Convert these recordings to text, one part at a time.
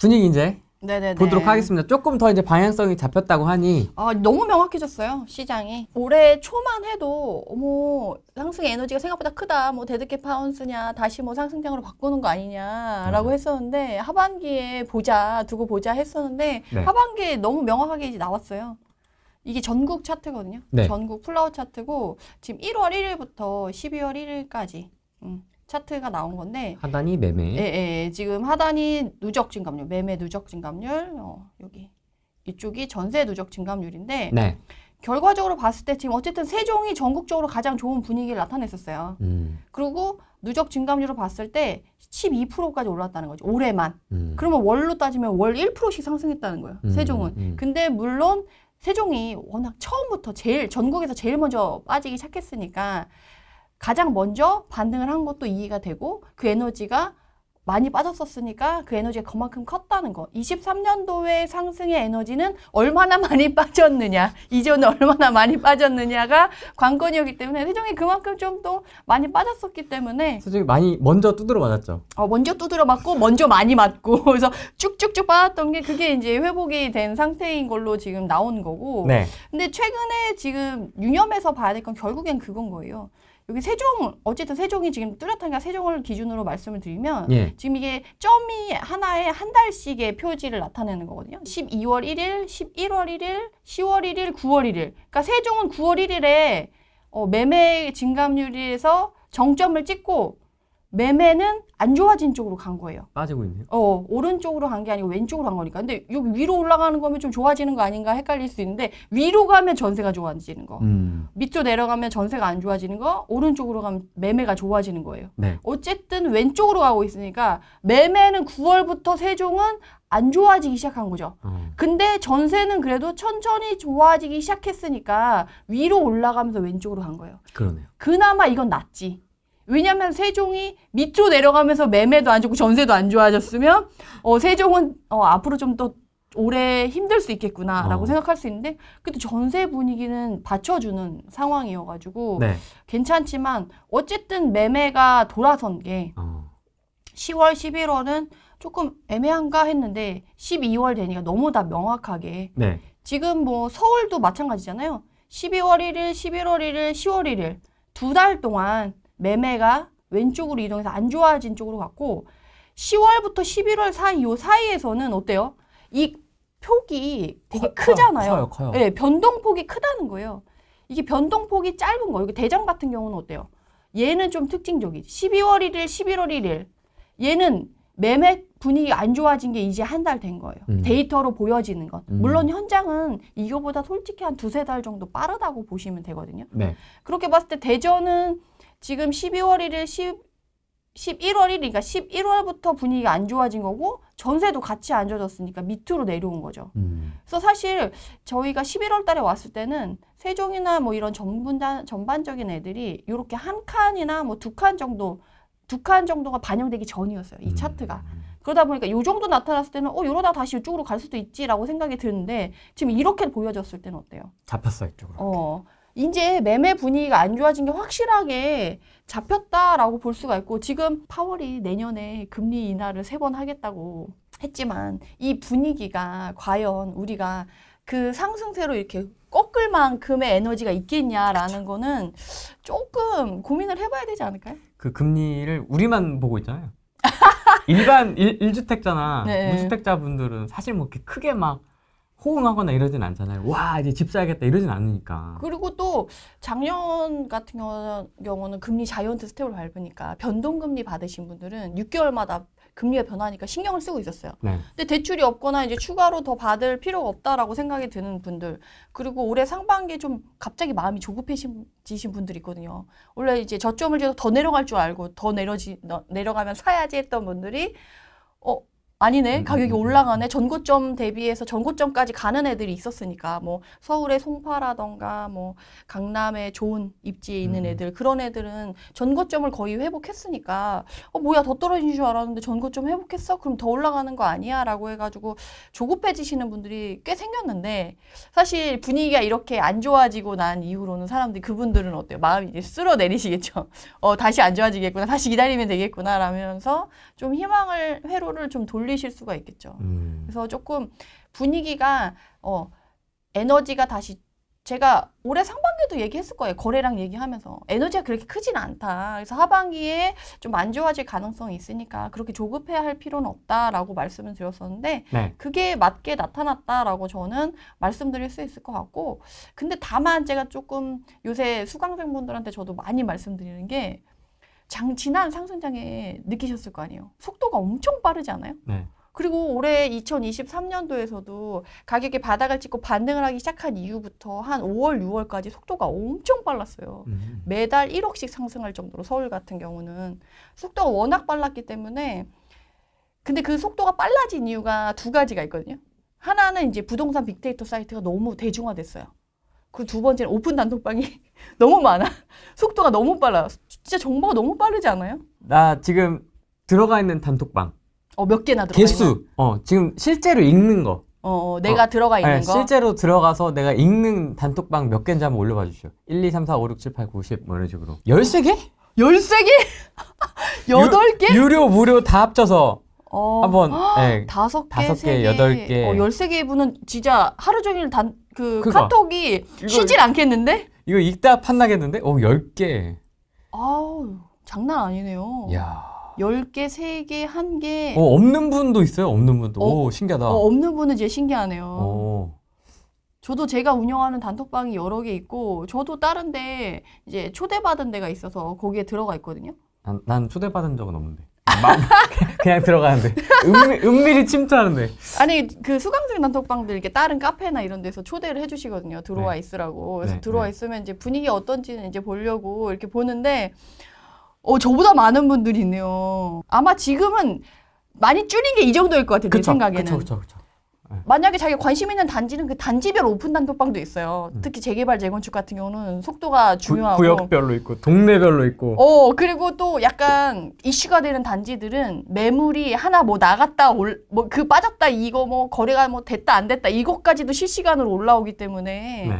분위기 이제 네네네. 보도록 하겠습니다. 조금 더 이제 방향성이 잡혔다고 하니 아, 너무 명확해졌어요 시장이 올해 초만 해도 어머 상승의 에너지가 생각보다 크다 뭐데드캡 파운스냐 다시 뭐 상승장으로 바꾸는 거 아니냐라고 음. 했었는데 하반기에 보자 두고 보자 했었는데 네. 하반기에 너무 명확하게 이제 나왔어요. 이게 전국 차트거든요. 네. 전국 플라워 차트고 지금 1월 1일부터 12월 1일까지 음. 차트가 나온 건데 하단이 매매. 예, 예. 지금 하단이 누적 증감률, 매매 누적 증감률. 어, 여기 이쪽이 전세 누적 증감률인데 네. 결과적으로 봤을 때 지금 어쨌든 세종이 전국적으로 가장 좋은 분위기를 나타냈었어요. 음. 그리고 누적 증감률을 봤을 때 12%까지 올랐다는 거죠. 올해만. 음. 그러면 월로 따지면 월 1%씩 상승했다는 거예요. 음. 세종은. 음. 근데 물론 세종이 워낙 처음부터 제일 전국에서 제일 먼저 빠지기 시작했으니까 가장 먼저 반응을 한 것도 이해가 되고 그 에너지가 많이 빠졌었으니까 그 에너지가 그만큼 컸다는 거. 2 3년도에 상승의 에너지는 얼마나 많이 빠졌느냐, 이전에 얼마나 많이 빠졌느냐가 관건이었기 때문에 세종이 그만큼 좀 또 많이 빠졌었기 때문에 세종이 많이 먼저 두드려 맞았죠. 어, 먼저 두드려 맞고 먼저 많이 맞고 그래서 쭉쭉쭉 빠졌던 게 그게 이제 회복이 된 상태인 걸로 지금 나온 거고. 네. 근데 최근에 지금 유념해서 봐야 될 건 결국엔 그건 거예요. 여기 세종 어쨌든 세종이 지금 뚜렷하니까 세종을 기준으로 말씀을 드리면 예. 지금 이게 점이 하나에 한 달씩의 표지를 나타내는 거거든요. 12월 1일, 11월 1일, 10월 1일, 9월 1일. 그러니까 세종은 9월 1일에 어, 매매 증감률에서 정점을 찍고 매매는 안 좋아진 쪽으로 간 거예요. 빠지고 있네요. 어, 오른쪽으로 간 게 아니고 왼쪽으로 간 거니까. 근데 여 위로 올라가는 거면 좀 좋아지는 거 아닌가 헷갈릴 수 있는데 위로 가면 전세가 좋아지는 거. 음. 밑으로 내려가면 전세가 안 좋아지는 거. 오른쪽으로 가면 매매가 좋아지는 거예요. 네. 어쨌든 왼쪽으로 가고 있으니까 매매는 9월부터 세종은 안 좋아지기 시작한 거죠. 음. 근데 전세는 그래도 천천히 좋아지기 시작했으니까 위로 올라가면서 왼쪽으로 간 거예요. 그러네요. 그나마 이건 낫지. 왜냐하면 세종이 밑으로 내려가면서 매매도 안 좋고 전세도 안 좋아졌으면 어, 세종은 어, 앞으로 좀 더 오래 힘들 수 있겠구나라고 어. 생각할 수 있는데 그래도 전세 분위기는 받쳐주는 상황이어가지고 네. 괜찮지만 어쨌든 매매가 돌아선 게 어. 10월 11월은 조금 애매한가 했는데 12월 되니까 너무 다 명확하게 네. 지금 뭐 서울도 마찬가지잖아요. 12월 1일, 11월 1일, 10월 1일 두 달 동안 매매가 왼쪽으로 이동해서 안 좋아진 쪽으로 갔고 10월부터 11월 사이 요 사이에서는 어때요? 이 폭이 되게 커, 크잖아요. 커요, 커요. 네, 변동폭이 크다는 거예요. 이게 변동폭이 짧은 거예요. 대장 같은 경우는 어때요? 얘는 좀 특징적이지. 12월 1일, 11월 1일. 얘는 매매 분위기 안 좋아진 게 이제 한 달 된 거예요. 음. 데이터로 보여지는 것. 음. 물론 현장은 이거보다 솔직히 한 두세 달 정도 빠르다고 보시면 되거든요. 네. 그렇게 봤을 때 대전은 지금 12월 1일 10, 11월 1일, 그니까 11월부터 분위기가 안 좋아진 거고 전세도 같이 안 좋아졌으니까 밑으로 내려온 거죠. 음. 그래서 사실 저희가 11월 달에 왔을 때는 세종이나 뭐 이런 정분단, 전반적인 애들이 이렇게 한 칸이나 뭐 두 칸 정도, 두 칸 정도가 반영되기 전이었어요. 이 음. 차트가. 음. 그러다 보니까 요 정도 나타났을 때는 어 이러다 다시 이쪽으로 갈 수도 있지라고 생각이 드는데 지금 이렇게 보여졌을 때는 어때요? 잡혔어 이쪽으로. 어. 이렇게. 이제 매매 분위기가 안 좋아진 게 확실하게 잡혔다라고 볼 수가 있고 지금 파월이 내년에 금리 인하를 세 번 하겠다고 했지만 이 분위기가 과연 우리가 그 상승세로 이렇게 꺾을 만큼의 에너지가 있겠냐라는 거는 조금 고민을 해봐야 되지 않을까요? 그 금리를 우리만 보고 있잖아요. 일반 일, 주택자나 네. 무주택자분들은 사실 뭐 이렇게 크게 막 호응하거나 이러진 않잖아요. 와 이제 집 사야겠다 이러진 않으니까. 그리고 또 작년 같은 경우는 금리 자이언트 스텝을 밟으니까 변동금리 받으신 분들은 6개월마다 금리가 변하니까 신경을 쓰고 있었어요. 네. 근데 대출이 없거나 이제 추가로 더 받을 필요가 없다라고 생각이 드는 분들 그리고 올해 상반기에 좀 갑자기 마음이 조급해지신 분들이 있거든요. 원래 이제 저점을 지어서 더 내려갈 줄 알고 더 내려지 내려가면 사야지 했던 분들이 어 아니네 음, 가격이 음, 음. 올라가네 전고점 대비해서 전고점까지 가는 애들이 있었으니까 뭐 서울의 송파라던가 뭐 강남의 좋은 입지에 있는 애들 그런 애들은 전고점을 거의 회복했으니까 어 뭐야 더 떨어진 줄 알았는데 전고점 회복했어 그럼 더 올라가는 거 아니야라고 해가지고 조급해지시는 분들이 꽤 생겼는데 사실 분위기가 이렇게 안 좋아지고 난 이후로는 사람들이 그분들은 어때요 마음이 이제 쓸어 내리시겠죠 어 다시 안 좋아지겠구나 다시 기다리면 되겠구나라면서 좀 희망을 회로를 좀 돌리 몰리실 수가 있겠죠. 음. 그래서 조금 분위기가 어 에너지가 다시 제가 올해 상반기도 얘기했을 거예요. 거래량 얘기하면서 에너지가 그렇게 크진 않다. 그래서 하반기에 좀 안 좋아질 가능성이 있으니까 그렇게 조급해야 할 필요는 없다라고 말씀을 드렸었는데 네. 그게 맞게 나타났다라고 저는 말씀드릴 수 있을 것 같고 근데 다만 제가 조금 요새 수강생분들한테 저도 많이 말씀드리는 게 장, 지난 상승장에 느끼셨을 거 아니에요. 속도가 엄청 빠르잖아요 네. 그리고 올해 2023년도에서도 가격이 바닥을 찍고 반등을 하기 시작한 이후부터 한 5월, 6월까지 속도가 엄청 빨랐어요. 음. 매달 1억씩 상승할 정도로 서울 같은 경우는 속도가 워낙 빨랐기 때문에 근데 그 속도가 빨라진 이유가 두 가지가 있거든요. 하나는 이제 부동산 빅데이터 사이트가 너무 대중화됐어요. 그 두 번째는 오픈 단톡방이 너무 많아. 속도가 너무 빨라. 요 진짜 정보가 너무 빠르지 않아요? 나 지금 들어가 있는 단톡방. 어, 몇 개나 들어가 개수. 어, 지금 실제로 읽는 거. 어, 어, 내가 어, 들어가 있는 네, 거. 실제로 들어가서 내가 읽는 단톡방 몇 개인지 한번 올려봐 주시오. 1, 2, 3, 4, 5, 6, 7, 8, 9, 10. 뭐 이런 식으로. 13개? 13개? 8개? 유, 료 무료 다 합쳐서. 어, 한번 네, 5개, 5개 3개. 개 어, 13개 분은 진짜 하루 종일 단, 그 그거. 카톡이 이거, 쉬질 않겠는데? 이거 읽다 판나겠는데? 어, 10개. 아우, 장난 아니네요. 야. 10개, 3개, 1개. 어, 없는 분도 있어요. 없는 분도. 어, 오, 신기하다. 어, 없는 분은 이제 신기하네요. 오. 어. 저도 제가 운영하는 단톡방이 여러 개 있고 저도 다른 데 이제 초대받은 데가 있어서 거기에 들어가 있거든요. 난, 난 초대받은 적은 없는데. 그냥 들어가는데 은밀, 은밀히 침투하는데 아니 그 수강생 단톡방들 이렇게 다른 카페나 이런 데서 초대를 해주시거든요 들어와 네. 있으라고 네, 그래서 네, 들어와 네. 있으면 이제 분위기 어떤지는 이제 보려고 이렇게 보는데 어 저보다 많은 분들이 있네요 아마 지금은 많이 줄인 게 이 정도일 것 같아요 그내 생각에는 그쵸, 그쵸, 그 만약에 자기 관심 있는 단지는 그 단지별 오픈 단톡방도 있어요. 음. 특히 재개발 재건축 같은 경우는 속도가 중요하고 구, 역별로 있고 동네별로 있고. 어 그리고 또 약간 이슈가 되는 단지들은 매물이 하나 뭐 나갔다 올 뭐 그 빠졌다 이거 뭐 거래가 뭐 됐다 안 됐다 이것까지도 실시간으로 올라오기 때문에. 네.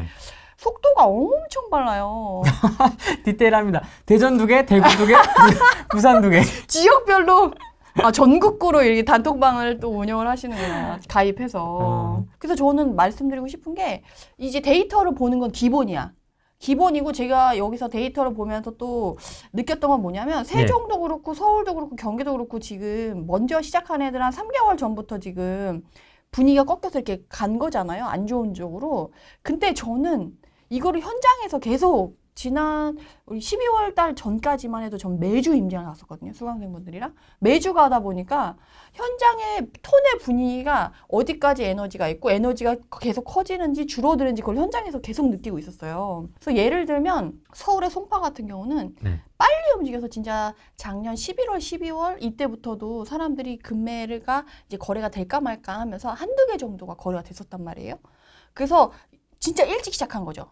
속도가 엄청 빨라요. 디테일합니다. 대전 두 개, 대구 두 개, 부산 두 개. 지역별로 아 전국구로 이렇게 단톡방을 또 운영을 하시는구나 가입해서. 어. 그래서 저는 말씀드리고 싶은 게 이제 데이터를 보는 건 기본이야. 기본이고 제가 여기서 데이터를 보면서 또 느꼈던 건 뭐냐면 네. 세종도 네. 그렇고 서울도 그렇고 경기도 그렇고 지금 먼저 시작한 애들 한 3개월 전부터 지금 분위기가 꺾여서 이렇게 간 거잖아요. 안 좋은 쪽으로. 근데 저는 이거를 현장에서 계속 지난 우리 12월 달 전까지만 해도 전 매주 임장을 갔었거든요. 수강생분들이랑. 매주 가다 보니까 현장의 톤의 분위기가 어디까지 에너지가 있고 에너지가 계속 커지는지 줄어드는지 그걸 현장에서 계속 느끼고 있었어요. 그래서 예를 들면 서울의 송파 같은 경우는 네. 빨리 움직여서 진짜 작년 11월, 12월 이때부터도 사람들이 금매가 이제 거래가 될까 말까 하면서 한두 개 정도가 거래가 됐었단 말이에요. 그래서 진짜 일찍 시작한 거죠.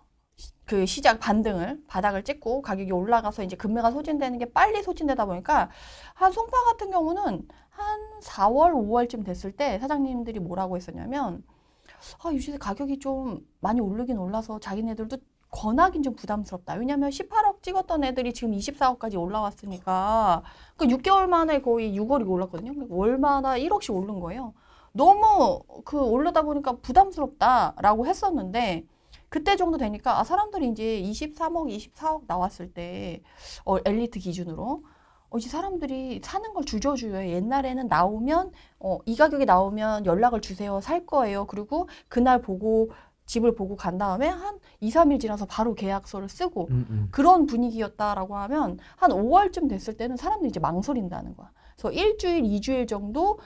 그 시작 반등을 바닥을 찍고 가격이 올라가서 이제 금매가 소진되는 게 빨리 소진되다 보니까 한 송파 같은 경우는 한 4월, 5월쯤 됐을 때 사장님들이 뭐라고 했었냐면 아, 유시세 가격이 좀 많이 오르긴 올라서 자기네들도 권하긴 좀 부담스럽다. 왜냐면 18억 찍었던 애들이 지금 24억까지 올라왔으니까 그 6개월 만에 거의 6월이 올랐거든요. 월마다 그러니까 1억씩 오른 거예요. 너무 그올르다 보니까 부담스럽다라고 했었는데 그때 정도 되니까 아, 사람들이 이제 23억, 24억 나왔을 때 어, 엘리트 기준으로 어, 이제 사람들이 사는 걸 줄여줘요. 옛날에는 나오면 어, 이 가격에 나오면 연락을 주세요. 살 거예요. 그리고 그날 보고 집을 보고 간 다음에 한 2, 3일 지나서 바로 계약서를 쓰고 음, 음. 그런 분위기였다라고 하면 한 5월쯤 됐을 때는 사람들이 이제 망설인다는 거야. 그래서 일주일, 이주일 정도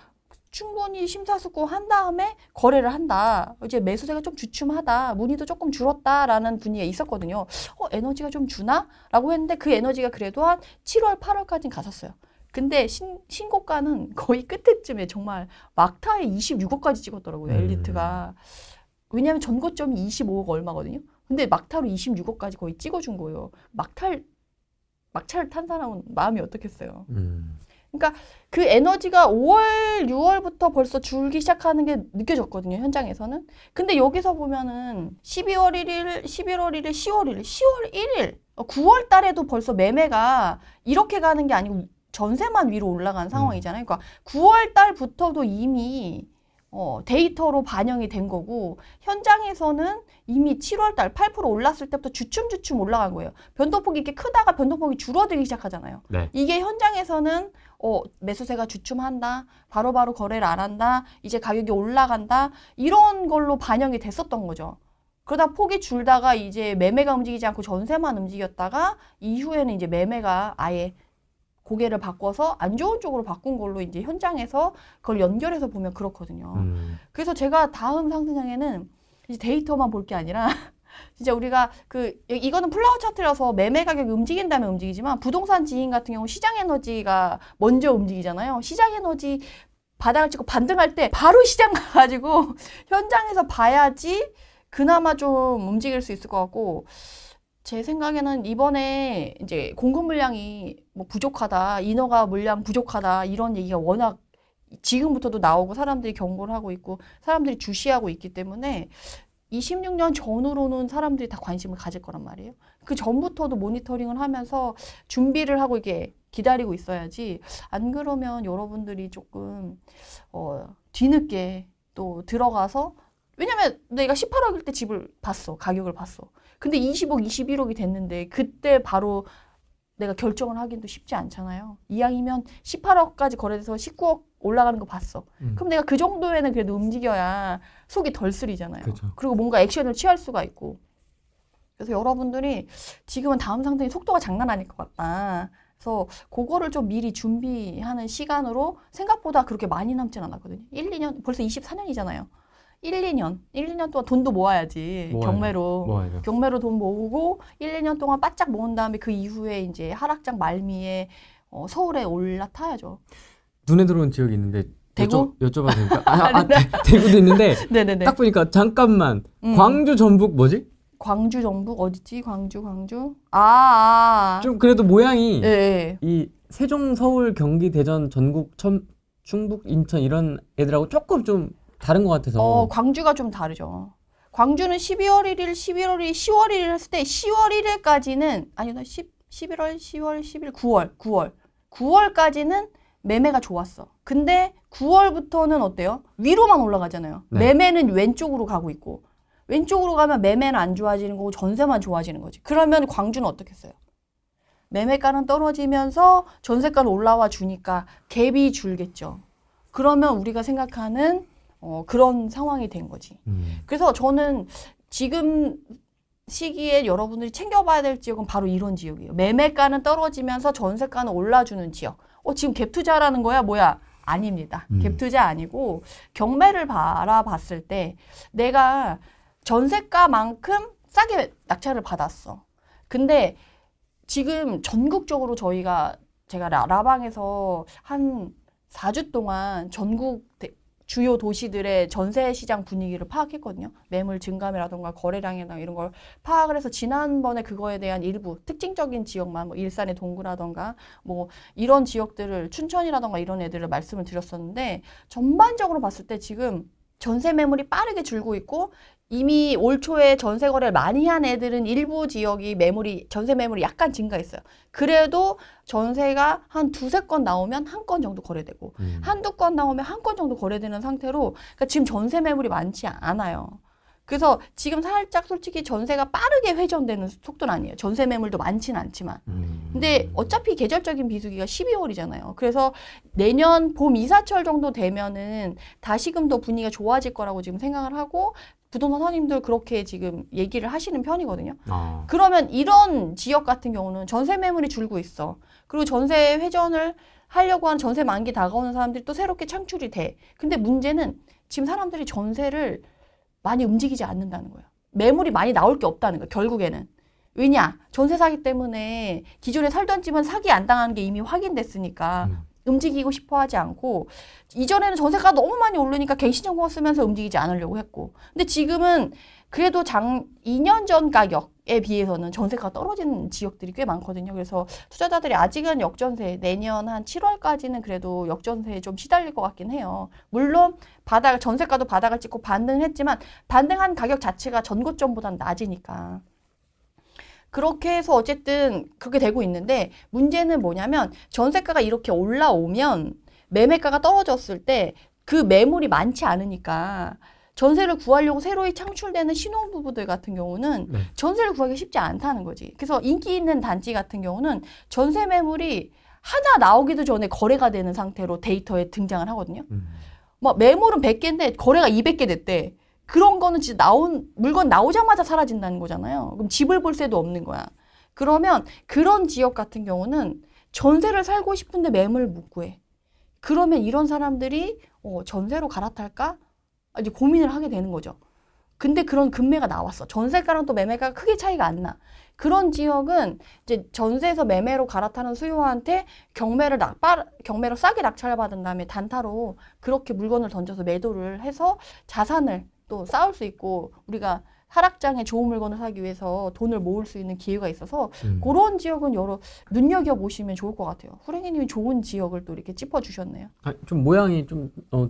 충분히 심사숙고한 다음에 거래를 한다. 이제 매수세가 좀 주춤하다. 문의도 조금 줄었다라는 분위기가 있었거든요. 어, 에너지가 좀 주나? 라고 했는데 그 에너지가 그래도 한 7월, 8월까지는 갔었어요. 근데 신, 신고가는 거의 끝에쯤에 정말 막타에 26억까지 찍었더라고요. 음. 엘리트가. 왜냐하면 전고점이 25억 얼마거든요. 근데 막타로 26억까지 거의 찍어준 거예요. 막탈 막차를 탄 사람은 마음이 어떻겠어요. 음. 그러니까 그 에너지가 5월, 6월부터 벌써 줄기 시작하는 게 느껴졌거든요, 현장에서는. 근데 여기서 보면은 12월 1일, 11월 1일, 10월 1일, 10월 1일, 9월 어, 달에도 벌써 매매가 이렇게 가는 게 아니고 전세만 위로 올라간 음. 상황이잖아요. 그러니까 9월 달부터도 이미 어, 데이터로 반영이 된 거고 현장에서는 이미 7월 달 8% 올랐을 때부터 주춤주춤 올라간 거예요. 변동폭이 이렇게 크다가 변동폭이 줄어들기 시작하잖아요. 네. 이게 현장에서는 어, 매수세가 주춤한다. 바로바로 바로 거래를 안 한다. 이제 가격이 올라간다. 이런 걸로 반영이 됐었던 거죠. 그러다 폭이 줄다가 이제 매매가 움직이지 않고 전세만 움직였다가 이후에는 이제 매매가 아예 고개를 바꿔서 안 좋은 쪽으로 바꾼 걸로 이제 현장에서 그걸 연결해서 보면 그렇거든요. 음. 그래서 제가 다음 상승장에는 이제 데이터만 볼 게 아니라 진짜 우리가 그 이거는 플라워 차트라서 매매 가격이 움직인 다면 움직이지만 부동산 지인 같은 경우 시장 에너지가 먼저 움직이잖아요. 시장 에너지 바닥을 찍고 반등할 때 바로 시장 가가지고 현장에서 봐야지 그나마 좀 움직일 수 있을 것 같고 제 생각에는 이번에 이제 공급 물량이 뭐 부족하다, 인허가 물량 부족하다 이런 얘기가 워낙 지금부터도 나오고 사람들이 경고를 하고 있고 사람들이 주시하고 있기 때문에 26년 전으로는 사람들이 다 관심을 가질 거란 말이에요. 그 전부터도 모니터링을 하면서 준비를 하고 이게 기다리고 있어야지 안 그러면 여러분들이 조금 어, 뒤늦게 또 들어가서 왜냐면 내가 18억일 때 집을 봤어. 가격을 봤어. 근데 20억, 21억이 됐는데 그때 바로 내가 결정을 하긴도 쉽지 않잖아요. 이왕이면 18억까지 거래돼서 19억 올라가는 거 봤어. 음. 그럼 내가 그 정도에는 그래도 움직여야 속이 덜 쓰리잖아요. 그쵸. 그리고 뭔가 액션을 취할 수가 있고. 그래서 여러분들이 지금은 다음 상태이 속도가 장난 아닐 것 같다. 그래서 그거를 좀 미리 준비하는 시간으로 생각보다 그렇게 많이 남진 않았거든요. 1, 2년, 벌써 24년이잖아요. 1, 2년, 1, 2년 동안 돈도 모아야지. 모아야, 경매로. 모아야. 경매로 돈 모으고 1, 2년 동안 바짝 모은 다음에 그 이후에 이제 하락장 말미에 어, 서울에 올라타야죠. 눈에 들어온 지역이 있는데 대구 여쭤, 봐도 됩니까? 아, 아, 아 대, 구도 있는데 딱 보니까 잠깐만 음. 광주 전북 뭐지? 광주 전북 어디지? 광주 광주 아, 아. 좀 그래도 모양이 네. 이 세종 서울 경기 대전 전국 천, 충북 인천 이런 애들하고 조금 좀 다른 것 같아서 어, 광주가 좀 다르죠. 광주는 12월 1일, 11월 1일, 10월 1일 했을 때 10월 1일까지는 아니 나 10, 11월, 10월, 11월, 9월, 9월, 9월까지는 매매가 좋았어. 근데 9월부터는 어때요? 위로만 올라가잖아요. 네. 매매는 왼쪽으로 가고 있고 왼쪽으로 가면 매매는 안 좋아지는 거고 전세만 좋아지는 거지. 그러면 광주는 어떻겠어요? 매매가는 떨어지면서 전세가는 올라와 주니까 갭이 줄겠죠. 그러면 우리가 생각하는 어, 그런 상황이 된 거지. 음. 그래서 저는 지금 시기에 여러분들이 챙겨봐야 될 지역은 바로 이런 지역이에요. 매매가는 떨어지면서 전세가는 올라주는 지역. 어, 지금 갭 투자라는 거야? 뭐야? 아닙니다. 음. 갭 투자 아니고 경매를 바라봤을 때 내가 전세가만큼 싸게 낙찰을 받았어. 근데 지금 전국적으로 저희가 제가 라방에서 한 4주 동안 전국 주요 도시들의 전세 시장 분위기를 파악했거든요. 매물 증감이라던가 거래량이나 이런 걸 파악을 해서 지난번에 그거에 대한 일부 특징적인 지역만 뭐 일산의 동구라던가 뭐 이런 지역들을 춘천이라던가 이런 애들을 말씀을 드렸었는데 전반적으로 봤을 때 지금 전세 매물이 빠르게 줄고 있고 이미 올 초에 전세 거래를 많이 한 애들은 일부 지역이 매물이 전세 매물이 약간 증가했어요. 그래도 전세가 한 두세 건 나오면 한 건 정도 거래되고 음. 한두 건 나오면 한 건 정도 거래되는 상태로 그러니까 지금 전세 매물이 많지 않아요. 그래서 지금 살짝 솔직히 전세가 빠르게 회전되는 속도는 아니에요. 전세 매물도 많진 않지만. 음. 근데 어차피 계절적인 비수기가 12월이잖아요. 그래서 내년 봄 이사철 정도 되면은 다시금 더 분위기가 좋아질 거라고 지금 생각을 하고 부동산 사님들 그렇게 지금 얘기를 하시는 편이거든요. 아. 그러면 이런 지역 같은 경우는 전세 매물이 줄고 있어. 그리고 전세 회전을 하려고 하는 전세 만기 다가오는 사람들이 또 새롭게 창출이 돼. 근데 문제는 지금 사람들이 전세를 많이 움직이지 않는다는 거예요. 매물이 많이 나올 게 없다는 거예요. 결국에는. 왜냐? 전세 사기 때문에 기존에 살던 집은 사기 안 당하는 게 이미 확인됐으니까 음. 움직이고 싶어 하지 않고 이전에는 전세가 너무 많이 오르니까 갱신청구권 쓰면서 움직이지 않으려고 했고 근데 지금은 그래도 장 2년 전 가격에 비해서는 전세가 떨어진 지역들이 꽤 많거든요. 그래서 투자자들이 아직은 역전세 내년 한 7월까지는 그래도 역전세에 좀 시달릴 것 같긴 해요. 물론 바닥 전세가도 바닥을 찍고 반등했지만 반등한 가격 자체가 전고점보다는 낮으니까. 그렇게 해서 어쨌든 그렇게 되고 있는데 문제는 뭐냐면 전세가가 이렇게 올라오면 매매가가 떨어졌을 때 그 매물이 많지 않으니까 전세를 구하려고 새로이 창출되는 신혼부부들 같은 경우는 네. 전세를 구하기 쉽지 않다는 거지. 그래서 인기 있는 단지 같은 경우는 전세 매물이 하나 나오기도 전에 거래가 되는 상태로 데이터에 등장을 하거든요. 음. 막 뭐 매물은 100개인데 거래가 200개 됐대. 그런 거는 진짜 나온 물건 나오자마자 사라진다는 거잖아요. 그럼 집을 볼 새도 없는 거야. 그러면 그런 지역 같은 경우는 전세를 살고 싶은데 매물 못 구해. 그러면 이런 사람들이 어, 전세로 갈아탈까? 아, 이제 고민을 하게 되는 거죠. 근데 그런 금매가 나왔어. 전세가랑 또 매매가 크게 차이가 안 나. 그런 지역은 이제 전세에서 매매로 갈아타는 수요한테 경매를 낙, 빠, 경매로 싸게 낙찰받은 다음에 단타로 그렇게 물건을 던져서 매도를 해서 자산을 또 싸울 수 있고 우리가 하락장에 좋은 물건을 사기 위해서 돈을 모을 수 있는 기회가 있어서 음. 그런 지역은 여러 눈여겨 보시면 좋을 것 같아요. 후랭이님이 좋은 지역을 또 이렇게 짚어 주셨네요. 아, 좀 모양이 좀딱 어,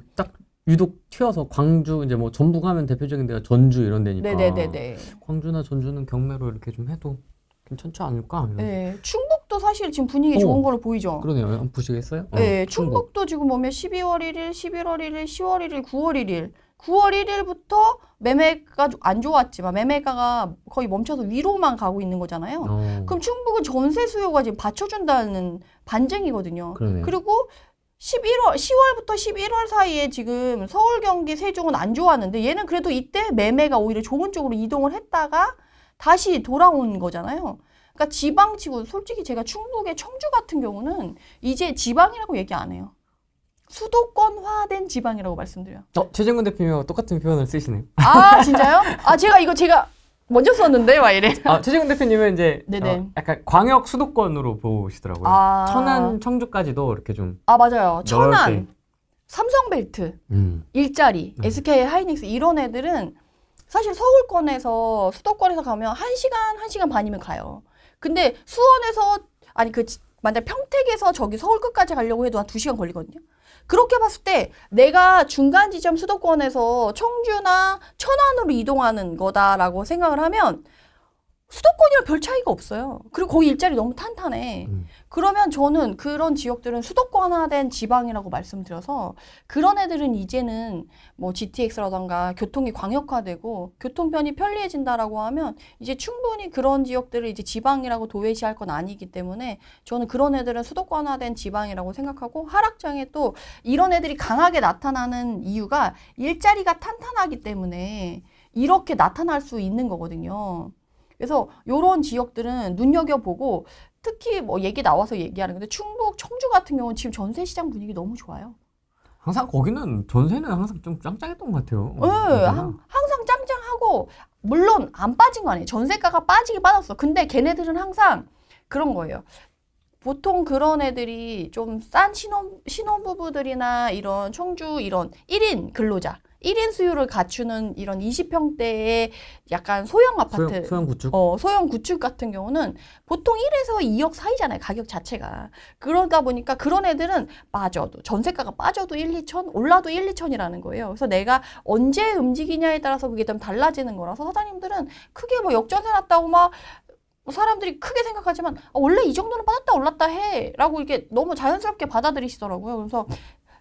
유독 튀어서 광주 이제 뭐 전북 하면 대표적인 데가 전주 이런 데니까 네네네네. 광주나 전주는 경매로 이렇게 좀 해도 괜찮지 않을까? 네, 충북도 사실 지금 분위기 오, 좋은 걸로 보이죠. 그러네요. 한번 보시겠어요? 네, 어, 충북. 충북도 지금 보면 12월 1일, 11월 1일, 10월 1일, 9월 1일 9월 1일부터 매매가 안 좋았지만 매매가가 거의 멈춰서 위로만 가고 있는 거잖아요. 어. 그럼 충북은 전세 수요가 지금 받쳐준다는 반증이거든요. 그러네요. 그리고 11월 10월부터 11월 사이에 지금 서울 경기 세종은 안 좋았는데 얘는 그래도 이때 매매가 오히려 좋은 쪽으로 이동을 했다가 다시 돌아온 거잖아요. 그러니까 지방치고 솔직히 제가 충북의 청주 같은 경우는 이제 지방이라고 얘기 안 해요. 수도권화된 지방이라고 말씀드려요. 어, 최정근 대표님 똑같은 표현을 쓰시네요. 아, 진짜요? 아, 제가 이거 제가 먼저 썼는데 막 이래. 아, 최재근 대표님은 이제 어, 약간 광역 수도권으로 보시더라고요. 아... 천안, 청주까지도 이렇게 좀. 아 맞아요. 천안, 삼성벨트, 음. 일자리, 음. SK 하이닉스 이런 애들은 사실 서울권에서 수도권에서 가면 한 시간, 한 시간 반이면 가요. 근데 수원에서 아니 그 만약 평택에서 저기 서울 끝까지 가려고 해도 한 두 시간 걸리거든요. 그렇게 봤을 때 내가 중간 지점 수도권에서 청주나 천안으로 이동하는 거다라고 생각을 하면 수도권이랑 별 차이가 없어요. 그리고 거기 일자리 너무 탄탄해. 음. 그러면 저는 그런 지역들은 수도권화된 지방이라고 말씀드려서 그런 애들은 이제는 뭐 GTX라던가 교통이 광역화되고 교통편이 편리해진다라고 하면 이제 충분히 그런 지역들을 이제 지방이라고 도외시할 건 아니기 때문에 저는 그런 애들은 수도권화된 지방이라고 생각하고 하락장에 또 이런 애들이 강하게 나타나는 이유가 일자리가 탄탄하기 때문에 이렇게 나타날 수 있는 거거든요. 그래서 이런 지역들은 눈여겨보고 특히 뭐 얘기 나와서 얘기하는 건데 충북 청주 같은 경우는 지금 전세 시장 분위기 너무 좋아요. 항상 거기는 전세는 항상 좀 짱짱했던 것 같아요. 네, 예, 한, 어, 항상 짱짱하고 물론 안 빠진 거 아니에요. 전세가가 빠지긴 빠졌어. 근데 걔네들은 항상 그런 거예요. 보통 그런 애들이 좀 싼 신혼 신혼부부들이나 이런 청주 이런 일인 근로자 1인 수요를 갖추는 이런 20평대의 약간 소형 아파트 소형, 소형, 구축 어, 소형 구축 같은 경우는 보통 1에서 2억 사이잖아요. 가격 자체가. 그러다 보니까 그런 애들은 빠져도 전세가가 빠져도 1, 2천 올라도 1, 2천이라는 거예요. 그래서 내가 언제 움직이냐에 따라서 그게 좀 달라지는 거라서 사장님들은 크게 뭐 역전세 났다고 막 사람들이 크게 생각하지만 아, 원래 이 정도는 빠졌다 올랐다 해라고 이게 너무 자연스럽게 받아들이시더라고요. 그래서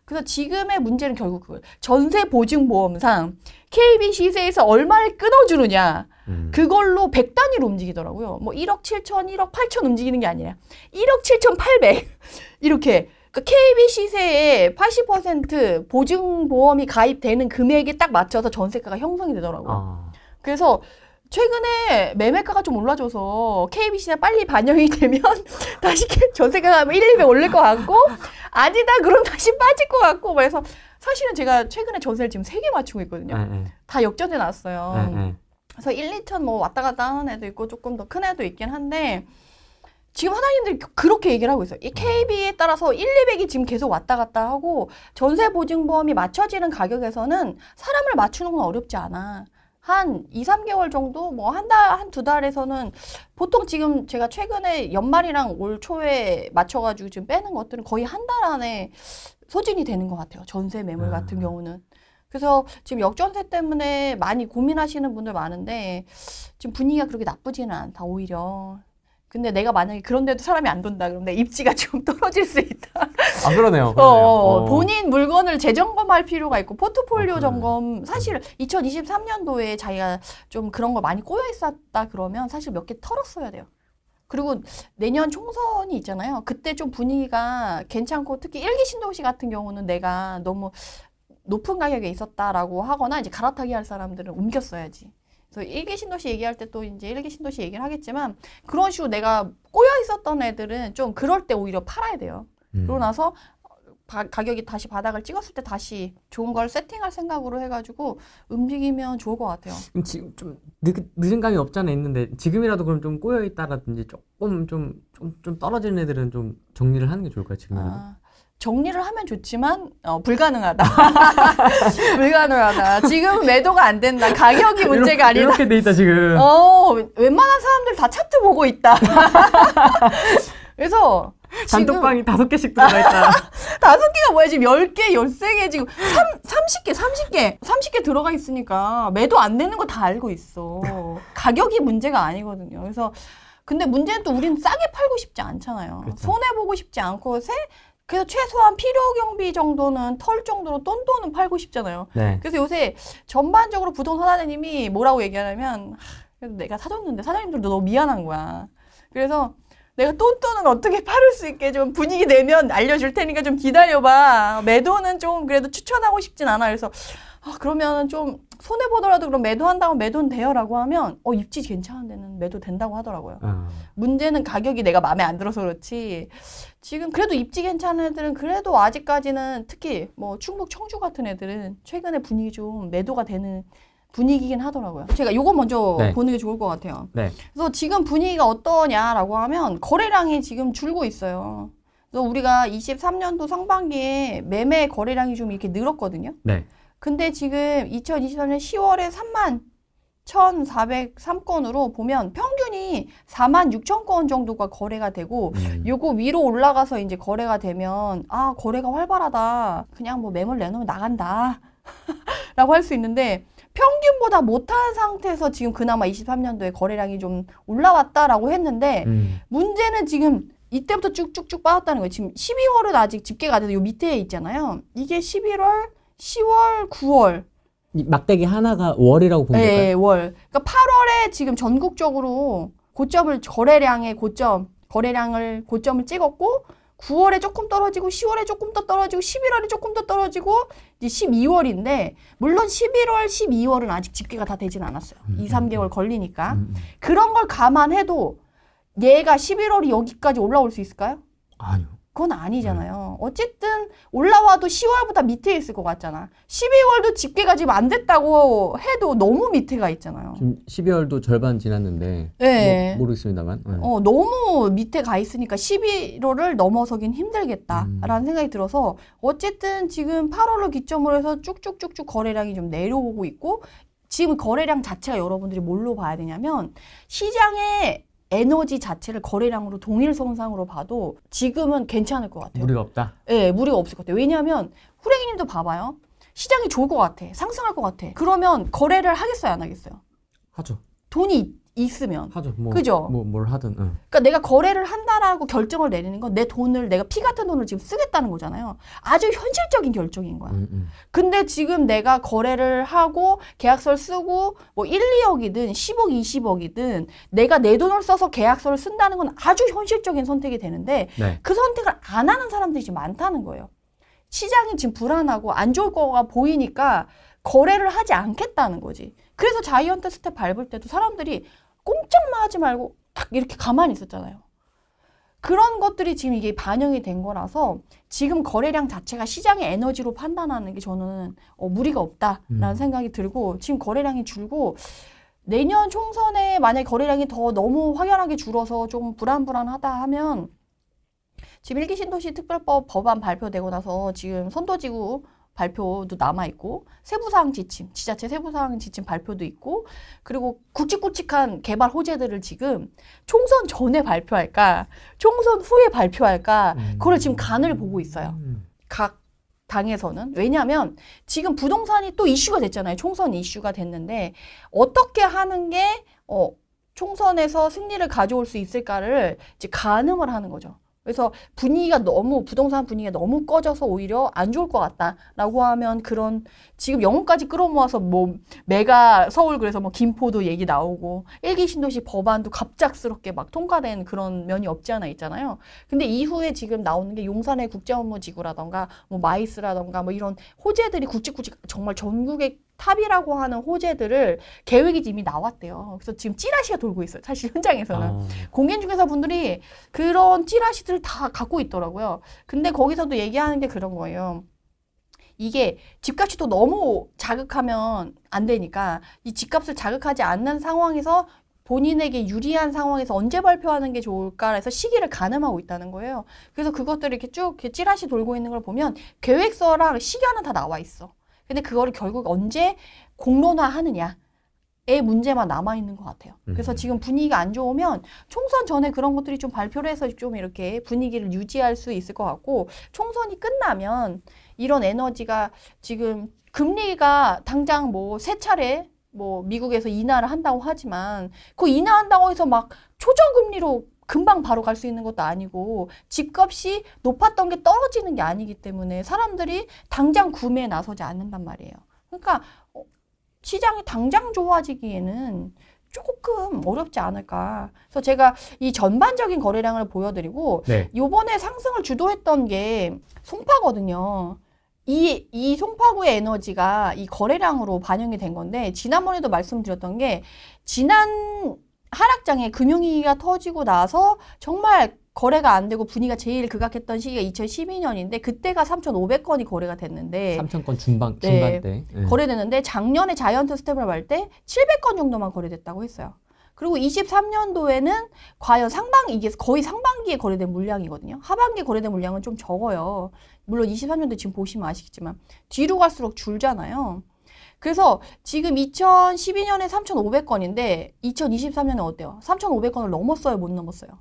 그래서 지금의 문제는 결국 그 전세 보증 보험상 KB 시세에서 얼마를 끊어주느냐. 음. 그걸로 백 단위로 움직이더라고요. 뭐 1억 7천, 1억 8천 움직이는 게 아니라 1억 7천 8백 이렇게 KB 시세의 80% 보증 보험이 가입되는 금액에 딱 맞춰서 전세가가 형성이 되더라고요. 아. 그래서 최근에 매매가가 좀 올라줘서 KBC나 빨리 반영이 되면 다시 전세가 가면 1, 2배 올릴 것 같고 아니다 그럼 다시 빠질 것 같고 그래서 사실은 제가 최근에 전세를 지금 세 개 맞추고 있거든요. 음, 음. 다역전해놨어요 음, 음, 그래서 1, 2천 뭐 왔다 갔다 하는 애도 있고 조금 더 큰 애도 있긴 한데 지금 하나님들이 그렇게 얘기를 하고 있어요. 이 KB에 따라서 1, 200이 지금 계속 왔다 갔다 하고 전세 보증보험이 맞춰지는 가격에서는 사람을 맞추는 건 어렵지 않아. 한 2, 3개월 정도 뭐한 달, 한 두 달에서는 보통 지금 제가 최근에 연말이랑 올 초에 맞춰가지고 지금 빼는 것들은 거의 한 달 안에 소진이 되는 것 같아요. 전세 매물 음. 같은 경우는. 그래서 지금 역전세 때문에 많이 고민하시는 분들 많은데 지금 분위기가 그렇게 나쁘지는 않다, 오히려. 근데 내가 만약에 그런데도 사람이 안 돈다 그럼 내 입지가 좀 떨어질 수 있다. 아 그러네요. 어, 어, 그러네요. 어, 어. 본인 물건을 재점검할 필요가 있고 포트폴리오 아, 점검 음. 사실 2023년도에 자기가 좀 그런 거 많이 꼬여 있었다 그러면 사실 몇 개 털었어야 돼요. 그리고 내년 총선이 있잖아요. 그때 좀 분위기가 괜찮고 특히 일기 신도시 같은 경우는 내가 너무 높은 가격에 있었다라고 하거나 이제 갈아타기 할 사람들은 옮겼어야지. 그래서 일기 신도시 얘기할 때 또 이제 일기 신도시 얘기를 하겠지만 그런 식으로 내가 꼬여 있었던 애들은 좀 그럴 때 오히려 팔아야 돼요. 음. 그러고 나서 가, 격이 다시 바닥을 찍었을 때 다시 좋은 걸 세팅할 생각으로 해가지고 움직이면 좋을 것 같아요. 지금 좀 늦, 은 감이 없잖아 있는데 지금이라도 그럼 좀 꼬여 있다라든지 조금 좀 좀 좀 떨어지는 애들은 좀 정리를 하는 게 좋을까요 지금 아, 정리를 하면 좋지만 어, 불가능하다. 불가능하다. 지금 매도가 안 된다. 가격이 문제가 아니라 이렇게 돼 있다 지금. 어, 웬만한 사람들 다 차트 보고 있다. 그래서 단톡방이 다섯 개씩 들어가 있다. 다섯 개가 뭐야 지금 열 개, 열 세 개 지금 삼십 개, 삼십 개, 삼십 개 들어가 있으니까 매도 안 되는 거 다 알고 있어. 가격이 문제가 아니거든요. 그래서 근데 문제는 또 우리는 싸게 팔고 싶지 않잖아요. 그렇죠. 손해 보고 싶지 않고 세 그래서 최소한 필요 경비 정도는 털 정도로 돈돈은 팔고 싶잖아요. 네. 그래서 요새 전반적으로 부동산 하나님이 뭐라고 얘기하냐면 하, 그래도 내가 사줬는데 사장님들도 너무 미안한 거야. 그래서 내가 똔똔은 어떻게 팔을 수 있게 좀 분위기 내면 알려줄 테니까 좀 기다려봐. 매도는 좀 그래도 추천하고 싶진 않아. 그래서 아, 그러면 좀 손해 보더라도 그럼 매도한다고 매도는 돼요라고 하면 어 입지 괜찮은데는 매도 된다고 하더라고요. 음. 문제는 가격이 내가 마음에 안 들어서 그렇지. 지금 그래도 입지 괜찮은 애들은 그래도 아직까지는 특히 뭐 충북 청주 같은 애들은 최근에 분위기 좀 매도가 되는 분위기긴 하더라고요. 제가 요거 먼저 네. 보는 게 좋을 것 같아요. 네. 그래서 지금 분위기가 어떠냐라고 하면 거래량이 지금 줄고 있어요. 그래서 우리가 23년도 상반기에 매매 거래량이 좀 이렇게 늘었거든요. 네. 근데 지금 2023년 10월에 3만 1,403건으로 보면 평균이 4만 6천 건 정도가 거래가 되고 음. 요거 위로 올라가서 이제 거래가 되면 아 거래가 활발하다 그냥 뭐 매물 내놓으면 나간다 라고 할 수 있는데 평균보다 못한 상태에서 지금 그나마 23년도에 거래량이 좀 올라왔다라고 했는데 음. 문제는 지금 이때부터 쭉쭉쭉 빠졌다는 거예요. 지금 12월은 아직 집계가 안 돼서 요 밑에 있잖아요. 이게 11월, 10월, 9월 막대기 하나가 월이라고 보면 될까요? 네, 월. 그러니까 8월에 지금 전국적으로 고점을 거래량의 고점, 거래량을 고점을 찍었고 9월에 조금 떨어지고 10월에 조금 더 떨어지고 11월에 조금 더 떨어지고 이제 12월인데 물론 11월, 12월은 아직 집계가 다 되진 않았어요. 2, 음, 3개월 음, 음. 걸리니까. 그런 걸 감안해도 얘가 11월이 여기까지 올라올 수 있을까요? 아니요. 그건 아니잖아요. 음. 어쨌든 올라와도 1 0월부터 밑에 있을 것 같잖아. 12월도 집계가 지금 안 됐다고 해도 너무 밑에가 있잖아요. 지금 12월도 절반 지났는데 네. 뭐, 모르겠습니다만. 네. 어, 너무 밑에 가 있으니까 11월을 넘어서긴 힘들겠다라는 음. 생각이 들어서 어쨌든 지금 8월을 기점으로 해서 쭉쭉쭉쭉 거래량이 좀 내려오고 있고 지금 거래량 자체가 여러분들이 뭘로 봐야 되냐면 시장에 에너지 자체를 거래량으로 동일 성상으로 봐도 지금은 괜찮을 것 같아요. 무리가 없다? 네, 무리가 없을 것 같아요. 왜냐하면 후레기님도 봐봐요. 시장이 좋을 것 같아. 상승할 것 같아. 그러면 거래를 하겠어요? 안 하겠어요? 하죠. 돈이 있으면 하죠. 뭐, 그죠? 뭐, 뭘 하든. 응. 그러니까 내가 거래를 한다라고 결정을 내리는 건 내 돈을 내가 피 같은 돈을 지금 쓰겠다는 거잖아요. 아주 현실적인 결정인 거야. 음, 음. 근데 지금 내가 거래를 하고 계약서를 쓰고 뭐 1, 2억이든 10억, 20억이든 내가 내 돈을 써서 계약서를 쓴다는 건 아주 현실적인 선택이 되는데 네. 그 선택을 안 하는 사람들이 지금 많다는 거예요. 시장이 지금 불안하고 안 좋을 거가 보이니까 거래를 하지 않겠다는 거지. 그래서 자이언트 스텝 밟을 때도 사람들이 꼼짝만 하지 말고 딱 이렇게 가만히 있었잖아요. 그런 것들이 지금 이게 반영이 된 거라서 지금 거래량 자체가 시장의 에너지로 판단하는 게 저는 어, 무리가 없다라는 음. 생각이 들고 지금 거래량이 줄고 내년 총선에 만약 거래량이 더 너무 확연하게 줄어서 좀 불안불안하다 하면 지금 일기 신도시 특별법 법안 발표되고 나서 지금 선도지구 발표도 남아 있고 세부사항 지침, 지자체 세부사항 지침 발표도 있고 그리고 굵직굵직한 개발 호재들을 지금 총선 전에 발표할까, 총선 후에 발표할까 음. 그걸 지금 간을 보고 있어요. 음. 각 당에서는 왜냐하면 지금 부동산이 또 이슈가 됐잖아요. 총선 이슈가 됐는데 어떻게 하는 게 어, 총선에서 승리를 가져올 수 있을까를 이제 가늠을 하는 거죠. 그래서 분위기가 너무 부동산 분위기가 너무 꺼져서 오히려 안 좋을 것 같다라고 하면 그런 지금 영혼까지 끌어모아서 뭐 메가 서울 그래서 뭐 김포도 얘기 나오고 일기 신도시 법안도 갑작스럽게 막 통과된 그런 면이 없지 않아 있잖아요. 근데 이후에 지금 나오는 게 용산의 국제업무지구라던가 뭐 마이스라던가 뭐 이런 호재들이 굵직굵직 정말 전국에 탑이라고 하는 호재들을 계획이 이미 나왔대요. 그래서 지금 찌라시가 돌고 있어요. 사실 현장에서는. 아. 공인중개사 분들이 그런 찌라시들을 다 갖고 있더라고요. 근데 거기서도 얘기하는 게 그런 거예요. 이게 집값이 또 너무 자극하면 안 되니까 이 집값을 자극하지 않는 상황에서 본인에게 유리한 상황에서 언제 발표하는 게 좋을까 해서 시기를 가늠하고 있다는 거예요. 그래서 그것들이 이렇게 쭉 이렇게 찌라시 돌고 있는 걸 보면 계획서랑 시간은 다 나와 있어. 근데 그거를 결국 언제 공론화하느냐. 의 문제만 남아 있는 것 같아요. 그래서 음. 지금 분위기가 안 좋으면 총선 전에 그런 것들이 좀 발표를 해서 좀 이렇게 분위기를 유지할 수 있을 것 같고 총선이 끝나면 이런 에너지가 지금 금리가 당장 뭐세 차례 뭐 미국에서 인하를 한다고 하지만 그 인하한다고 해서 막 초저금리로 금방 바로 갈 수 있는 것도 아니고 집값이 높았던 게 떨어지는 게 아니기 때문에 사람들이 당장 구매에 나서지 않는단 말이에요. 그러니까 어, 시장이 당장 좋아지기에는 조금 어렵지 않을까. 그래서 제가 이 전반적인 거래량을 보여드리고 네. 요번에 상승을 주도했던 게 송파거든요. 이, 이 송파구의 에너지가 이 거래량으로 반영이 된 건데 지난번에도 말씀드렸던 게 지난 하락장에 금융위기가 터지고 나서 정말 거래가 안 되고 분위기가 제일 극악했던 시기가 2012년인데 그때가 3,500건이 거래가 됐는데 3,000건 중반 네, 중반 때 네. 거래됐는데 작년에 자이언트 스텝을 할때 700건 정도만 거래됐다고 했어요. 그리고 23년도에는 과연 상방 이게 거의 상반기에 거래된 물량이거든요. 하반기 거래된 물량은 좀 적어요. 물론 23년도 지금 보시면 아시겠지만 뒤로 갈수록 줄잖아요. 그래서 지금 2012년에 3,500건인데 2023년에 어때요? 3,500건을 넘었어요? 못 넘었어요?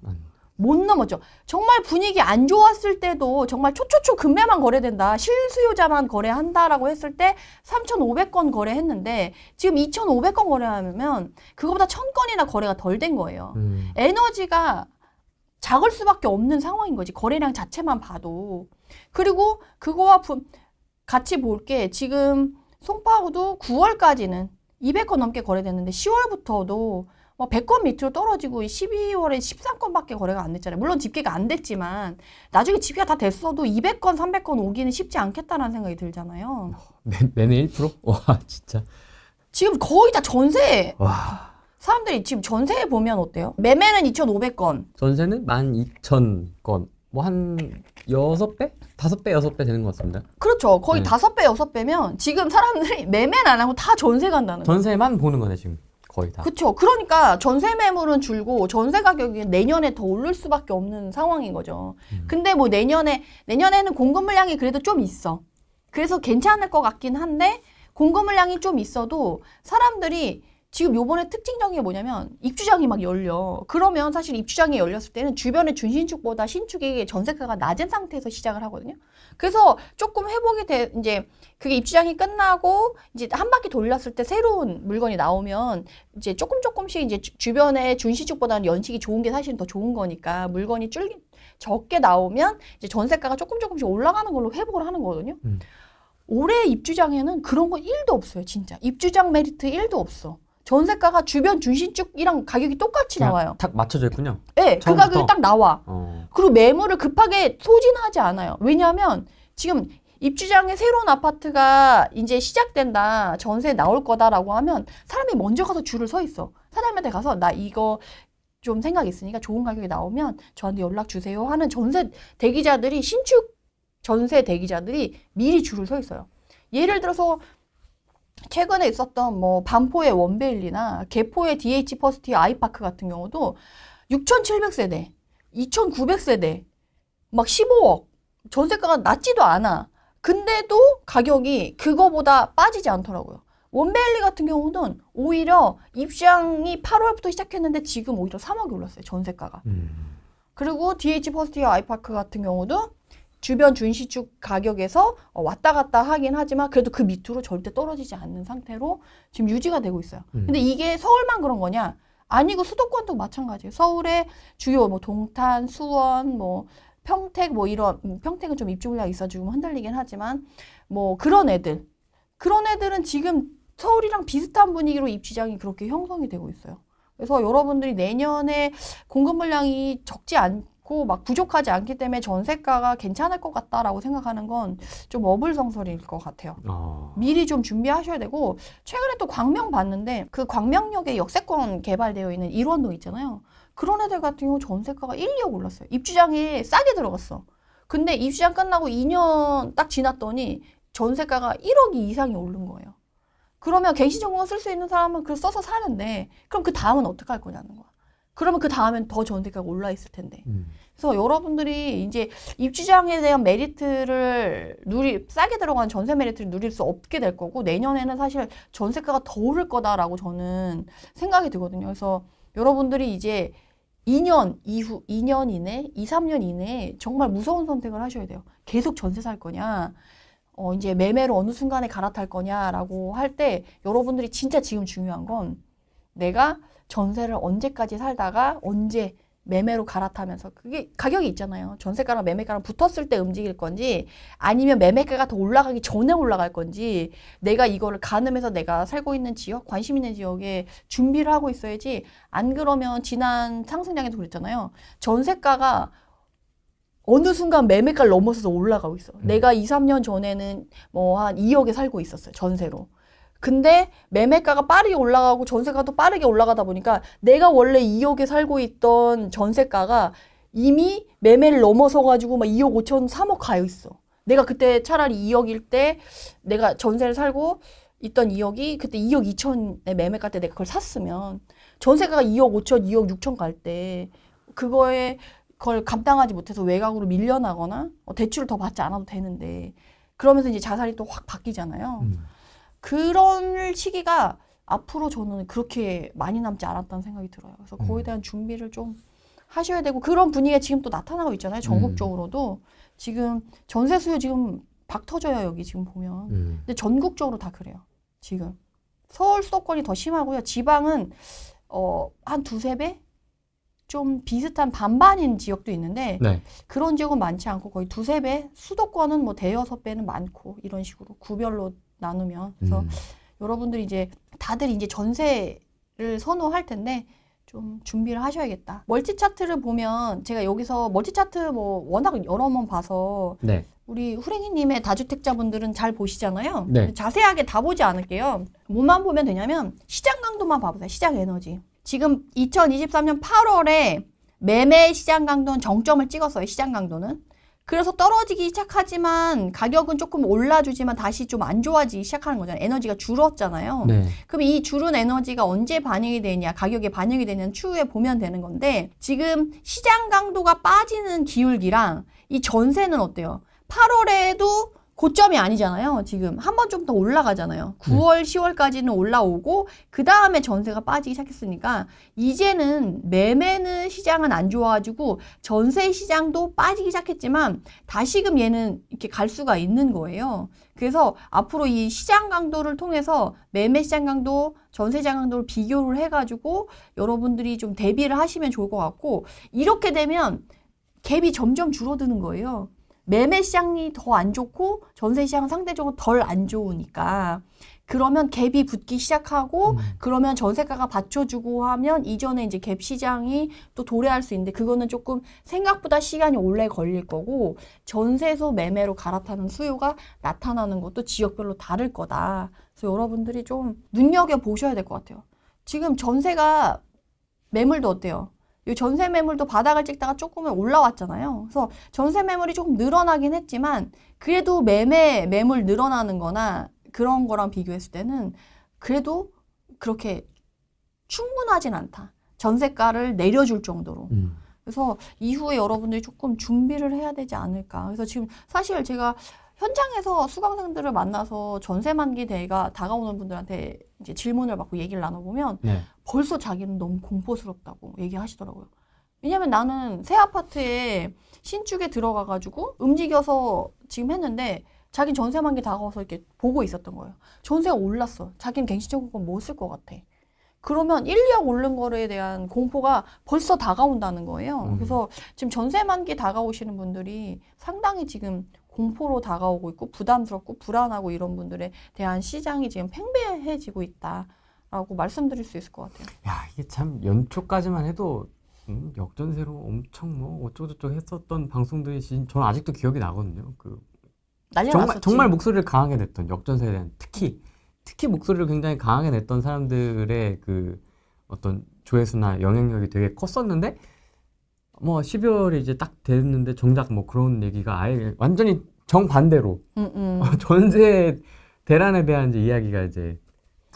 못 넘었죠. 정말 분위기 안 좋았을 때도 정말 초초초 금매만 거래된다. 실수요자만 거래한다라고 했을 때 3,500건 거래했는데 지금 2,500건 거래하면 그거보다 1,000건이나 거래가 덜 된 거예요. 음. 에너지가 작을 수밖에 없는 상황인 거지. 거래량 자체만 봐도. 그리고 그거와 부, 같이 볼게 지금 송파구도 9월까지는 200건 넘게 거래됐는데 10월부터도 100건 뭐 밑으로 떨어지고 12월에 13건밖에 거래가 안 됐잖아요. 물론 집계가 안 됐지만 나중에 집계가 다 됐어도 200건, 300건 오기는 쉽지 않겠다라는 생각이 들잖아요. 매, 매매 1%? 와 진짜. 지금 거의 다 전세. 와. 사람들이 지금 전세 보면 어때요? 매매는 2,500건. 전세는 12,000건. 뭐한여배 다섯 배 여섯 배 되는 것 같습니다. 그렇죠. 거의 네. 다섯 배 여섯 배면 지금 사람들이 매매는 안 하고 다 전세 간다는 거예요. 전세만 보는 거네 지금. 거의 다. 그렇죠. 그러니까 전세 매물은 줄고 전세 가격이 내년에 더 오를 수밖에 없는 상황인 거죠. 음. 근데 뭐 내년에 내년에는 공급 물량이 그래도 좀 있어. 그래서 괜찮을 것 같긴 한데 공급 물량이 좀 있어도 사람들이 지금 요번에 특징적인 게 뭐냐면 입주장이 막 열려. 그러면 사실 입주장이 열렸을 때는 주변의 준신축보다 신축이 전세가가 낮은 상태에서 시작을 하거든요. 그래서 조금 회복이 돼 이제 그게 입주장이 끝나고 이제 한 바퀴 돌렸을 때 새로운 물건이 나오면 이제 조금 조금씩 이제 주변의 준신축보다는 연식이 좋은 게 사실 더 좋은 거니까 물건이 줄 적게 나오면 이제 전세가가 조금 조금씩 올라가는 걸로 회복을 하는 거거든요. 음. 올해 입주장에는 그런 거 1도 없어요, 진짜. 입주장 메리트 1도 없어. 전세가가 주변 중신축이랑 가격이 똑같이 나와요. 딱 맞춰져 있군요. 네, 처음부터? 그 가격이 딱 나와. 어. 그리고 매물을 급하게 소진하지 않아요. 왜냐하면 지금 입주장에 새로운 아파트가 이제 시작된다, 전세 나올 거다라고 하면 사람이 먼저 가서 줄을 서 있어. 사장님한테 가서 나 이거 좀 생각 있으니까 좋은 가격이 나오면 저한테 연락 주세요 하는 전세 대기자들이 신축 전세 대기자들이 미리 줄을 서 있어요. 예를 들어서 최근에 있었던 뭐 반포의 원베일리나 개포의 DH 퍼스티 아이파크 같은 경우도 6,700세대, 2,900세대, 막 15억, 전세가가 낮지도 않아. 근데도 가격이 그거보다 빠지지 않더라고요. 원베일리 같은 경우는 오히려 입시장이 8월부터 시작했는데 지금 오히려 3억이 올랐어요. 전세가가. 음. 그리고 DH 퍼스티 아이파크 같은 경우도 주변 준시축 가격에서 어, 왔다 갔다 하긴 하지만 그래도 그 밑으로 절대 떨어지지 않는 상태로 지금 유지가 되고 있어요. 음. 근데 이게 서울만 그런 거냐? 아니고 수도권도 마찬가지예요. 서울의 주요 뭐 동탄, 수원, 뭐 평택 뭐 이런 음, 평택은 좀 입주 물량 있어 지금 흔들리긴 하지만 뭐 그런 애들 그런 애들은 지금 서울이랑 비슷한 분위기로 입시장이 그렇게 형성이 되고 있어요. 그래서 여러분들이 내년에 공급 물량이 적지 않 않고 막 부족하지 않기 때문에 전세가가 괜찮을 것 같다라고 생각하는 건 좀 어불성설일 것 같아요. 어. 미리 좀 준비하셔야 되고 최근에 또 광명 봤는데 그 광명역에 역세권 개발되어 있는 일원도 있잖아요. 그런 애들 같은 경우 전세가가 1, 2억 올랐어요. 입주장에 싸게 들어갔어. 근데 입주장 끝나고 2년 딱 지났더니 전세가가 1억 이상이 오른 거예요. 그러면 갱신청구권 쓸수 있는 사람은 그 써서 사는데 그럼 그 다음은 어떻게 할 거냐는 거야. 그러면 그 다음엔 더 좋은 데가 올라있을 텐데. 음. 그래서 여러분들이 이제 입주장에 대한 메리트를 누리, 싸게 들어간 전세 메리트를 누릴 수 없게 될 거고, 내년에는 사실 전세가가 더 오를 거다라고 저는 생각이 들거든요. 그래서 여러분들이 이제 2년 이후, 2년 이내, 2, 3년 이내에 정말 무서운 선택을 하셔야 돼요. 계속 전세 살 거냐, 어, 이제 매매로 어느 순간에 갈아탈 거냐라고 할 때 여러분들이 진짜 지금 중요한 건 내가 전세를 언제까지 살다가 언제 매매로 갈아타면서 그게 가격이 있잖아요. 전세가랑 매매가랑 붙었을 때 움직일 건지 아니면 매매가가 더 올라가기 전에 올라갈 건지 내가 이거를 가늠해서 내가 살고 있는 지역, 관심 있는 지역에 준비를 하고 있어야지 안 그러면 지난 상승장에도 그랬잖아요. 전세가가 어느 순간 매매가를 넘어서서 올라가고 있어. 음. 내가 2, 3년 전에는 뭐 한 2억에 살고 있었어요. 전세로. 근데 매매가가 빠르게 올라가고 전세가도 빠르게 올라가다 보니까 내가 원래 2억에 살고 있던 전세가가 이미 매매를 넘어서 가지고 막 2억 5천 3억 가 있어. 내가 그때 차라리 2억일 때 내가 전세를 살고 있던 2억이 그때 2억 2천에 매매가 때 내가 그걸 샀으면 전세가가 2억 5천, 2억 6천 갈 때 그거에 그걸 감당하지 못해서 외곽으로 밀려나거나 뭐 대출을 더 받지 않아도 되는데 그러면서 이제 자살이 또 확 바뀌잖아요. 음. 그런 시기가 앞으로 저는 그렇게 많이 남지 않았다는 생각이 들어요. 그래서 음. 그거에 대한 준비를 좀 하셔야 되고 그런 분위기가 지금 또 나타나고 있잖아요. 전국적으로도 음. 지금 전세 수요 지금 박 터져요 여기 지금 보면. 음. 근데 전국적으로 다 그래요. 지금 서울 수도권이 더 심하고요. 지방은 어한 두세 배 좀 비슷한 반반인 지역도 있는데 네. 그런 지역은 많지 않고 거의 두세 배 수도권은 뭐 대여섯 배는 많고 이런 식으로 구별로 나누면 그래서 음. 여러분들이 이제 다들 이제 전세를 선호할 텐데 좀 준비를 하셔야겠다. 멀티 차트를 보면 제가 여기서 멀티 차트 뭐 워낙 여러 번 봐서 네. 우리 후랭이님의 다주택자분들은 잘 보시잖아요. 네. 자세하게 다 보지 않을게요. 뭐만 보면 되냐면 시장 강도만 봐보세요. 시장 에너지. 지금 2023년 8월에 매매 시장 강도는 정점을 찍었어요. 시장 강도는. 그래서 떨어지기 시작하지만 가격은 조금 올라주지만 다시 좀 안 좋아지기 시작하는 거잖아요. 에너지가 줄었잖아요. 네. 그럼 이 줄은 에너지가 언제 반영이 되냐, 가격에 반영이 되냐는 추후에 보면 되는 건데 지금 시장 강도가 빠지는 기울기랑 이 전세는 어때요? 8월에도 고점이 아니잖아요. 지금 한 번 좀 더 올라가잖아요. 9월, 10월까지는 올라오고 그 다음에 전세가 빠지기 시작했으니까 이제는 매매는 시장은 안 좋아가지고 전세 시장도 빠지기 시작했지만 다시금 얘는 이렇게 갈 수가 있는 거예요. 그래서 앞으로 이 시장 강도를 통해서 매매 시장 강도, 전세 시장 강도를 비교를 해가지고 여러분들이 좀 대비를 하시면 좋을 것 같고 이렇게 되면 갭이 점점 줄어드는 거예요. 매매 시장이 더 안 좋고 전세 시장은 상대적으로 덜 안 좋으니까 그러면 갭이 붙기 시작하고 음. 그러면 전세가가 받쳐주고 하면 이전에 이제 갭 시장이 또 도래할 수 있는데 그거는 조금 생각보다 시간이 오래 걸릴 거고 전세소 매매로 갈아타는 수요가 나타나는 것도 지역별로 다를 거다. 그래서 여러분들이 좀 눈여겨 보셔야 될 것 같아요. 지금 전세가 매물도 어때요? 이 전세 매물도 바닥을 찍다가 조금은 올라왔잖아요. 그래서 전세 매물이 조금 늘어나긴 했지만 그래도 매매 매물 늘어나는 거나 그런 거랑 비교했을 때는 그래도 그렇게 충분하진 않다. 전세가를 내려줄 정도로. 음. 그래서 이후에 여러분들이 조금 준비를 해야 되지 않을까. 그래서 지금 사실 제가 현장에서 수강생들을 만나서 전세 만기 대가 회 다가오는 분들한테 이제 질문을 받고 얘기를 나눠보면 네. 벌써 자기는 너무 공포스럽다고 얘기하시더라고요. 왜냐면 나는 새 아파트에 신축에 들어가가지고 움직여서 지금 했는데 자기는 전세만 기 다가와서 이렇게 보고 있었던 거예요. 전세가 올랐어. 자기는 갱신적구권못쓸것 같아. 그러면 1, 2억 오른 거에 대한 공포가 벌써 다가온다는 거예요. 음. 그래서 지금 전세 만기 다가오시는 분들이 상당히 지금 공포로 다가오고 있고 부담스럽고 불안하고 이런 분들에 대한 시장이 지금 팽배해지고 있다. 라고 말씀드릴 수 있을 것 같아요. 야, 이게 참 연초까지만 해도 음, 역전세로 엄청 뭐 어쩌고저쩌고 했었던 방송들이 진, 저는 아직도 기억이 나거든요. 그 정말, 정말 목소리를 강하게 냈던 역전세에 대한 특히 특히 목소리를 굉장히 강하게 냈던 사람들의 그 어떤 조회수나 영향력이 되게 컸었는데 뭐 12월이 이제 딱 됐는데 정작 뭐 그런 얘기가 아예 완전히 정반대로 음, 음. 전세 대란에 대한 이제 이야기가 이제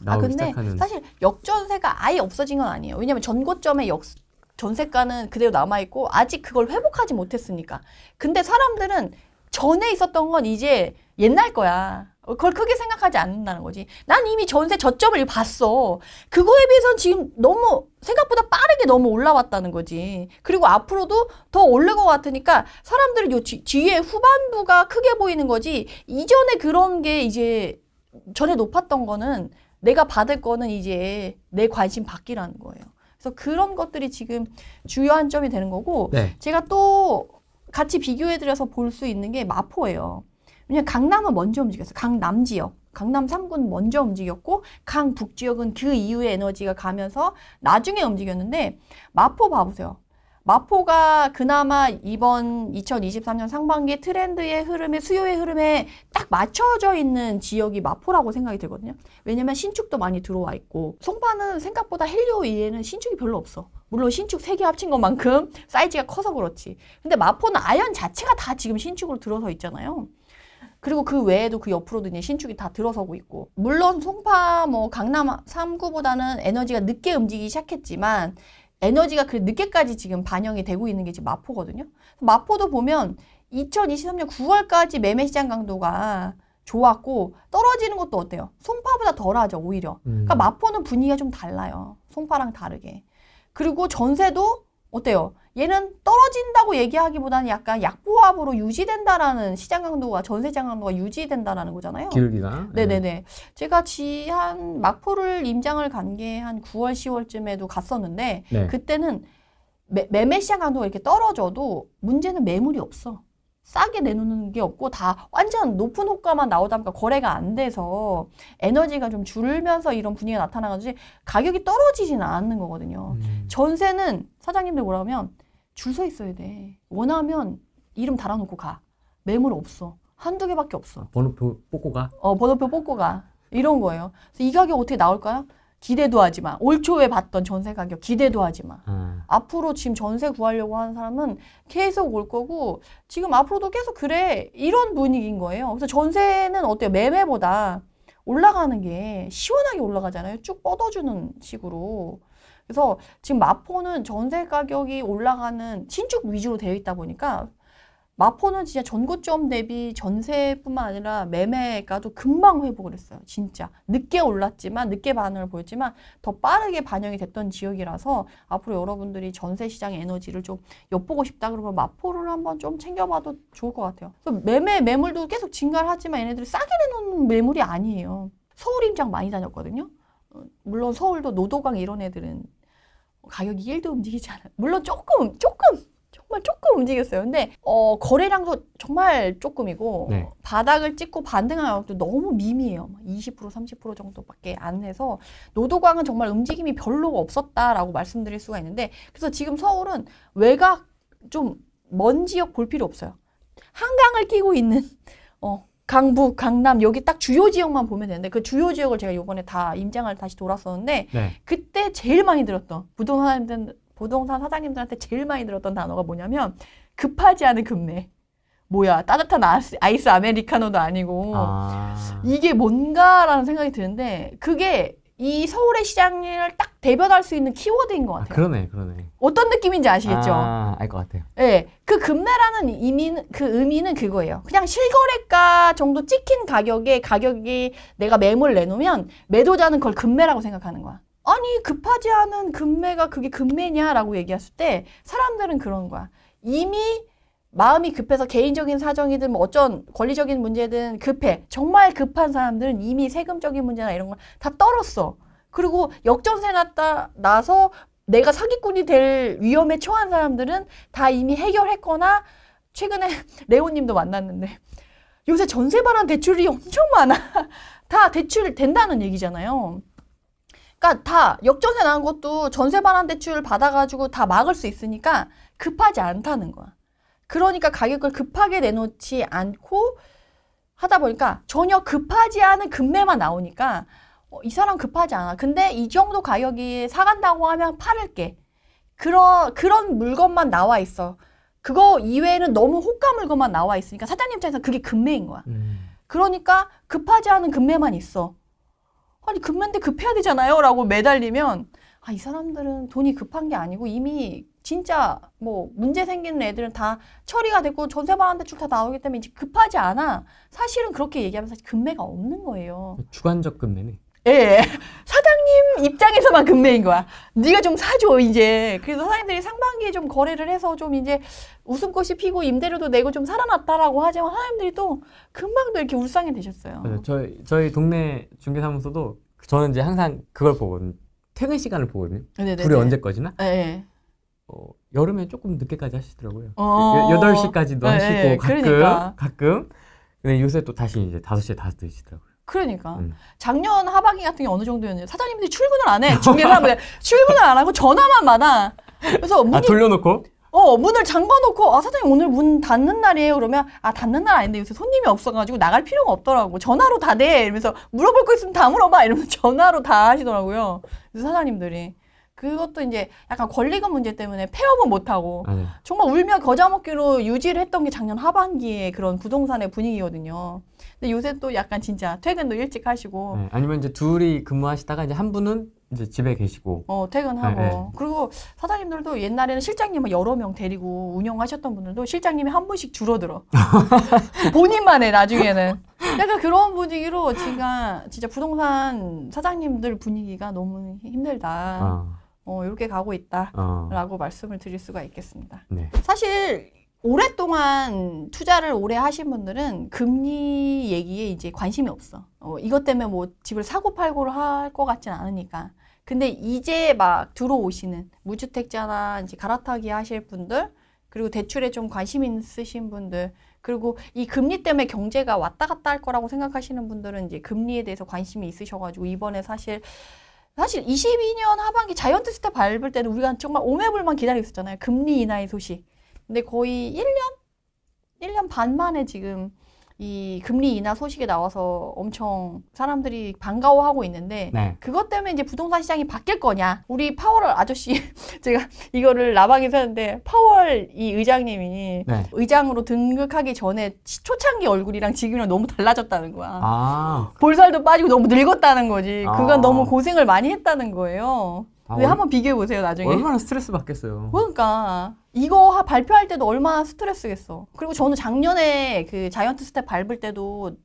아 근데 시작하는. 사실 역전세가 아예 없어진 건 아니에요. 왜냐하면 전고점의 역 전세가는 그대로 남아 있고 아직 그걸 회복하지 못했으니까. 근데 사람들은 전에 있었던 건 이제 옛날 거야. 그걸 크게 생각하지 않는다는 거지. 난 이미 전세 저점을 봤어. 그거에 비해서는 지금 너무 생각보다 빠르게 너무 올라왔다는 거지. 그리고 앞으로도 더 오를 것 같으니까 사람들은 요 뒤, 뒤에 후반부가 크게 보이는 거지. 이전에 그런 게 이제 전에 높았던 거는 내가 받을 거는 이제 내 관심 받기라는 거예요. 그래서 그런 것들이 지금 주요한 점이 되는 거고 네. 제가 또 같이 비교해드려서 볼 수 있는 게 마포예요. 왜냐면 강남은 먼저 움직였어요. 강남 지역. 강남 3군 먼저 움직였고 강북 지역은 그 이후에 에너지가 가면서 나중에 움직였는데 마포 봐보세요. 마포가 그나마 이번 2023년 상반기 트렌드의 흐름에 수요의 흐름에 딱 맞춰져 있는 지역이 마포라고 생각이 들거든요. 왜냐면 신축도 많이 들어와 있고 송파는 생각보다 헬리오 이외에는 신축이 별로 없어. 물론 신축 3개 합친 것만큼 사이즈가 커서 그렇지. 근데 마포는 아연 자체가 다 지금 신축으로 들어서 있잖아요. 그리고 그 외에도 그 옆으로도 이제 신축이 다 들어서고 있고 물론 송파 뭐 강남 3구보다는 에너지가 늦게 움직이기 시작했지만 에너지가 그 늦게까지 지금 반영이 되고 있는 게 지금 마포거든요. 마포도 보면 2023년 9월까지 매매 시장 강도가 좋았고 떨어지는 것도 어때요? 송파보다 덜하죠 오히려. 그러니까 음. 그러니까 마포는 분위기가 좀 달라요. 송파랑 다르게. 그리고 전세도 어때요? 얘는 떨어진다고 얘기하기보다는 약간 약보합으로 유지된다라는 시장 강도가 전세 장 강도가 유지된다라는 거잖아요. 기울기가. 네네네. 제가 지한 막포를 임장을 간 게 한 9월 10월쯤에도 갔었는데 네. 그때는 매, 매매 시장 강도가 이렇게 떨어져도 문제는 매물이 없어. 싸게 내놓는 게 없고 다 완전 높은 호가만 나오다 보니까 거래가 안 돼서 에너지가 좀 줄면서 이런 분위기가 나타나가지 고 가격이 떨어지지는 않는 거거든요. 음. 전세는 사장님들 뭐라 면줄 서 있어야 돼. 원하면 이름 달아놓고 가. 매물 없어. 한두 개밖에 없어. 아, 번호표 뽑고 가? 어, 번호표 뽑고 가. 이런 거예요. 그래서 이 가격 어떻게 나올까요? 기대도 하지 마. 올 초에 봤던 전세 가격 기대도 하지 마. 음. 앞으로 지금 전세 구하려고 하는 사람은 계속 올 거고 지금 앞으로도 계속 그래 이런 분위기인 거예요. 그래서 전세는 어때요? 매매보다 올라가는 게 시원하게 올라가잖아요. 쭉 뻗어주는 식으로. 그래서 지금 마포는 전세 가격이 올라가는 신축 위주로 되어 있다 보니까 마포는 진짜 전고점 대비 전세뿐만 아니라 매매가도 금방 회복을 했어요. 진짜. 늦게 올랐지만, 늦게 반응을 보였지만 더 빠르게 반영이 됐던 지역이라서 앞으로 여러분들이 전세 시장의 에너지를 좀 엿보고 싶다 그러면 마포를 한번 좀 챙겨봐도 좋을 것 같아요. 매매, 매물도 계속 증가를 하지만 얘네들이 싸게 내놓는 매물이 아니에요. 서울 임장 많이 다녔거든요. 어, 물론 서울도 노도강 이런 애들은 가격이 1도 움직이지 않아. 물론 조금, 조금, 정말 조금 움직였어요. 근데 어, 거래량도 정말 조금이고 네. 바닥을 찍고 반등한 가격도 너무 미미해요. 20% 30% 정도밖에 안 해서 노도광은 정말 움직임이 별로 없었다라고 말씀드릴 수가 있는데 그래서 지금 서울은 외곽 좀 먼 지역 볼 필요 없어요. 한강을 끼고 있는 어, 강북, 강남 여기 딱 주요 지역만 보면 되는데 그 주요 지역을 제가 요번에 다 임장을 다시 돌았었는데 네. 그때 제일 많이 들었던 부동산 부동산 사장님들한테 제일 많이 들었던 단어가 뭐냐면 급하지 않은 금매. 뭐야 따뜻한 아스, 아이스 아메리카노도 아니고 아... 이게 뭔가라는 생각이 드는데 그게 이 서울의 시장을 딱 대변할 수 있는 키워드인 것 아, 같아요. 아, 그러네, 그러네. 어떤 느낌인지 아시겠죠? 아, 알 것 같아요. 네, 그 금매라는 의미, 그 의미는 그거예요. 그냥 실거래가 정도 찍힌 가격에 가격이 내가 매물 내놓으면 매도자는 그걸 금매라고 생각하는 거야. 아니 급하지 않은 금매가 그게 금매냐라고 얘기했을 때 사람들은 그런 거야. 이미 마음이 급해서 개인적인 사정이든 뭐 어쩐 권리적인 문제든 급해. 정말 급한 사람들은 이미 세금적인 문제나 이런 걸 다 떨었어. 그리고 역전세 났다 나서 내가 사기꾼이 될 위험에 처한 사람들은 다 이미 해결했거나 최근에 레오님도 만났는데 요새 전세 반환 대출이 엄청 많아. 다 대출 된다는 얘기잖아요. 그러니까 다 역전세 난 것도 전세 반환 대출 받아가지고 다 막을 수 있으니까 급하지 않다는 거야. 그러니까 가격을 급하게 내놓지 않고 하다 보니까 전혀 급하지 않은 급매만 나오니까 어, 이 사람 급하지 않아. 근데 이 정도 가격이 사간다고 하면 팔을게. 그런 그런 물건만 나와 있어. 그거 이외에는 너무 호가 물건만 나와 있으니까 사장님 입장에서 그게 급매인 거야. 음. 그러니까 급하지 않은 급매만 있어. 아니 급매인데 급해야 되잖아요. 라고 매달리면 아, 이 사람들은 돈이 급한 게 아니고 이미 진짜 뭐 문제 생기는 애들은 다 처리가 됐고 전세 반환 대출 다 나오기 때문에 이제 급하지 않아. 사실은 그렇게 얘기하면 사실 금매가 없는 거예요. 주관적 금매네. 예. 사장님 입장에서만 금매인 거야. 네가 좀 사줘 이제. 그래서 사장님들이 상반기에 좀 거래를 해서 좀 이제 웃음꽃이 피고 임대료도 내고 좀 살아났다라고 하지만 사장님들이 또 금방 또 이렇게 울상이 되셨어요. 맞아요. 저희 저희 동네 중개사무소도 저는 이제 항상 그걸 보거든요. 퇴근 시간을 보거든요. 네네네. 네, 둘이 언제 꺼지나? 네. 어, 여름에 조금 늦게까지 하시더라고요. 어. 8시까지도 네, 하시고 네, 가끔 그러니까. 가끔. 근데 요새 또 다시 이제 5시에 다 드시더라고요. 그러니까 음. 작년 하반기 같은 게 어느 정도였냐 사장님들이 출근을 안 해. 중계 사람들 출근을 안 하고 전화만 받아. 그래서 아, 문이 아, 돌려놓고 어, 문을 잠궈놓고, 아, 사장님 오늘 문 닫는 날이에요. 그러면, 아, 닫는 날 아닌데 요새 손님이 없어가지고 나갈 필요가 없더라고. 전화로 다 돼. 이러면서 물어볼 거 있으면 다 물어봐. 이러면서 전화로 다 하시더라고요. 그래서 사장님들이. 그것도 이제 약간 권리금 문제 때문에 폐업은 못하고 아, 네. 정말 울며 거자 먹기로 유지를 했던 게 작년 하반기에 그런 부동산의 분위기거든요. 근데 요새 또 약간 진짜 퇴근도 일찍 하시고 네. 아니면 이제 둘이 근무하시다가 이제 한 분은 이제 집에 계시고 어 퇴근하고 네, 네. 그리고 사장님들도 옛날에는 실장님을 여러 명 데리고 운영하셨던 분들도 실장님이 한 분씩 줄어들어 본인만 해 나중에는 약간 그러니까 그런 분위기로 지금 진짜 부동산 사장님들 분위기가 너무 힘들다. 아. 어, 이렇게 가고 있다라고 어. 말씀을 드릴 수가 있겠습니다. 네. 사실 오랫동안 투자를 오래 하신 분들은 금리 얘기에 이제 관심이 없어. 어, 이것 때문에 뭐 집을 사고 팔고를 할 것 같진 않으니까. 근데 이제 막 들어오시는 무주택자나 이제 갈아타기 하실 분들 그리고 대출에 좀 관심 있으신 분들 그리고 이 금리 때문에 경제가 왔다 갔다 할 거라고 생각하시는 분들은 이제 금리에 대해서 관심이 있으셔가지고 이번에 사실 사실 22년 하반기 자이언트 스텝 밟을 때는 우리가 정말 오매불만 기다리고 있었잖아요. 금리 인하의 소식. 근데 거의 1년? 1년 반 만에 지금 이 금리 인하 소식이 나와서 엄청 사람들이 반가워하고 있는데 네. 그것 때문에 이제 부동산 시장이 바뀔 거냐? 우리 파월 아저씨 제가 이거를 라방에서 했는데 파월 이 의장님이 네. 의장으로 등극하기 전에 초창기 얼굴이랑 지금이랑 너무 달라졌다는 거야. 아. 볼살도 빠지고 너무 늙었다는 거지. 아. 그간 너무 고생을 많이 했다는 거예요. 아, 네, 한번 비교해 보세요 나중에. 얼마나 스트레스 받겠어요. 그러니까 이거 발표할 때도 얼마나 스트레스겠어. 그리고 저는 작년에 그 자이언트 스텝 밟을 때도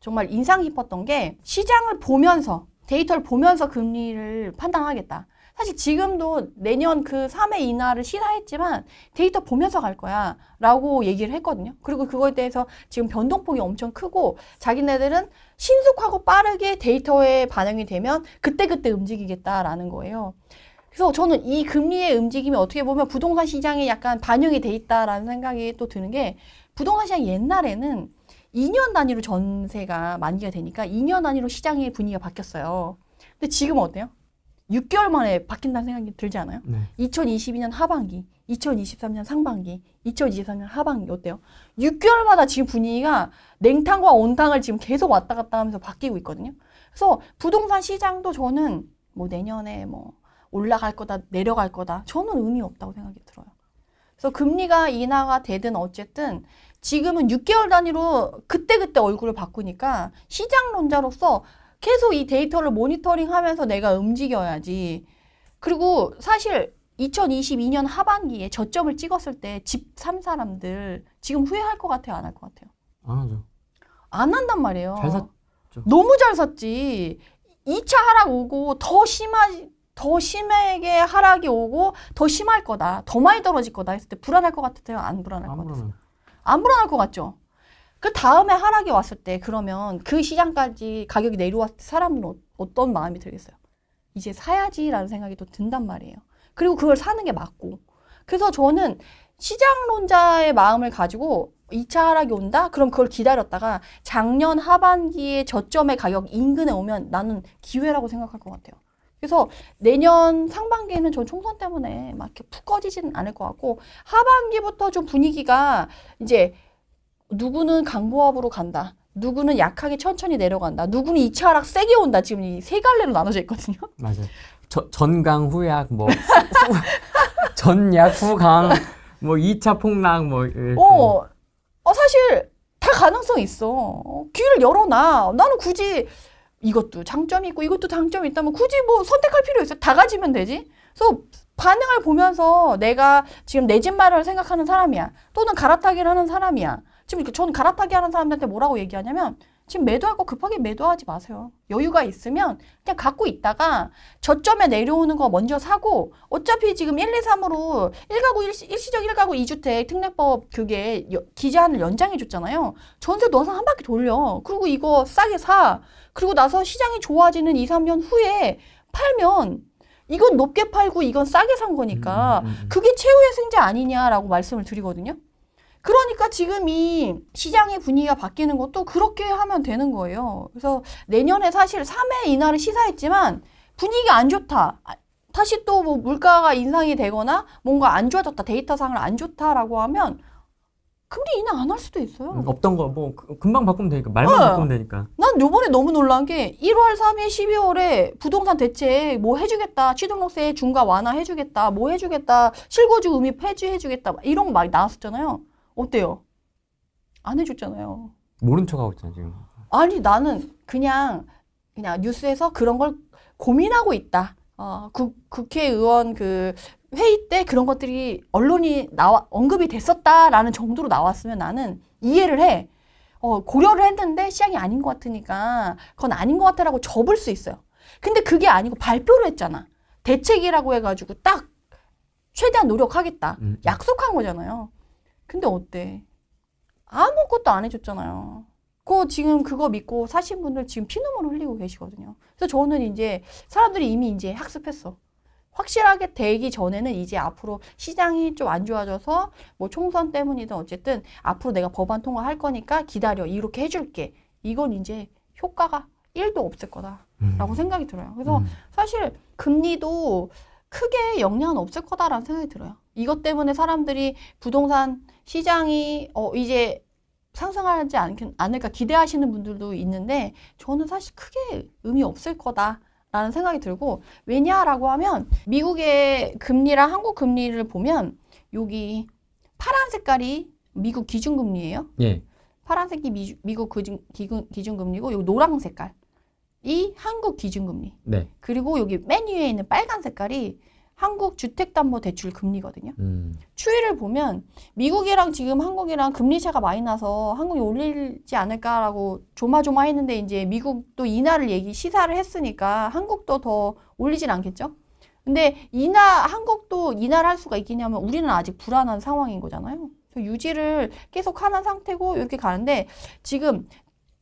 정말 인상 깊었던 게 시장을 보면서 데이터를 보면서 금리를 판단하겠다. 사실 지금도 내년 그 3회 인하를 실화했지만 데이터 보면서 갈 거야 라고 얘기를 했거든요. 그리고 그거에 대해서 지금 변동폭이 엄청 크고 자기네들은 신속하고 빠르게 데이터에 반영이 되면 그때그때 움직이겠다라는 거예요. 그래서 저는 이 금리의 움직임이 어떻게 보면 부동산 시장에 약간 반영이 돼 있다라는 생각이 또 드는 게 부동산 시장 옛날에는 2년 단위로 전세가 만기가 되니까 2년 단위로 시장의 분위기가 바뀌었어요. 근데 지금 어때요? 6개월 만에 바뀐다는 생각이 들지 않아요? 네. 2022년 하반기, 2023년 상반기, 2023년 하반기 어때요? 6개월마다 지금 분위기가 냉탕과 온탕을 지금 계속 왔다 갔다 하면서 바뀌고 있거든요. 그래서 부동산 시장도 저는 뭐 내년에 뭐 올라갈 거다, 내려갈 거다. 저는 의미 없다고 생각이 들어요. 그래서 금리가 인하가 되든 어쨌든 지금은 6개월 단위로 그때그때 얼굴을 바꾸니까 시장론자로서 계속 이 데이터를 모니터링 하면서 내가 움직여야지. 그리고 사실 2022년 하반기에 저점을 찍었을 때 집 산 사람들 지금 후회할 것 같아요? 안 할 것 같아요? 안 하죠. 안 한단 말이에요. 잘 샀죠. 너무 잘 샀지. 2차 하락 오고 더 심하, 더 심하게 하락이 오고 더 심할 거다. 더 많이 떨어질 거다 했을 때 불안할 것 같아요? 안 불안할 안것 같아요? 안 불안할 것 같죠? 그 다음에 하락이 왔을 때 그러면 그 시장까지 가격이 내려왔을 때 사람은 어, 어떤 마음이 들겠어요? 이제 사야지라는 생각이 또 든단 말이에요. 그리고 그걸 사는 게 맞고. 그래서 저는 시장론자의 마음을 가지고 2차 하락이 온다? 그럼 그걸 기다렸다가 작년 하반기에 저점의 가격 인근에 오면 나는 기회라고 생각할 것 같아요. 그래서 내년 상반기에는 전 총선 때문에 막 이렇게 푹 꺼지진 않을 것 같고 하반기부터 좀 분위기가 이제 누구는 강보합으로 간다. 누구는 약하게 천천히 내려간다. 누구는 이차 하락 세게 온다. 지금 이 세 갈래로 나눠져 있거든요. 맞아요. 저, 전강 후약 뭐 전약 후강 뭐 2차 폭락 뭐 어. 어 사실 다 가능성 있어. 어, 귀를 열어놔. 나는 굳이 이것도 장점이 있고 이것도 장점이 있다면 굳이 뭐 선택할 필요 있어? 요다 가지면 되지. 그래서 반응을 보면서 내가 지금 내 집 마련을 생각하는 사람이야. 또는 갈아타기를 하는 사람이야. 지금 이렇게 전 갈아타기 하는 사람들한테 뭐라고 얘기하냐면 지금 매도하고 급하게 매도하지 마세요. 여유가 있으면 그냥 갖고 있다가 저점에 내려오는 거 먼저 사고 어차피 지금 1, 2, 3으로 1가구 일시, 일시적 1가구 2주택 특례법 그게 기재안을 연장해 줬잖아요. 전세 넣어서 한 바퀴 돌려. 그리고 이거 싸게 사. 그리고 나서 시장이 좋아지는 2, 3년 후에 팔면 이건 높게 팔고 이건 싸게 산 거니까 음, 음, 음. 그게 최후의 승자 아니냐라고 말씀을 드리거든요. 그러니까 지금 이 시장의 분위기가 바뀌는 것도 그렇게 하면 되는 거예요. 그래서 내년에 사실 3회 인하를 시사했지만 분위기가 안 좋다. 아, 다시 또뭐 물가가 인상이 되거나 뭔가 안 좋아졌다. 데이터상을 안 좋다라고 하면 근데 인하 안할 수도 있어요. 음, 없던 거뭐 그, 금방 바꾸면 되니까 말만 네. 바꾸면 되니까. 난 요번에 너무 놀란 게 1월 3일 12월에 부동산 대책 뭐 해주겠다 취등록세 중과 완화 해주겠다 뭐 해주겠다 실거주 의미 폐지해주겠다 이런 거막 나왔었잖아요. 어때요? 안 해줬잖아요. 모른 척하고 있잖아 지금. 아니 나는 그냥 그냥 뉴스에서 그런 걸 고민하고 있다. 어, 국, 국회의원 그 회의 때 그런 것들이 언론이 나와 언급이 됐었다라는 정도로 나왔으면 나는 이해를 해. 어, 고려를 했는데 시향이 아닌 것 같으니까 그건 아닌 것 같아라고 접을 수 있어요. 근데 그게 아니고 발표를 했잖아. 대책이라고 해가지고 딱 최대한 노력하겠다. 음. 음. 약속한 거잖아요. 근데 어때? 아무것도 안 해줬잖아요. 그 지금 그거 믿고 사신 분들 지금 피눈물 흘리고 계시거든요. 그래서 저는 이제 사람들이 이미 이제 학습했어. 확실하게 되기 전에는 이제 앞으로 시장이 좀 안 좋아져서 뭐 총선 때문이든 어쨌든 앞으로 내가 법안 통과할 거니까 기다려 이렇게 해줄게 이건 이제 효과가 1도 없을 거다라고 음. 생각이 들어요. 그래서 음. 사실 금리도 크게 영향은 없을 거다라는 생각이 들어요. 이것 때문에 사람들이 부동산 시장이 어 이제 상승하지 않, 않을까 기대하시는 분들도 있는데 저는 사실 크게 의미 없을 거다. 라는 생각이 들고 왜냐라고 하면 미국의 금리랑 한국 금리를 보면 여기 파란 색깔이 미국 기준금리예요. 예. 파란색이 미, 미국 기준, 기준, 기준금리고 여기 노란 색깔이 한국 기준금리. 네. 그리고 여기 맨 위에 있는 빨간 색깔이 한국 주택담보대출 금리거든요. 음. 추이를 보면 미국이랑 지금 한국이랑 금리 차가 많이 나서 한국이 올리지 않을까라고 조마조마했는데 이제 미국도 인하를 얘기 시사를 했으니까 한국도 더 올리진 않겠죠. 근데 인하 한국도 인하를 할 수가 있겠냐면 우리는 아직 불안한 상황인 거잖아요. 그래서 유지를 계속 하는 상태고 이렇게 가는데 지금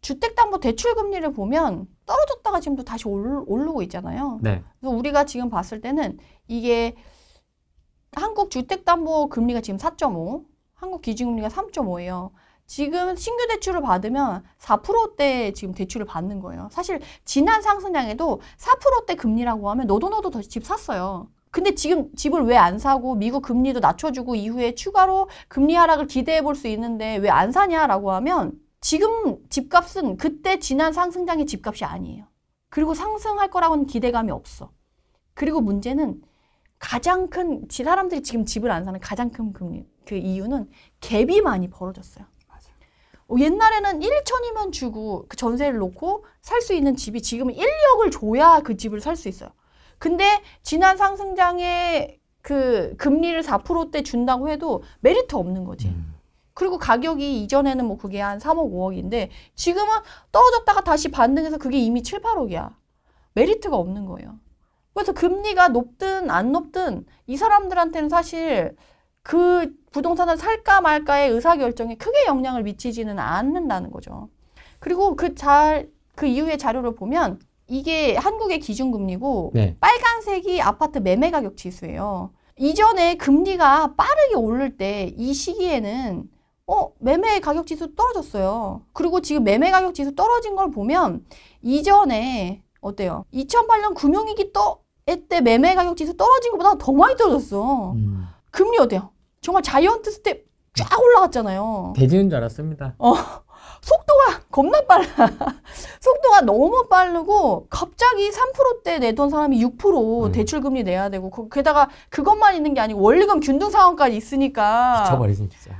주택담보대출 금리를 보면 떨어졌다가 지금도 다시 올, 오르고 있잖아요. 네. 그래서 우리가 지금 봤을 때는 이게 한국 주택담보 금리가 지금 4.5, 한국 기준금리가 3.5예요. 지금 신규 대출을 받으면 4%대 지금 대출을 받는 거예요. 사실 지난 상승량에도 4%대 금리라고 하면 너도 너도 더 집 샀어요. 근데 지금 집을 왜 안 사고 미국 금리도 낮춰주고 이후에 추가로 금리 하락을 기대해 볼 수 있는데 왜 안 사냐라고 하면 지금 집값은 그때 지난 상승장의 집값이 아니에요. 그리고 상승할 거라고는 기대감이 없어. 그리고 문제는 가장 큰지 사람들이 지금 집을 안 사는 가장 큰 금리 그 이유는 갭이 많이 벌어졌어요. 맞아. 옛날에는 1천이면 주고 그 전세를 놓고 살 수 있는 집이 지금은 1, 억을 줘야 그 집을 살 수 있어요. 근데 지난 상승장에 그 금리를 4%대 준다고 해도 메리트 없는 거지. 음. 그리고 가격이 이전에는 뭐 그게 한 3억, 5억인데 지금은 떨어졌다가 다시 반등해서 그게 이미 7, 8억이야. 메리트가 없는 거예요. 그래서 금리가 높든 안 높든 이 사람들한테는 사실 그 부동산을 살까 말까의 의사결정에 크게 영향을 미치지는 않는다는 거죠. 그리고 그 잘, 그 이후의 자료를 보면 이게 한국의 기준금리고 네. 빨간색이 아파트 매매가격 지수예요. 이전에 금리가 빠르게 오를 때 이 시기에는 어, 매매 가격 지수 떨어졌어요. 그리고 지금 매매 가격 지수 떨어진 걸 보면 이전에 어때요? 2008년 금융위기 또 이때 매매 가격 지수 떨어진 것보다 더 많이 떨어졌어. 음. 금리 어때요? 정말 자이언트 스텝 쫙 올라갔잖아요. 대지는 줄 알았습니다. 어. 속도가 겁나 빨라. 속도가 너무 빠르고 갑자기 3%대 내던 사람이 6% 음. 대출금리 내야 되고 게다가 그것만 있는 게 아니고 원리금 균등 상황까지 있으니까 미쳐버리지 진짜.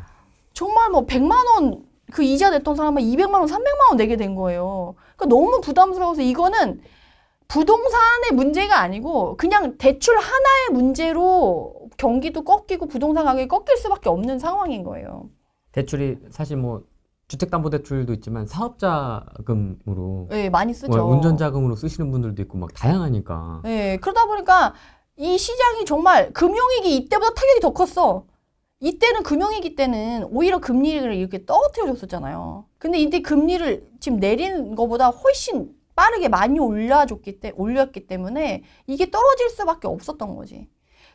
정말 뭐 100만 원 그 이자 냈던 사람은 200만 원, 300만 원 내게 된 거예요. 그러니까 너무 부담스러워서 이거는 부동산의 문제가 아니고 그냥 대출 하나의 문제로 경기도 꺾이고 부동산 가격이 꺾일 수밖에 없는 상황인 거예요. 대출이 사실 뭐 주택담보대출도 있지만 사업자금으로 네, 많이 쓰죠. 뭐 운전자금으로 쓰시는 분들도 있고 막 다양하니까. 네, 그러다 보니까 이 시장이 정말 금융위기 이때보다 타격이 더 컸어. 이때는 금융위기 때는 오히려 금리를 이렇게 떨어뜨려줬었잖아요. 근데 이때 금리를 지금 내린 거보다 훨씬 빠르게 많이 올려줬기 때, 올렸기 때문에 이게 떨어질 수밖에 없었던 거지.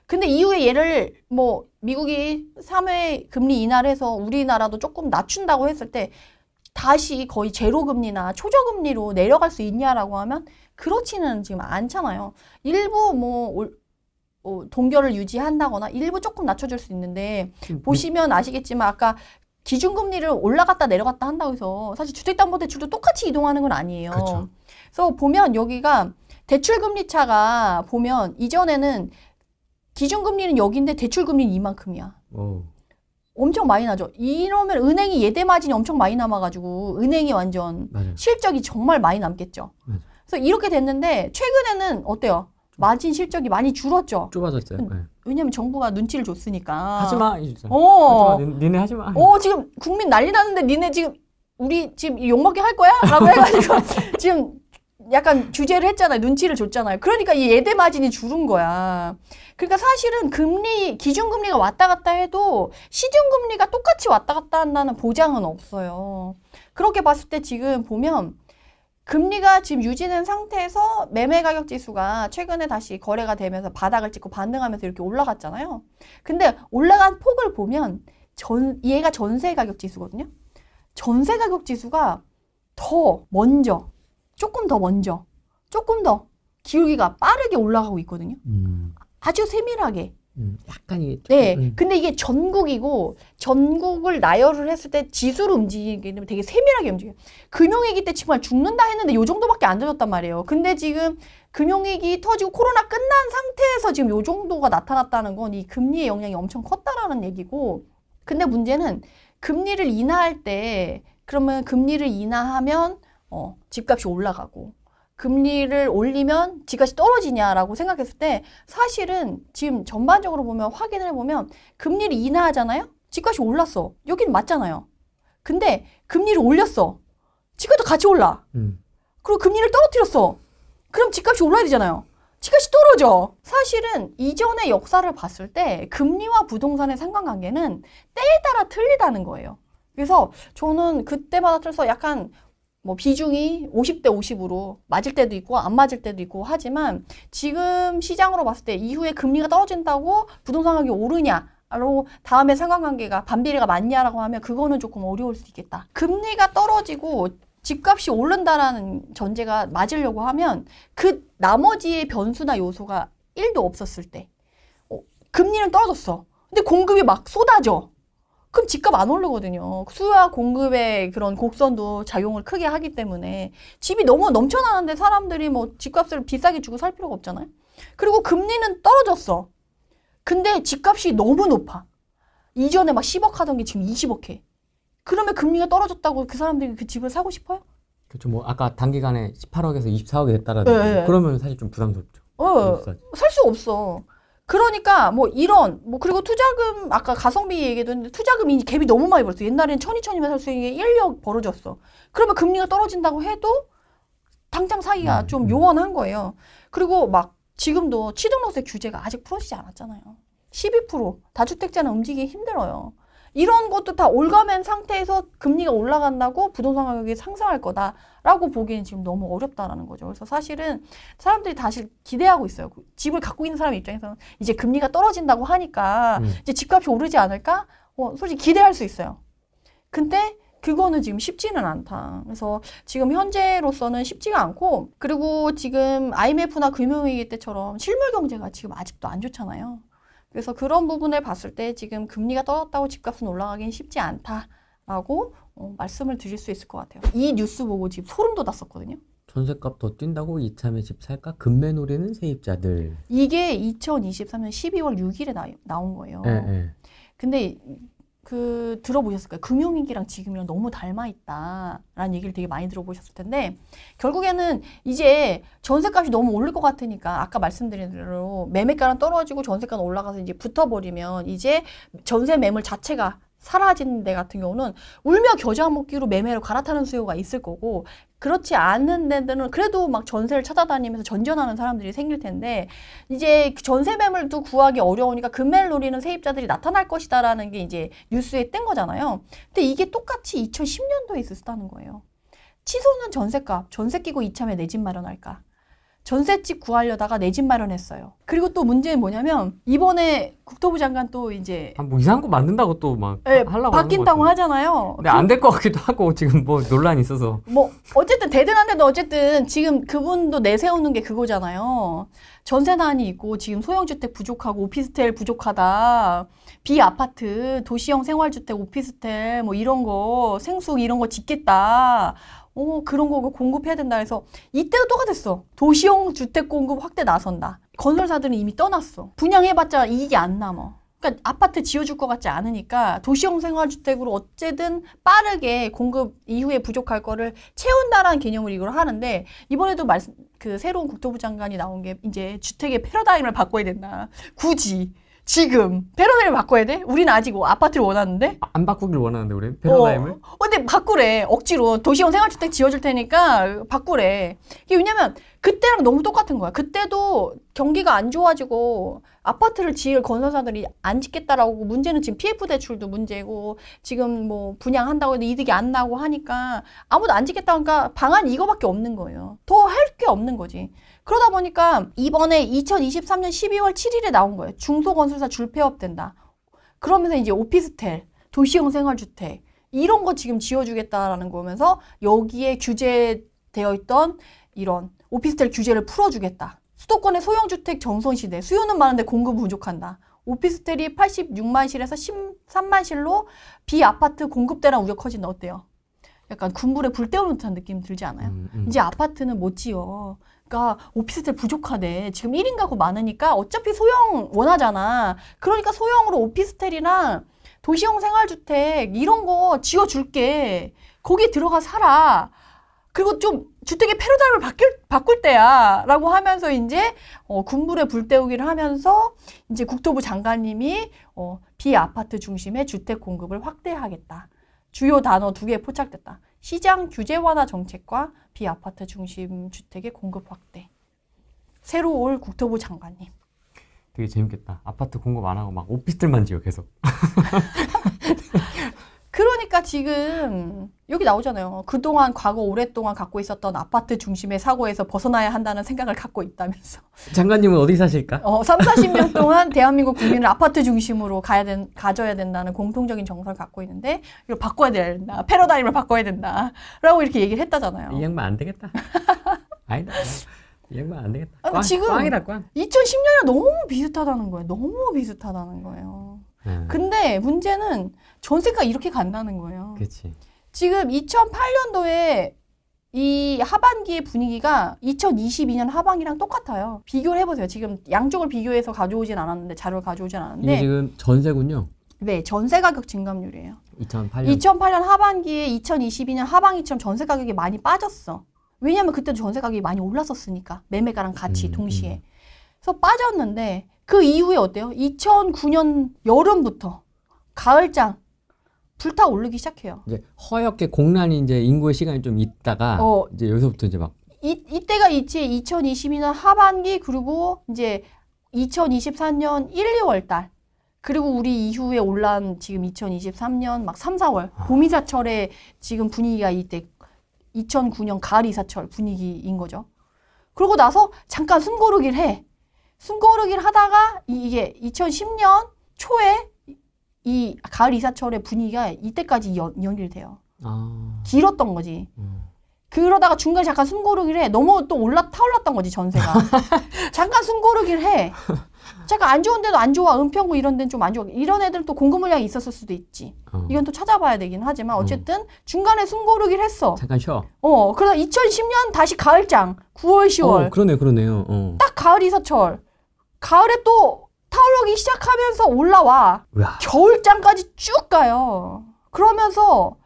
근데 이후에 얘를 뭐 미국이 3회 금리 인하를 해서 우리나라도 조금 낮춘다고 했을 때 다시 거의 제로금리나 초저금리로 내려갈 수 있냐라고 하면 그렇지는 지금 않잖아요. 일부 뭐 올, 어, 동결을 유지한다거나 일부 조금 낮춰줄 수 있는데 음. 보시면 아시겠지만 아까 기준금리를 올라갔다 내려갔다 한다고 해서 사실 주택담보대출도 똑같이 이동하는 건 아니에요. 그쵸. 그래서 보면 여기가 대출금리 차가 보면 이전에는 기준금리는 여기인데 대출금리는 이만큼이야. 오. 어. 엄청 많이 나죠. 이러면 은행이 예대 마진이 엄청 많이 남아가지고 은행이 완전 맞아요. 실적이 정말 많이 남겠죠. 맞아요. 그래서 이렇게 됐는데 최근에는 어때요? 마진 실적이 많이 줄었죠. 좁아졌어요. 음. 네. 왜냐면 정부가 눈치를 줬으니까. 하지마. 어. 하지 니네 하지마. 어 지금 국민 난리 났는데 니네 지금 우리 지금 욕먹게 할 거야? 라고 해가지고 지금 약간 규제를 했잖아요. 눈치를 줬잖아요. 그러니까 이 예대 마진이 줄은 거야. 그러니까 사실은 금리 기준 금리가 왔다 갔다 해도 시중 금리가 똑같이 왔다 갔다 한다는 보장은 없어요. 그렇게 봤을 때 지금 보면 금리가 지금 유지된 상태에서 매매 가격 지수가 최근에 다시 거래가 되면서 바닥을 찍고 반등하면서 이렇게 올라갔잖아요. 근데 올라간 폭을 보면 전 얘가 전세 가격 지수거든요. 전세 가격 지수가 더 먼저 조금 더 먼저, 조금 더 기울기가 빠르게 올라가고 있거든요. 음. 아주 세밀하게. 음, 약간 이 네. 음. 근데 이게 전국이고 전국을 나열을 했을 때 지수로 움직이면 되게 세밀하게 움직여요. 금융위기 때 정말 죽는다 했는데 요 정도밖에 안 터졌단 말이에요. 근데 지금 금융위기 터지고 코로나 끝난 상태에서 지금 요 정도가 나타났다는 건 이 금리의 영향이 엄청 컸다라는 얘기고 근데 문제는 금리를 인하할 때 그러면 금리를 인하하면 어, 집값이 올라가고 금리를 올리면 집값이 떨어지냐라고 생각했을 때 사실은 지금 전반적으로 보면 확인을 해보면 금리를 인하하잖아요? 집값이 올랐어. 여긴 맞잖아요. 근데 금리를 올렸어. 집값도 같이 올라. 음. 그리고 금리를 떨어뜨렸어. 그럼 집값이 올라야 되잖아요. 집값이 떨어져. 사실은 이전의 역사를 봤을 때 금리와 부동산의 상관관계는 때에 따라 틀리다는 거예요. 그래서 저는 그때마다 틀어서 약간 뭐 비중이 50대 50으로 맞을 때도 있고 안 맞을 때도 있고 하지만 지금 시장으로 봤을 때 이후에 금리가 떨어진다고 부동산 가격이 오르냐 그리고 다음에 상관관계가 반비례가 맞냐라고 하면 그거는 조금 어려울 수 있겠다. 금리가 떨어지고 집값이 오른다라는 전제가 맞으려고 하면 그 나머지의 변수나 요소가 1도 없었을 때 어, 금리는 떨어졌어. 근데 공급이 막 쏟아져. 그럼 집값 안 오르거든요. 수요와 공급의 그런 곡선도 작용을 크게 하기 때문에 집이 너무 넘쳐나는데 사람들이 뭐 집값을 비싸게 주고 살 필요가 없잖아요. 그리고 금리는 떨어졌어. 근데 집값이 너무 높아. 이전에 막 10억 하던 게 지금 20억 해. 그러면 금리가 떨어졌다고 그 사람들이 그 집을 사고 싶어요? 그렇죠. 뭐 아까 단기간에 18억에서 24억이 됐다라든지 네, 네. 그러면 사실 좀 부담스럽죠. 어, 살수 없어. 그러니까 뭐 이런 뭐 그리고 투자금 아까 가성비 얘기도 했는데 투자금이 갭이 너무 많이 벌었어. 옛날에는 천이 천이면 살 수 있는 게 1억 벌어졌어. 그러면 금리가 떨어진다고 해도 당장 사기가 네. 음. 좀 요원한 거예요. 그리고 막 지금도 취등록세 규제가 아직 풀어지지 않았잖아요. 12% 다주택자는 움직이기 힘들어요. 이런 것도 다 올가맨 상태에서 금리가 올라간다고 부동산 가격이 상승할 거다라고 보기에는 지금 너무 어렵다라는 거죠. 그래서 사실은 사람들이 다시 기대하고 있어요. 그 집을 갖고 있는 사람 입장에서는 이제 금리가 떨어진다고 하니까 음. 이제 집값이 오르지 않을까? 어, 솔직히 기대할 수 있어요. 근데 그거는 지금 쉽지는 않다. 그래서 지금 현재로서는 쉽지가 않고 그리고 지금 IMF나 금융위기 때처럼 실물 경제가 지금 아직도 안 좋잖아요. 그래서 그런 부분을 봤을 때 지금 금리가 떨어졌다고 집값은 올라가긴 쉽지 않다라고 어, 말씀을 드릴 수 있을 것 같아요. 이 뉴스 보고 지금 소름 돋았었거든요. 전세값 더 뛴다고 이참에 집 살까? 금매노리는 세입자들. 이게 2023년 12월 6일에 나, 나온 거예요. 에, 예, 에. 예. 근데 그 들어보셨을 거예요. 금융위기랑 지금이랑 너무 닮아 있다라는 얘기를 되게 많이 들어보셨을 텐데 결국에는 이제 전세값이 너무 오를 것 같으니까 아까 말씀드린 대로 매매가랑 떨어지고 전세가는 올라가서 이제 붙어버리면 이제 전세 매물 자체가 사라진 데 같은 경우는 울며 겨자 먹기로 매매로 갈아타는 수요가 있을 거고 그렇지 않은 데들은 그래도 막 전세를 찾아다니면서 전전하는 사람들이 생길 텐데 이제 그 전세 매물도 구하기 어려우니까 금매를 노리는 세입자들이 나타날 것이다라는 게 이제 뉴스에 뜬 거잖아요. 근데 이게 똑같이 2010년도에 있었다는 거예요. 치솟는 전세값, 전세 끼고 이참에 내 집 마련할까. 전셋집 구하려다가 내 집 마련했어요. 그리고 또 문제는 뭐냐면 이번에 국토부 장관 또 이제 아, 뭐 이상한 거 만든다고 또막 네, 예, 하려고 바뀐다고 하잖아요. 근데 안될 것 같기도 하고 지금 뭐 논란이 있어서 뭐 어쨌든 대단한데도 어쨌든 지금 그분도 내세우는 게 그거잖아요. 전세난이 있고 지금 소형주택 부족하고 오피스텔 부족하다. 비아파트, 도시형 생활주택, 오피스텔 뭐 이런 거 생수 이런 거 짓겠다. 어, 그런 거 공급해야 된다 해서 이때도 똑같았어. 도시형 주택 공급 확대 나선다. 건설사들은 이미 떠났어. 분양해봤자 이익이 안 남아. 그러니까 아파트 지어줄 것 같지 않으니까 도시형 생활주택으로 어쨌든 빠르게 공급 이후에 부족할 거를 채운다라는 개념을 이걸 하는데 이번에도 말씀 그 새로운 국토부 장관이 나온 게 이제 주택의 패러다임을 바꿔야 된다. 굳이 지금 패러다임을 바꿔야 돼? 우리는 아직 아파트를 원하는데? 아, 안 바꾸길 원하는데 우리 패러다임을? 어, 어 근데 바꾸래 억지로 도시형 생활주택 지어줄 테니까 바꾸래 이게 왜냐면 그때랑 너무 똑같은 거야 그때도 경기가 안 좋아지고 아파트를 지을 건설사들이 안 짓겠다라고 문제는 지금 PF 대출도 문제고 지금 뭐 분양한다고 해도 이득이 안 나고 하니까 아무도 안 짓겠다 니까 방안이 이거밖에 없는 거예요 더 할 게 없는 거지 그러다 보니까 이번에 2023년 12월 7일에 나온 거예요. 중소건설사 줄폐업 된다. 그러면서 이제 오피스텔, 도시형 생활주택 이런 거 지금 지어주겠다라는 거면서 여기에 규제되어 있던 이런 오피스텔 규제를 풀어주겠다. 수도권의 소형주택 정선시대 수요는 많은데 공급 부족한다. 오피스텔이 86만 실에서 13만 실로 비아파트 공급대란 우려 커진다. 어때요? 약간 군불에 불 때우는 듯한 느낌 들지 않아요? 음, 음. 이제 아파트는 못 지어. 가 오피스텔 부족하대. 지금 1인 가구 많으니까 어차피 소형 원하잖아. 그러니까 소형으로 오피스텔이나 도시형 생활주택 이런 거 지어줄게. 거기 들어가 살아. 그리고 좀 주택의 패러다임을 바뀔, 바꿀 때야. 라고 하면서 이제, 어, 군불에 불태우기를 하면서 이제 국토부 장관님이, 어, 비아파트 중심의 주택 공급을 확대하겠다. 주요 단어 두 개 포착됐다. 시장 규제 완화 정책과 비아파트 중심 주택의 공급 확대. 새로 올 국토부 장관님. 되게 재밌겠다. 아파트 공급 안 하고 막 오피스텔만 지어 계속. 그러니까 지금 여기 나오잖아요. 그동안 과거 오랫동안 갖고 있었던 아파트 중심의 사고에서 벗어나야 한다는 생각을 갖고 있다면서. 장관님은 어디 사실까? 어, 3, 40년 동안 대한민국 국민을 아파트 중심으로 가야 된, 가져야 된다는 공통적인 정서를 갖고 있는데 이걸 바꿔야 된다. 패러다임을 바꿔야 된다. 라고 이렇게 얘기를 했다잖아요. 이 양반 안 되겠다. 아니다. 이 양반 안 되겠다. 아, 꽝, 지금 꽝이다, 꽝. 2010년이랑 너무 비슷하다는 거예요. 너무 비슷하다는 거예요. 네. 근데 문제는 전세가 이렇게 간다는 거예요. 그치. 지금 2008년도에 이 하반기의 분위기가 2022년 하반기랑 똑같아요. 비교를 해보세요. 지금 양쪽을 비교해서 가져오진 않았는데 자료를 가져오진 않았는데 이게 지금 전세군요. 네, 전세 가격 증감률이에요. 2008년 2008년 하반기에 2022년 하반기처럼 전세 가격이 많이 빠졌어. 왜냐면 그때도 전세 가격이 많이 올랐었으니까 매매가랑 같이 음, 동시에. 음. 그래서 빠졌는데 그 이후에 어때요? 2009년 여름부터 가을장 불타 오르기 시작해요. 이제 허옇게 공란이 이제 인구의 시간이 좀 있다가 어, 이제 여기서부터 이제 막 이, 이때가 이제 2022년 하반기 그리고 이제 2023년 1, 2월 달 그리고 우리 이후에 올라온 지금 2023년 막 3, 4월 아. 봄 이사철에 지금 분위기가 이때 2009년 가을 이사철 분위기인 거죠. 그러고 나서 잠깐 숨 고르기를 해. 숨고르기를 하다가 이게 2010년 초에 이 가을 이사철의 분위기가 이때까지 연, 연결돼요. 아. 길었던 거지. 음. 그러다가 중간에 잠깐 숨고르기를 해. 너무 또 올라 타올랐던 거지 전세가. 잠깐 숨고르기를 해. 잠깐 안 좋은데도 안 좋아. 은평구 이런 데는 좀 안 좋아. 이런 애들은 또 공급 물량이 있었을 수도 있지. 어. 이건 또 찾아봐야 되긴 하지만 어쨌든 음. 중간에 숨고르기를 했어. 잠깐 쉬어. 어 그러다 2010년 다시 가을장 9월 10월. 어, 그러네 그러네요. 어. 딱 가을 이사철. 가을에 또 타오르기 시작하면서 올라와. 으아. 겨울장까지 쭉 가요. 그러면서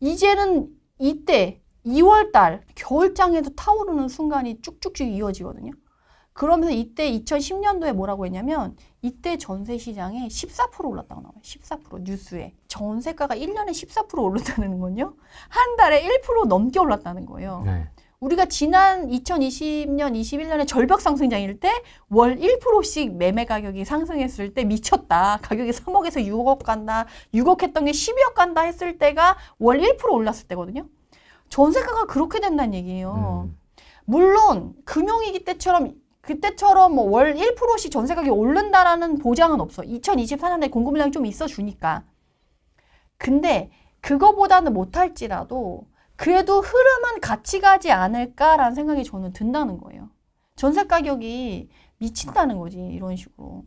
이제는 이때 2월달 겨울장에도 타오르는 순간이 쭉쭉쭉 이어지거든요. 그러면서 이때 2010년도에 뭐라고 했냐면 이때 전세 시장에 14% 올랐다고 나와요. 14% 뉴스에. 전세가가 1년에 14% 오른다는 건요. 한 달에 1% 넘게 올랐다는 거예요. 네. 우리가 지난 2020년, 21년에 절벽 상승장일 때 월 1%씩 매매 가격이 상승했을 때 미쳤다. 가격이 3억에서 6억 간다. 6억 했던 게 12억 간다 했을 때가 월 1% 올랐을 때거든요. 전세가가 그렇게 된다는 얘기예요. 음. 물론 금융위기 때처럼 그때처럼 뭐월 1%씩 전세 가격이 오른다라는 보장은 없어. 2024년에 공급 량이좀 있어 주니까. 근데 그거보다는 못할지라도 그래도 흐름은 같이 가지 않을까라는 생각이 저는 든다는 거예요. 전세 가격이 미친다는 거지 이런 식으로.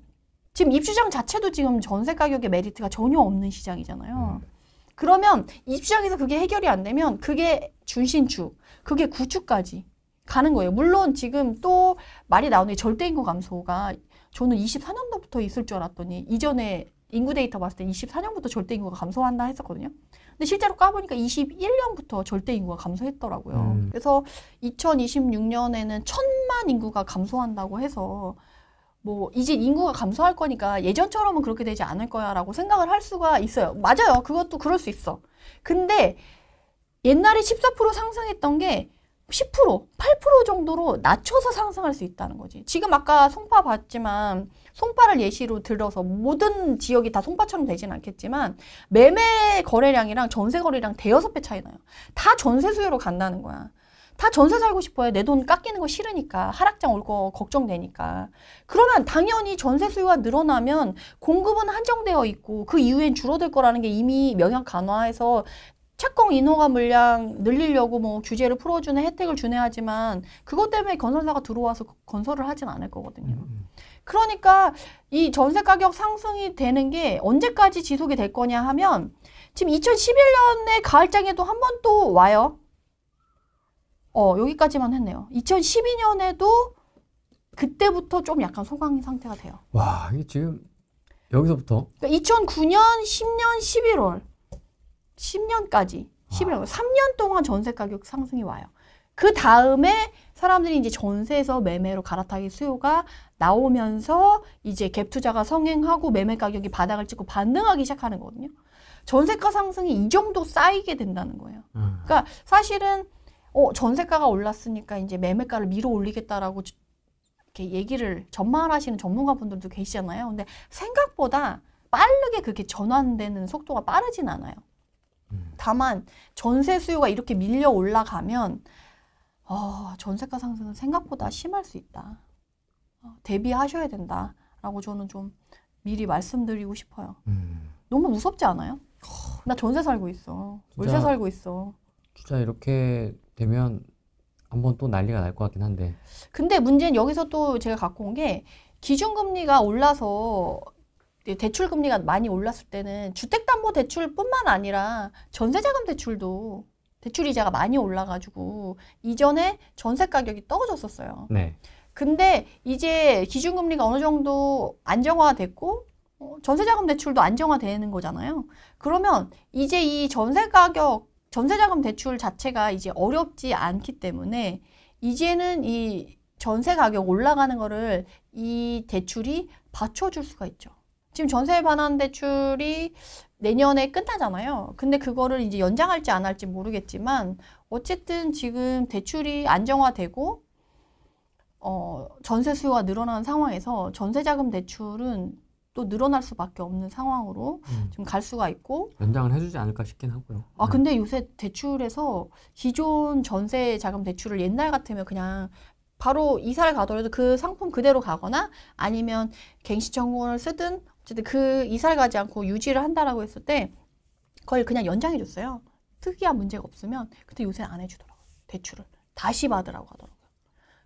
지금 입주장 자체도 지금 전세 가격의 메리트가 전혀 없는 시장이잖아요. 음. 그러면 입주장에서 그게 해결이 안 되면 그게 준신축, 그게 구축까지 가는 거예요. 물론 지금 또 말이 나오는 절대 인구 감소가 저는 24년도부터 있을 줄 알았더니 이전에 인구 데이터 봤을 때 24년부터 절대 인구가 감소한다 했었거든요. 근데 실제로 까보니까 21년부터 절대 인구가 감소했더라고요. 음. 그래서 2026년에는 천만 인구가 감소한다고 해서 뭐 이제 인구가 감소할 거니까 예전처럼은 그렇게 되지 않을 거야라고 생각을 할 수가 있어요. 맞아요. 그것도 그럴 수 있어. 근데 옛날에 14% 상승했던 게 10%, 8% 정도로 낮춰서 상승할 수 있다는 거지. 지금 아까 송파 봤지만 송파를 예시로 들어서 모든 지역이 다 송파처럼 되진 않겠지만 매매 거래량이랑 전세 거래량 대여섯 배 차이 나요. 다 전세 수요로 간다는 거야. 다 전세 살고 싶어요. 내 돈 깎이는 거 싫으니까 하락장 올 거 걱정되니까. 그러면 당연히 전세 수요가 늘어나면 공급은 한정되어 있고 그 이후엔 줄어들 거라는 게 이미 명확 간화해서 채권 인허가 물량 늘리려고 뭐 규제를 풀어주는 혜택을 주네 하지만 그것 때문에 건설사가 들어와서 건설을 하진 않을 거거든요. 음. 음. 그러니까 이 전세 가격 상승이 되는 게 언제까지 지속이 될 거냐 하면 지금 2011년에 가을장에도 한 번 또 와요. 어, 여기까지만 했네요. 2012년에도 그때부터 좀 약간 소강 인 상태가 돼요. 와, 이게 지금 여기서부터? 그러니까 2009년, 10년, 11월, 10년까지, 11월, 와. 3년 동안 전세 가격 상승이 와요. 그 다음에 사람들이 이제 전세에서 매매로 갈아타기 수요가 나오면서 이제 갭 투자가 성행하고 매매 가격이 바닥을 찍고 반등하기 시작하는 거거든요. 전세가 상승이 이 정도 쌓이게 된다는 거예요. 음. 그러니까 사실은 어, 전세가가 올랐으니까 이제 매매가를 밀어 올리겠다라고 이렇게 얘기를 전망 하시는 전문가분들도 계시잖아요. 근데 생각보다 빠르게 그렇게 전환되는 속도가 빠르진 않아요. 음. 다만 전세 수요가 이렇게 밀려 올라가면 어, 아, 전세가 상승은 생각보다 심할 수 있다. 어, 대비하셔야 된다. 라고 저는 좀 미리 말씀드리고 싶어요. 음. 너무 무섭지 않아요? 나 전세 살고 있어. 월세 살고 있어. 진짜 이렇게 되면 한번 또 난리가 날 것 같긴 한데. 근데 문제는 여기서 또 제가 갖고 온 게 기준금리가 올라서 대출금리가 많이 올랐을 때는 주택담보대출뿐만 아니라 전세자금 대출도 대출 이자가 많이 올라가지고 이전에 전세 가격이 떨어졌었어요. 네. 근데 이제 기준금리가 어느 정도 안정화됐고 어, 전세자금 대출도 안정화되는 거잖아요. 그러면 이제 이 전세 가격, 전세자금 대출 자체가 이제 어렵지 않기 때문에 이제는 이 전세 가격 올라가는 거를 이 대출이 받쳐줄 수가 있죠. 지금 전세 반환 대출이 내년에 끝나잖아요. 근데 그거를 이제 연장할지 안 할지 모르겠지만 어쨌든 지금 대출이 안정화되고 어, 전세 수요가 늘어난 상황에서 전세자금 대출은 또 늘어날 수밖에 없는 상황으로 음. 지금 갈 수가 있고 연장을 해주지 않을까 싶긴 하고요. 아 네. 근데 요새 대출에서 기존 전세 자금 대출을 옛날 같으면 그냥 바로 이사를 가더라도 그 상품 그대로 가거나 아니면 갱신청구원을 쓰든 어쨌든 그 이사를 가지 않고 유지를 한다라고 했을 때 그걸 그냥 연장해줬어요. 특이한 문제가 없으면 그때 요새 안 해주더라고요. 대출을. 다시 받으라고 하더라고요.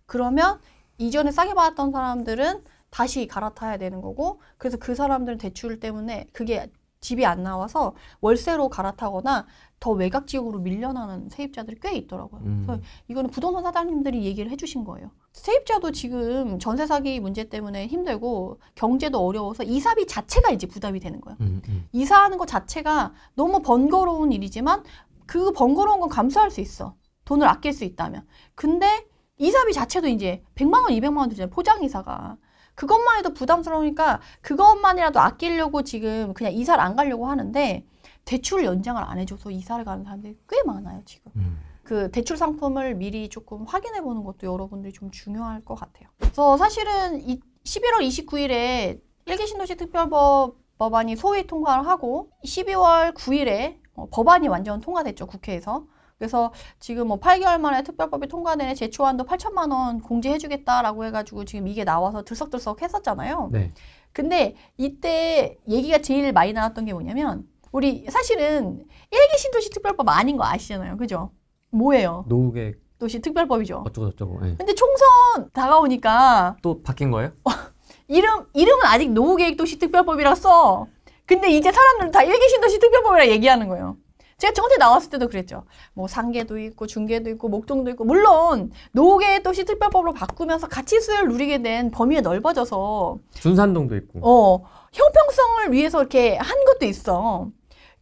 그러면 이전에 싸게 받았던 사람들은 다시 갈아타야 되는 거고 그래서 그 사람들은 대출 때문에 그게 집이 안 나와서 월세로 갈아타거나 더 외곽 지역으로 밀려나는 세입자들이 꽤 있더라고요. 음. 그래서 이거는 부동산 사장님들이 얘기를 해주신 거예요. 세입자도 지금 전세 사기 문제 때문에 힘들고 경제도 어려워서 이사비 자체가 이제 부담이 되는 거예요. 음, 음. 이사하는 것 자체가 너무 번거로운 일이지만 그 번거로운 건 감수할 수 있어. 돈을 아낄 수 있다면. 근데 이사비 자체도 이제 100만 원, 200만 원 들잖아요. 포장 이사가. 그것만 해도 부담스러우니까 그것만이라도 아끼려고 지금 그냥 이사를 안 가려고 하는데 대출 연장을 안 해줘서 이사를 가는 사람들이 꽤 많아요 지금. 음. 그 대출 상품을 미리 조금 확인해 보는 것도 여러분들이 좀 중요할 것 같아요. 그래서 사실은 이 11월 29일에 일개 신도시 특별법 법안이 소위 통과를 하고 12월 9일에 어, 법안이 완전 통과됐죠 국회에서. 그래서 지금 뭐 8개월 만에 특별법이 통과되는 제초안도 8천만 원 공제해주겠다라고 해가지고 지금 이게 나와서 들썩들썩 했었잖아요. 네. 근데 이때 얘기가 제일 많이 나왔던 게 뭐냐면 우리 사실은 일기 신도시 특별법 아닌 거 아시잖아요. 그죠? 뭐예요? 노후계 도시 특별법이죠. 어쩌고 저쩌고. 예. 근데 총선 다가오니까 또 바뀐 거예요? 이름 이름은 아직 노후계획 도시 특별법이라 써. 근데 이제 사람들은 다 일기 신도시 특별법이라 얘기하는 거예요. 제가 저한테 나왔을 때도 그랬죠. 뭐 상계도 있고 중계도 있고 목동도 있고 물론 노후계획 도시 특별법으로 바꾸면서 가치 수혜를 누리게 된 범위가 넓어져서 준산동도 있고. 어. 형평성을 위해서 이렇게 한 것도 있어.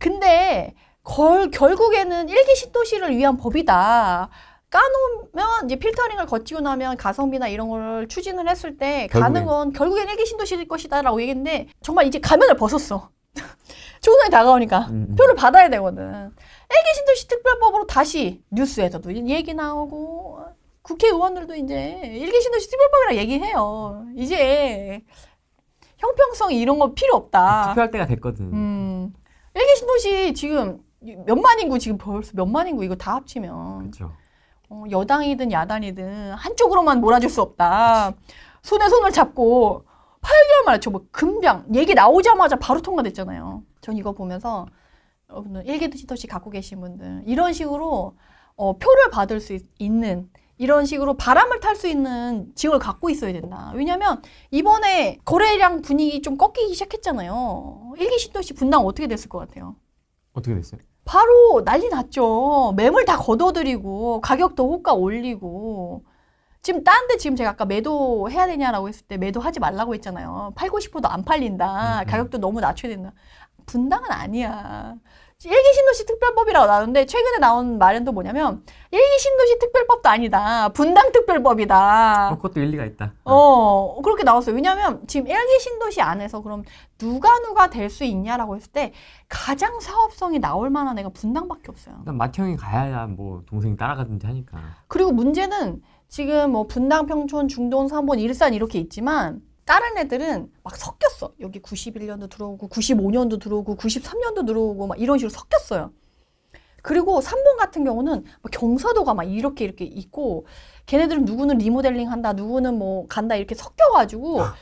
근데 걸, 결국에는 일기 신도시를 위한 법이다. 까놓으면 이제 필터링을 거치고 나면 가성비나 이런 걸 추진을 했을 때 결국엔. 가는 건 결국엔 일기 신도시일 것이다라고 얘기했는데 정말 이제 가면을 벗었어. 조금이 다가오니까 음, 음. 표를 받아야 되거든. 일기 신도시 특별법으로 다시 뉴스에서도 얘기 나오고 국회의원들도 이제 일기 신도시 특별법이라 얘기해요. 이제 형평성 이런 거 필요 없다. 그 투표할 때가 됐거든. 음. 일개 신도시 지금 몇만 인구 지금 벌써 몇만 인구 이거 다 합치면 그쵸. 어, 여당이든 야당이든 한쪽으로만 몰아줄 수 없다. 그치. 손에 손을 잡고 8개월 만에 저 뭐 금병 얘기 나오자마자 바로 통과됐잖아요. 전 이거 보면서 여러분들 일개 신도시 갖고 계신 분들 이런 식으로 어, 표를 받을 수 있, 는 이런 식으로 바람을 탈 수 있는 직을 갖고 있어야 된다. 왜냐면 이번에 거래량 분위기 좀 꺾이기 시작했잖아요. 일기 신도시 분당 어떻게 됐을 것 같아요? 어떻게 됐어요? 바로 난리 났죠. 매물 다 걷어들이고 가격도 호가 올리고 지금 딴 데 지금 제가 아까 매도 해야 되냐라고 했을 때 매도 하지 말라고 했잖아요. 팔고 싶어도 안 팔린다. 음, 음. 가격도 너무 낮춰야 된다. 분당은 아니야. 일기 신도시 특별법이라고 나오는데 최근에 나온 말은 또 뭐냐면 일기 신도시 특별법도 아니다. 분당 특별법이다. 어, 그것도 일리가 있다. 어, 어 그렇게 나왔어요. 왜냐하면 지금 일기 신도시 안에서 그럼 누가 누가 될 수 있냐라고 했을 때 가장 사업성이 나올 만한 애가 분당밖에 없어요. 난마맏형이 가야 뭐 동생이 따라가든지 하니까. 그리고 문제는 지금 뭐 분당, 평촌, 중동, 삼번 일산 이렇게 있지만 다른 애들은 막 섞였어. 여기 91년도 들어오고 95년도 들어오고 93년도 들어오고 막 이런 식으로 섞였어요. 그리고 3번 같은 경우는 뭐 경사도가 막 이렇게 이렇게 있고 걔네들은 누구는 리모델링 한다, 누구는 뭐 간다 이렇게 섞여가지고 아.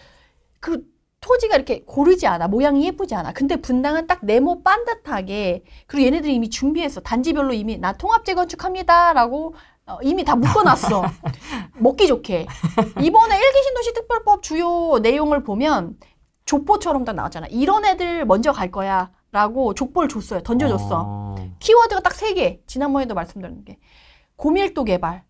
그 토지가 이렇게 고르지 않아. 모양이 예쁘지 않아. 근데 분당은 딱 네모 반듯하게 그리고 얘네들이 이미 준비했어. 단지별로 이미 나 통합 재건축합니다 라고 어, 이미 다 묶어놨어. 먹기 좋게. 이번에 일기 신도시 특별법 주요 내용을 보면 족보처럼 딱 나왔잖아. 이런 애들 먼저 갈 거야. 라고 족보를 줬어요. 던져줬어. 어... 키워드가 딱 세 개. 지난번에도 말씀드린 게. 고밀도 개발,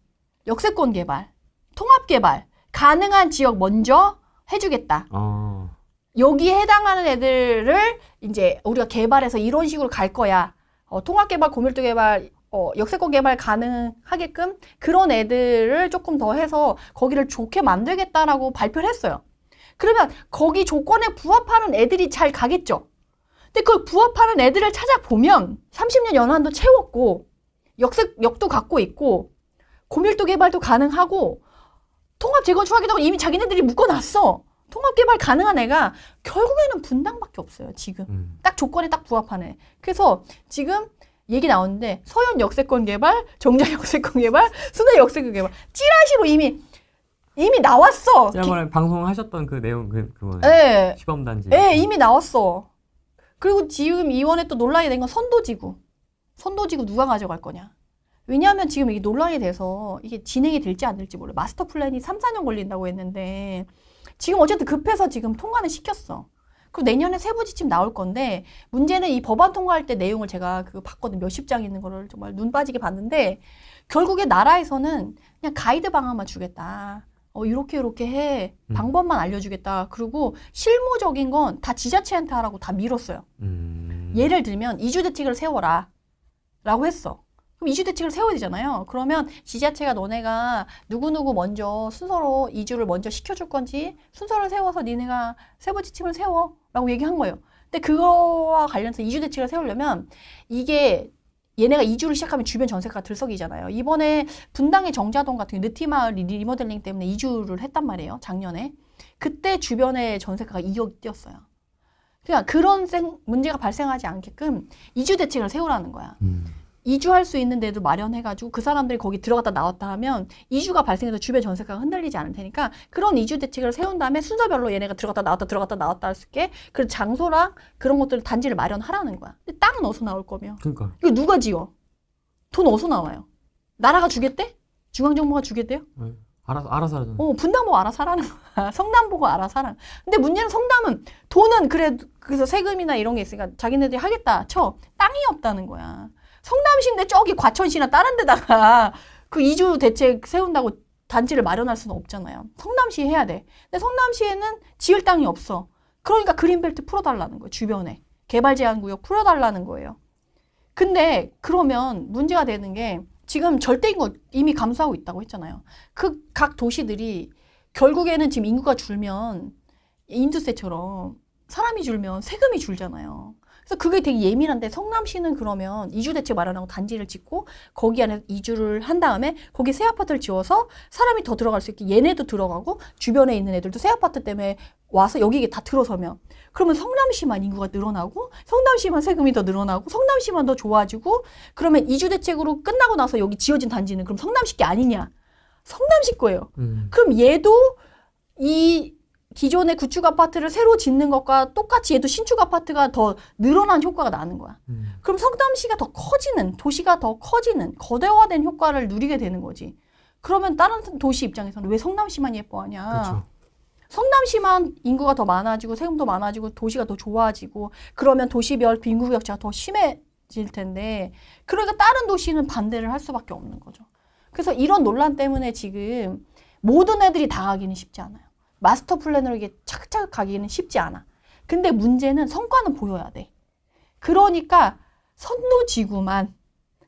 역세권 개발, 통합 개발, 가능한 지역 먼저 해주겠다. 어... 여기에 해당하는 애들을 이제 우리가 개발해서 이런 식으로 갈 거야. 어, 통합 개발, 고밀도 개발, 어, 역세권 개발 가능하게끔 그런 애들을 조금 더 해서 거기를 좋게 만들겠다라고 발표를 했어요. 그러면 거기 조건에 부합하는 애들이 잘 가겠죠. 근데 그 부합하는 애들을 찾아보면 30년 연한도 채웠고 역세, 역도 갖고 있고 고밀도 개발도 가능하고 통합 재건축하기도 이미 자기네들이 묶어놨어. 통합 개발 가능한 애가 결국에는 분당밖에 없어요. 지금 음. 딱 조건에 딱 부합하네. 그래서 지금 얘기 나오는데 서현 역세권 개발, 정자 역세권 개발, 순회 역세권 개발 찌라시로 이미 이미 나왔어. 지난번에 기... 방송하셨던 그 내용 그 그거네. 네. 예. 시범 단지. 네, 예, 이미 나왔어. 그리고 지금 이번에 또 논란이 된 건 선도지구. 선도지구 누가 가져갈 거냐? 왜냐하면 지금 이게 논란이 돼서 이게 진행이 될지 안 될지 몰라. 마스터 플랜이 3, 4년 걸린다고 했는데 지금 어쨌든 급해서 지금 통과는 시켰어. 그럼 내년에 세부 지침 나올 건데 문제는 이 법안 통과할 때 내용을 제가 그 봤거든 요 몇십 장 있는 거를 정말 눈 빠지게 봤는데 결국에 나라에서는 그냥 가이드 방안만 주겠다. 어, 이렇게 이렇게 해. 음. 방법만 알려주겠다. 그리고 실무적인 건 다 지자체한테 하라고 다 밀었어요. 음. 예를 들면 이주 대책을 세워라. 라고 했어. 그럼 이주 대책을 세워야 되잖아요. 그러면 지자체가 너네가 누구누구 먼저 순서로 이주를 먼저 시켜줄 건지 순서를 세워서 니네가 세부 지침을 세워 라고 얘기한 거예요. 근데 그거와 관련해서 이주 대책을 세우려면 이게 얘네가 이주를 시작하면 주변 전세가 들썩이잖아요. 이번에 분당의 정자동 같은 느티마을 리모델링 때문에 이주를 했단 말이에요. 작년에. 그때 주변에 전세가가 2억 뛰었어요. 그러니까 그런 문제가 발생하지 않게끔 이주 대책을 세우라는 거야. 음. 이주할 수 있는 데도 마련해가지고 그 사람들이 거기 들어갔다 나왔다 하면 이주가 발생해서 주변 전세가가 흔들리지 않을 테니까 그런 이주 대책을 세운 다음에 순서별로 얘네가 들어갔다 나왔다 들어갔다 나왔다 할 수 있게 그런 장소랑 그런 것들 단지를 마련하라는 거야. 근데 땅은 어디서 나올 거며? 그러니까. 이거 누가 지어? 돈 어디서 나와요? 나라가 주겠대? 중앙정부가 주겠대요? 네. 알아서 알아서 하잖아. 어, 분담보 알아서 하라는 거야. 성남보고 알아서 하라. 근데 문제는 성남은 돈은 그래 그래서 세금이나 이런 게 있으니까 자기네들이 하겠다 쳐. 땅이 없다는 거야. 성남시인데 저기 과천시나 다른 데다가 그 이주 대책 세운다고 단지를 마련할 수는 없잖아요. 성남시 해야 돼. 근데 성남시에는 지을 땅이 없어. 그러니까 그린벨트 풀어달라는 거예요. 주변에. 개발 제한 구역 풀어달라는 거예요. 근데 그러면 문제가 되는 게 지금 절대인 거 이미 감수하고 있다고 했잖아요. 그 각 도시들이 결국에는 지금 인구가 줄면 인두세처럼 사람이 줄면 세금이 줄잖아요. 그래서 그게 되게 예민한데 성남시는 그러면 이주 대책 마련하고 단지를 짓고 거기 안에 이주를 한 다음에 거기 새 아파트를 지어서 사람이 더 들어갈 수 있게 얘네도 들어가고 주변에 있는 애들도 새 아파트 때문에 와서 여기 다 들어서면 그러면 성남시만 인구가 늘어나고 성남시만 세금이 더 늘어나고 성남시만 더 좋아지고 그러면 이주 대책으로 끝나고 나서 여기 지어진 단지는 그럼 성남시 게 아니냐 성남시 거예요. 음. 그럼 얘도 이 기존의 구축 아파트를 새로 짓는 것과 똑같이 얘도 신축 아파트가 더 늘어난 효과가 나는 거야. 음. 그럼 성남시가 더 커지는, 도시가 더 커지는, 거대화된 효과를 누리게 되는 거지. 그러면 다른 도시 입장에서는 왜 성남시만 예뻐하냐. 그쵸. 그렇죠. 성남시만 인구가 더 많아지고 세금도 많아지고 도시가 더 좋아지고 그러면 도시별 빈구격차가더 심해질 텐데 그러니까 다른 도시는 반대를 할 수밖에 없는 거죠. 그래서 이런 논란 때문에 지금 모든 애들이 당하기는 쉽지 않아요. 마스터 플랜으로 이게 착착 가기는 쉽지 않아. 근데 문제는 성과는 보여야 돼. 그러니까 선도지구만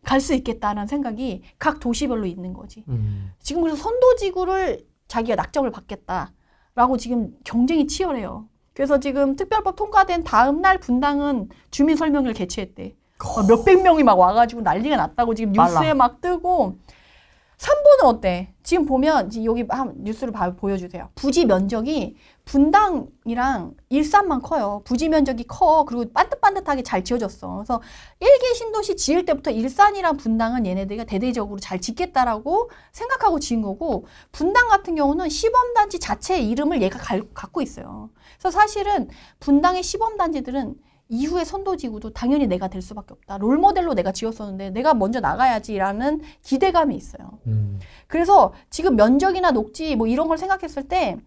갈 수 있겠다라는 생각이 각 도시별로 있는 거지. 음. 지금 그래서 선도지구를 자기가 낙점을 받겠다라고 지금 경쟁이 치열해요. 그래서 지금 특별법 통과된 다음 날 분당은 주민 설명을 개최했대. 몇백 명이 막 와가지고 난리가 났다고 지금 뉴스에 빨라. 막 뜨고 3번은 어때? 지금 보면 여기 한 뉴스를 봐, 보여주세요. 부지 면적이 분당이랑 일산만 커요. 부지 면적이 커. 그리고 반듯반듯하게 잘 지어졌어. 그래서 1개 신도시 지을 때부터 일산이랑 분당은 얘네들이 대대적으로 잘 짓겠다라고 생각하고 지은 거고 분당 같은 경우는 시범단지 자체의 이름을 얘가 갈, 갖고 있어요. 그래서 사실은 분당의 시범단지들은 이후의 선도지구도 당연히 내가 될 수밖에 없다. 롤모델로 내가 지었었는데 내가 먼저 나가야지라는 기대감이 있어요. 음. 그래서 지금 면적이나 녹지 뭐 이런 걸 생각했을 때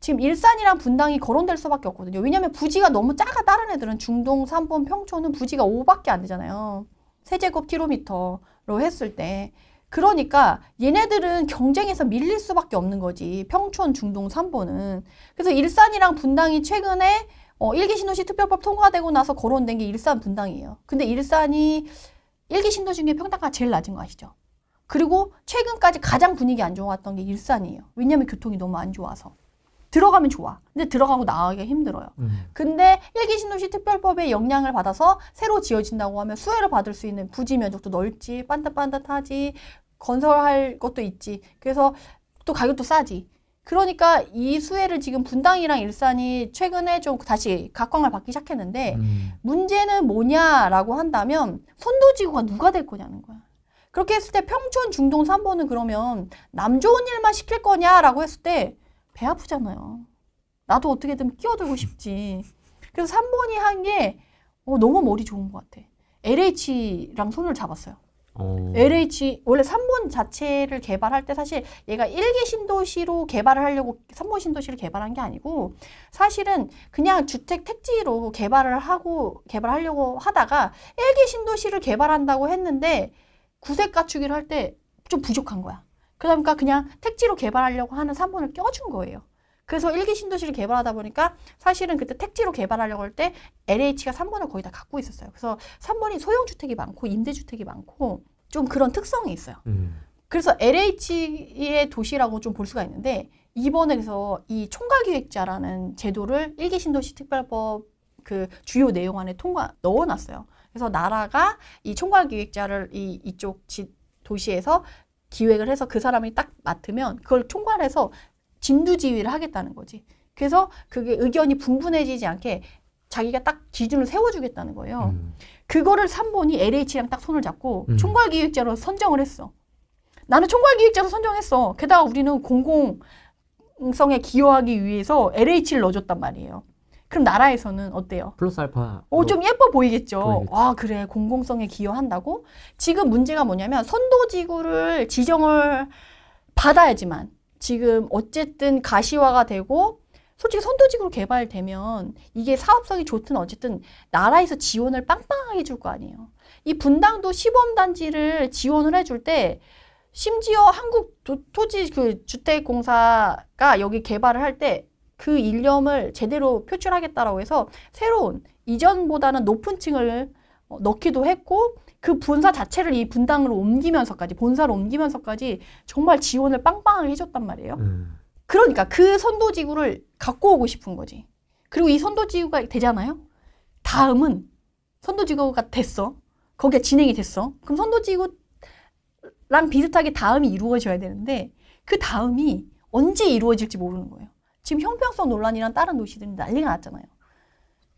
지금 일산이랑 분당이 거론될 수밖에 없거든요. 왜냐하면 부지가 너무 작아 다른 애들은 중동, 삼본, 평촌은 부지가 5밖에 안 되잖아요. 세제곱킬로미터로 했을 때. 그러니까 얘네들은 경쟁에서 밀릴 수밖에 없는 거지. 평촌, 중동, 삼본은. 그래서 일산이랑 분당이 최근에 어, 일기 신도시 특별법 통과되고 나서 거론된 게 일산 분당이에요. 근데 일산이 일기 신도시 중에 평당가 제일 낮은 거 아시죠? 그리고 최근까지 가장 분위기 안 좋았던 게 일산이에요. 왜냐면 교통이 너무 안 좋아서. 들어가면 좋아. 근데 들어가고 나가기가 힘들어요. 음. 근데 일기 신도시 특별법의 영향을 받아서 새로 지어진다고 하면 수혜를 받을 수 있는 부지 면적도 넓지, 반듯반듯하지, 건설할 것도 있지. 그래서 또 가격도 싸지. 그러니까 이 수혜를 지금 분당이랑 일산이 최근에 좀 다시 각광을 받기 시작했는데 음. 문제는 뭐냐라고 한다면 선도지구가 누가 될 거냐는 거야. 그렇게 했을 때 평촌 중동 삼보는 그러면 남 좋은 일만 시킬 거냐라고 했을 때 배 아프잖아요. 나도 어떻게든 끼어들고 싶지. 그래서 삼본이 한게 어, 너무 머리 좋은 것 같아. LH랑 손을 잡았어요. 오. 어. LH 원래 3본 자체를 개발할 때 사실 얘가 1개 신도시로 개발을 하려고 3본 신도시를 개발한 게 아니고 사실은 그냥 주택 택지로 개발을 하고 개발하려고 하다가 1개 신도시를 개발한다고 했는데 구색 갖추기를 할 때 좀 부족한 거야. 그러니까 그냥 택지로 개발하려고 하는 3본을 껴준 거예요. 그래서 일기 신도시를 개발하다 보니까 사실은 그때 택지로 개발하려고 할 때 LH가 3번을 거의 다 갖고 있었어요. 그래서 3번이 소형주택이 많고 임대주택이 많고 좀 그런 특성이 있어요. 음. 그래서 LH의 도시라고 좀 볼 수가 있는데 이번에 그래서 이 총괄기획자라는 제도를 일기 신도시 특별법 그 주요 내용 안에 통과 넣어놨어요. 그래서 나라가 이 총괄기획자를 이 이쪽 지, 도시에서 기획을 해서 그 사람이 딱 맡으면 그걸 총괄해서 진두지휘를 하겠다는 거지. 그래서 그게 의견이 분분해지지 않게 자기가 딱 기준을 세워주겠다는 거예요. 음. 그거를 3본이 LH랑 딱 손을 잡고 음. 총괄기획자로 선정을 했어. 나는 총괄기획자로 선정했어. 게다가 우리는 공공성에 기여하기 위해서 LH를 넣어줬단 말이에요. 그럼 나라에서는 어때요? 플러스 알파. 어, 좀 예뻐 보이겠죠. 보이겠지. 아, 그래. 공공성에 기여한다고? 지금 문제가 뭐냐면 선도지구를 지정을 받아야지만 지금 어쨌든 가시화가 되고 솔직히 선도직으로 개발되면 이게 사업성이 좋든 어쨌든 나라에서 지원을 빵빵하게 해줄 거 아니에요. 이 분당도 시범단지를 지원을 해줄 때 심지어 한국 토지 그 주택공사가 여기 개발을 할 때 그 일념을 제대로 표출하겠다라고 해서 새로운 이전보다는 높은 층을 어, 넣기도 했고 그 본사 자체를 이 분당으로 옮기면서까지 본사를 옮기면서까지 정말 지원을 빵빵하게 해줬단 말이에요. 음. 그러니까 그 선도지구를 갖고 오고 싶은 거지. 그리고 이 선도지구가 되잖아요. 다음은 선도지구가 됐어. 거기에 진행이 됐어. 그럼 선도지구랑 비슷하게 다음이 이루어져야 되는데 그 다음이 언제 이루어질지 모르는 거예요. 지금 형평성 논란이랑 다른 도시들이 난리가 났잖아요.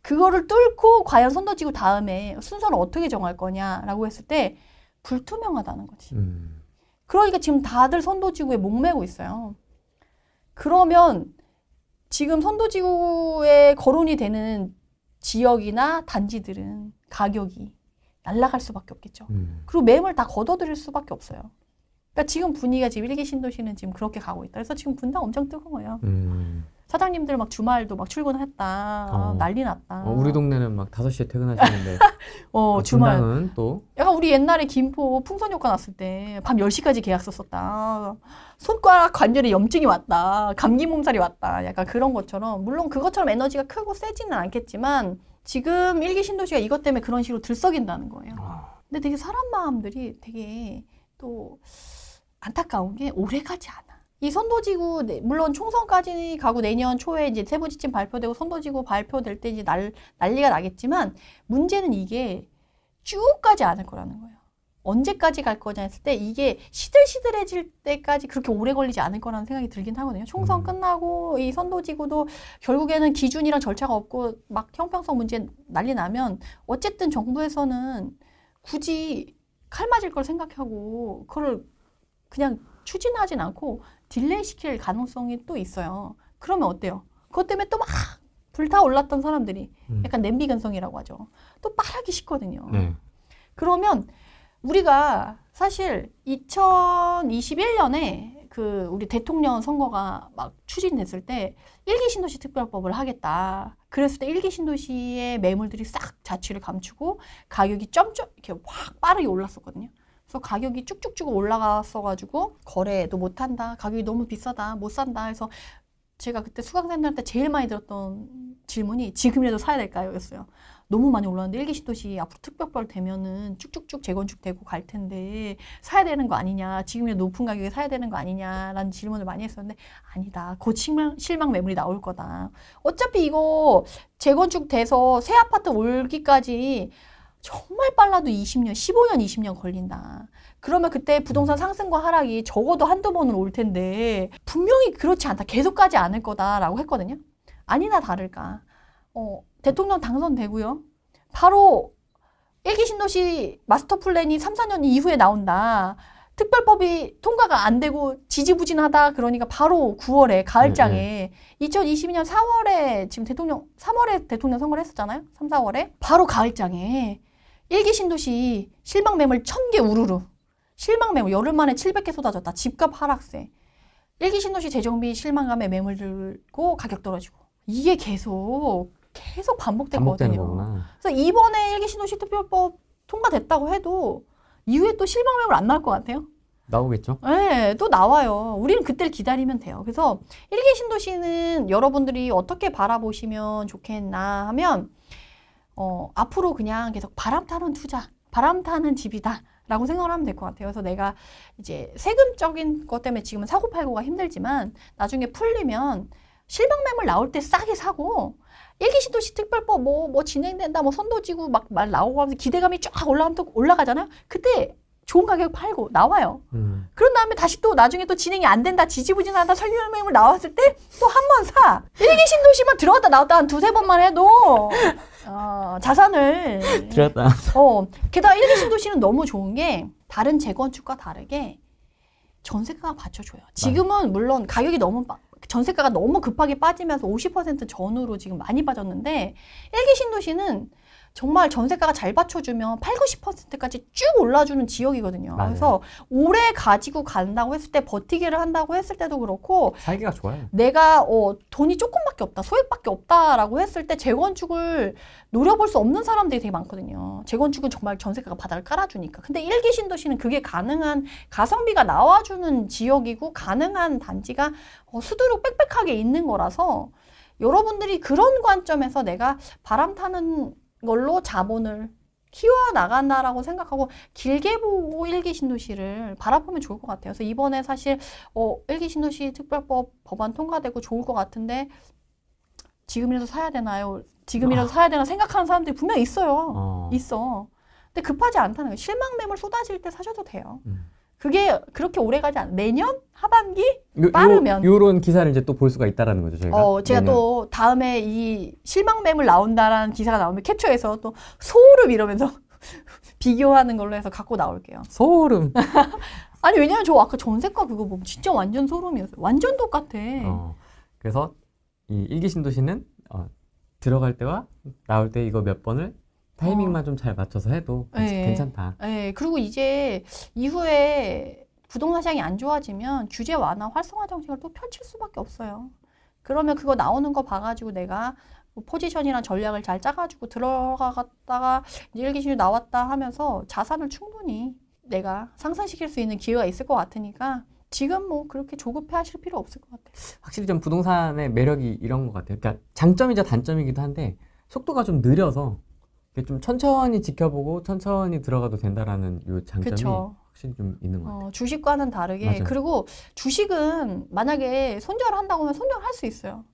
그거를 뚫고 과연 선도지구 다음에 순서를 어떻게 정할 거냐라고 했을 때 불투명하다는 거지. 음. 그러니까 지금 다들 선도지구에 목매고 있어요. 그러면 지금 선도지구에 거론이 되는 지역이나 단지들은 가격이 날라갈 수밖에 없겠죠. 음. 그리고 매물 다 걷어들일 수밖에 없어요. 그러니까 지금 분위기가 지금 일개 신도시는 지금 그렇게 가고 있다. 그래서 지금 분당 엄청 뜨거워요. 음. 사장님들 막 주말도 막 출근했다. 어. 난리 났다. 어, 우리 동네는 막 5시에 퇴근하시는데. 어, 아, 주말. 은 또. 약간 우리 옛날에 김포 풍선 효과 났을 때 밤 10시까지 계약썼었다 손가락 관절에 염증이 왔다. 감기 몸살이 왔다. 약간 그런 것처럼. 물론 그것처럼 에너지가 크고 세지는 않겠지만 지금 일기 신도시가 이것 때문에 그런 식으로 들썩인다는 거예요. 아. 근데 되게 사람 마음들이 되게 또 안타까운 게 오래 가지 않아. 이 선도지구 물론 총선까지 가고 내년 초에 이제 세부 지침 발표되고 선도지구 발표될 때 이제 날, 난리가 나겠지만 문제는 이게 쭉 가지 않을 거라는 거예요. 언제까지 갈 거냐 했을 때 이게 시들시들해질 때까지 그렇게 오래 걸리지 않을 거라는 생각이 들긴 하거든요. 총선 음. 끝나고 이 선도지구도 결국에는 기준이랑 절차가 없고 막 형평성 문제 난리 나면 어쨌든 정부에서는 굳이 칼 맞을 걸 생각하고 그걸 그냥 추진하진 않고 딜레이 시킬 가능성이 또 있어요. 그러면 어때요? 그것 때문에 또 막 불타올랐던 사람들이 음. 약간 냄비 근성이라고 하죠. 또빠르기쉽거든요 네. 그러면 우리가 사실 2021년에 그 우리 대통령 선거가 막 추진됐을 때 일기 신도시 특별법을 하겠다. 그랬을 때 일기 신도시의 매물들이 싹 자취를 감추고 가격이 점점 이렇게 확 빠르게 올랐었거든요. 그래서 가격이 쭉쭉쭉 올라갔어가지고 거래도 못한다. 가격이 너무 비싸다. 못 산다. 해서 제가 그때 수강생들한테 제일 많이 들었던 질문이 지금이라도 사야 될까요? 였어요. 너무 많이 올랐는데 일기 시도시 앞으로 특별별 되면은 쭉쭉쭉 재건축되고 갈 텐데 사야 되는 거 아니냐 지금이라 높은 가격에 사야 되는 거 아니냐라는 질문을 많이 했었는데 아니다 곧 실망, 실망 매물이 나올 거다 어차피 이거 재건축돼서 새 아파트 올기까지 정말 빨라도 20년, 15년, 20년 걸린다. 그러면 그때 부동산 상승과 하락이 적어도 한두 번은 올 텐데 분명히 그렇지 않다. 계속 가지 않을 거다라고 했거든요. 아니나 다를까. 어, 대통령 당선되고요. 바로 일기 신도시 마스터 플랜이 3, 4년 이후에 나온다. 특별법이 통과가 안 되고 지지부진하다 그러니까 바로 9월에 가을장에 네, 네. 2022년 4월에 지금 대통령 3월에 대통령 선거를 했었잖아요. 3, 4월에 바로 가을장에 일기 신도시 실망 매물 천 개 우르르. 실망 매물 열흘 만에 칠백 개 쏟아졌다. 집값 하락세. 일기 신도시 재정비 실망감에 매물 들고 가격 떨어지고. 이게 계속 계속 반복됐거든요. 그래서 이번에 일기 신도시 투표법 통과됐다고 해도 이후에 또 실망 매물 안 나올 것 같아요. 나오겠죠? 네, 또 나와요. 우리는 그때를 기다리면 돼요. 그래서 일기 신도시는 여러분들이 어떻게 바라보시면 좋겠나 하면 어, 앞으로 그냥 계속 바람 타는 투자, 바람 타는 집이다. 라고 생각을 하면 될 것 같아요. 그래서 내가 이제 세금적인 것 때문에 지금은 사고 팔고가 힘들지만 나중에 풀리면 실망 매물 나올 때 싸게 사고 일기 신도시 특별법 뭐, 뭐 진행된다, 뭐 선도지구 막, 말 나오고 하면서 기대감이 쫙 올라가면 또 올라가잖아요. 그때 좋은 가격 팔고 나와요. 음. 그런 다음에 다시 또 나중에 또 진행이 안 된다, 지지부진하다, 설명매물 나왔을 때 또 한 번 사. 일기 신도시만 들어갔다 나왔다 한 두세 번만 해도 어, 자산을 들였다. 어, 게다가 1, 2 신도시는 너무 좋은 게 다른 재건축과 다르게 전세가가 받쳐줘요. 지금은 물론 가격이 너무 빠, 전세가가 너무 급하게 빠지면서 50% 전후로 지금 많이 빠졌는데 1기 신도시는 정말 전세가가 잘 받쳐주면 8, 90%까지 쭉 올라주는 지역이거든요. 맞아요. 그래서 오래 가지고 간다고 했을 때 버티기를 한다고 했을 때도 그렇고 살기가 좋아요. 내가 어, 돈이 조금밖에 없다, 소액밖에 없다라고 했을 때 재건축을 노려볼 수 없는 사람들이 되게 많거든요. 재건축은 정말 전세가가 바닥을 깔아주니까. 근데 일기 신도시는 그게 가능한 가성비가 나와주는 지역이고 가능한 단지가 어, 수두룩 빽빽하게 있는 거라서 여러분들이 그런 관점에서 내가 바람 타는 걸로 자본을 키워나간다라고 생각하고 길게 보고 일기 신도시를 바라보면 좋을 것 같아요. 그래서 이번에 사실 어, 일기 신도시 특별법 법안 통과되고 좋을 것 같은데 지금이라도 사야 되나요? 지금이라도 아. 사야 되나 생각하는 사람들이 분명 있어요. 어. 있어. 근데 급하지 않다는 거예요. 실망 매물 쏟아질 때 사셔도 돼요. 음. 그게 그렇게 오래 가지 않. 내년 하반기 요, 빠르면 요, 런 기사를 이제 또 볼 수가 있다라는 거죠. 저희가. 어, 제가 네, 네. 또 다음에 이 실망 매물 나온다라는 기사가 나오면 캡처해서 또 소름 이러면서 비교하는 걸로 해서 갖고 나올게요. 소름. 아니 왜냐면 저 아까 전세가 그거 보면 진짜 완전 소름이었어요. 완전 똑같아. 어, 그래서 이 일기 신도시는 어, 들어갈 때와 나올 때 이거 몇 번을 타이밍만 어. 좀잘 맞춰서 해도 네. 괜찮다. 네. 그리고 이제 이후에 부동산 시장이 안 좋아지면 규제 완화 활성화 정책을 또 펼칠 수밖에 없어요. 그러면 그거 나오는 거 봐가지고 내가 포지션이랑 전략을 잘 짜가지고 들어갔다가 일기준이 나왔다 하면서 자산을 충분히 내가 상상시킬수 있는 기회가 있을 것 같으니까 지금 뭐 그렇게 조급해 하실 필요 없을 것 같아요. 확실히 좀 부동산의 매력이 이런 것 같아요. 그러니까 장점이자 단점이기도 한데 속도가 좀 느려서 좀 천천히 지켜보고 천천히 들어가도 된다라는 요 장점이 그쵸. 확실히 좀 있는 것 어, 같아요. 어, 주식과는 다르게 맞아 그리고 주식은 만약에 손절한다고 하면 손절할 수 있어요.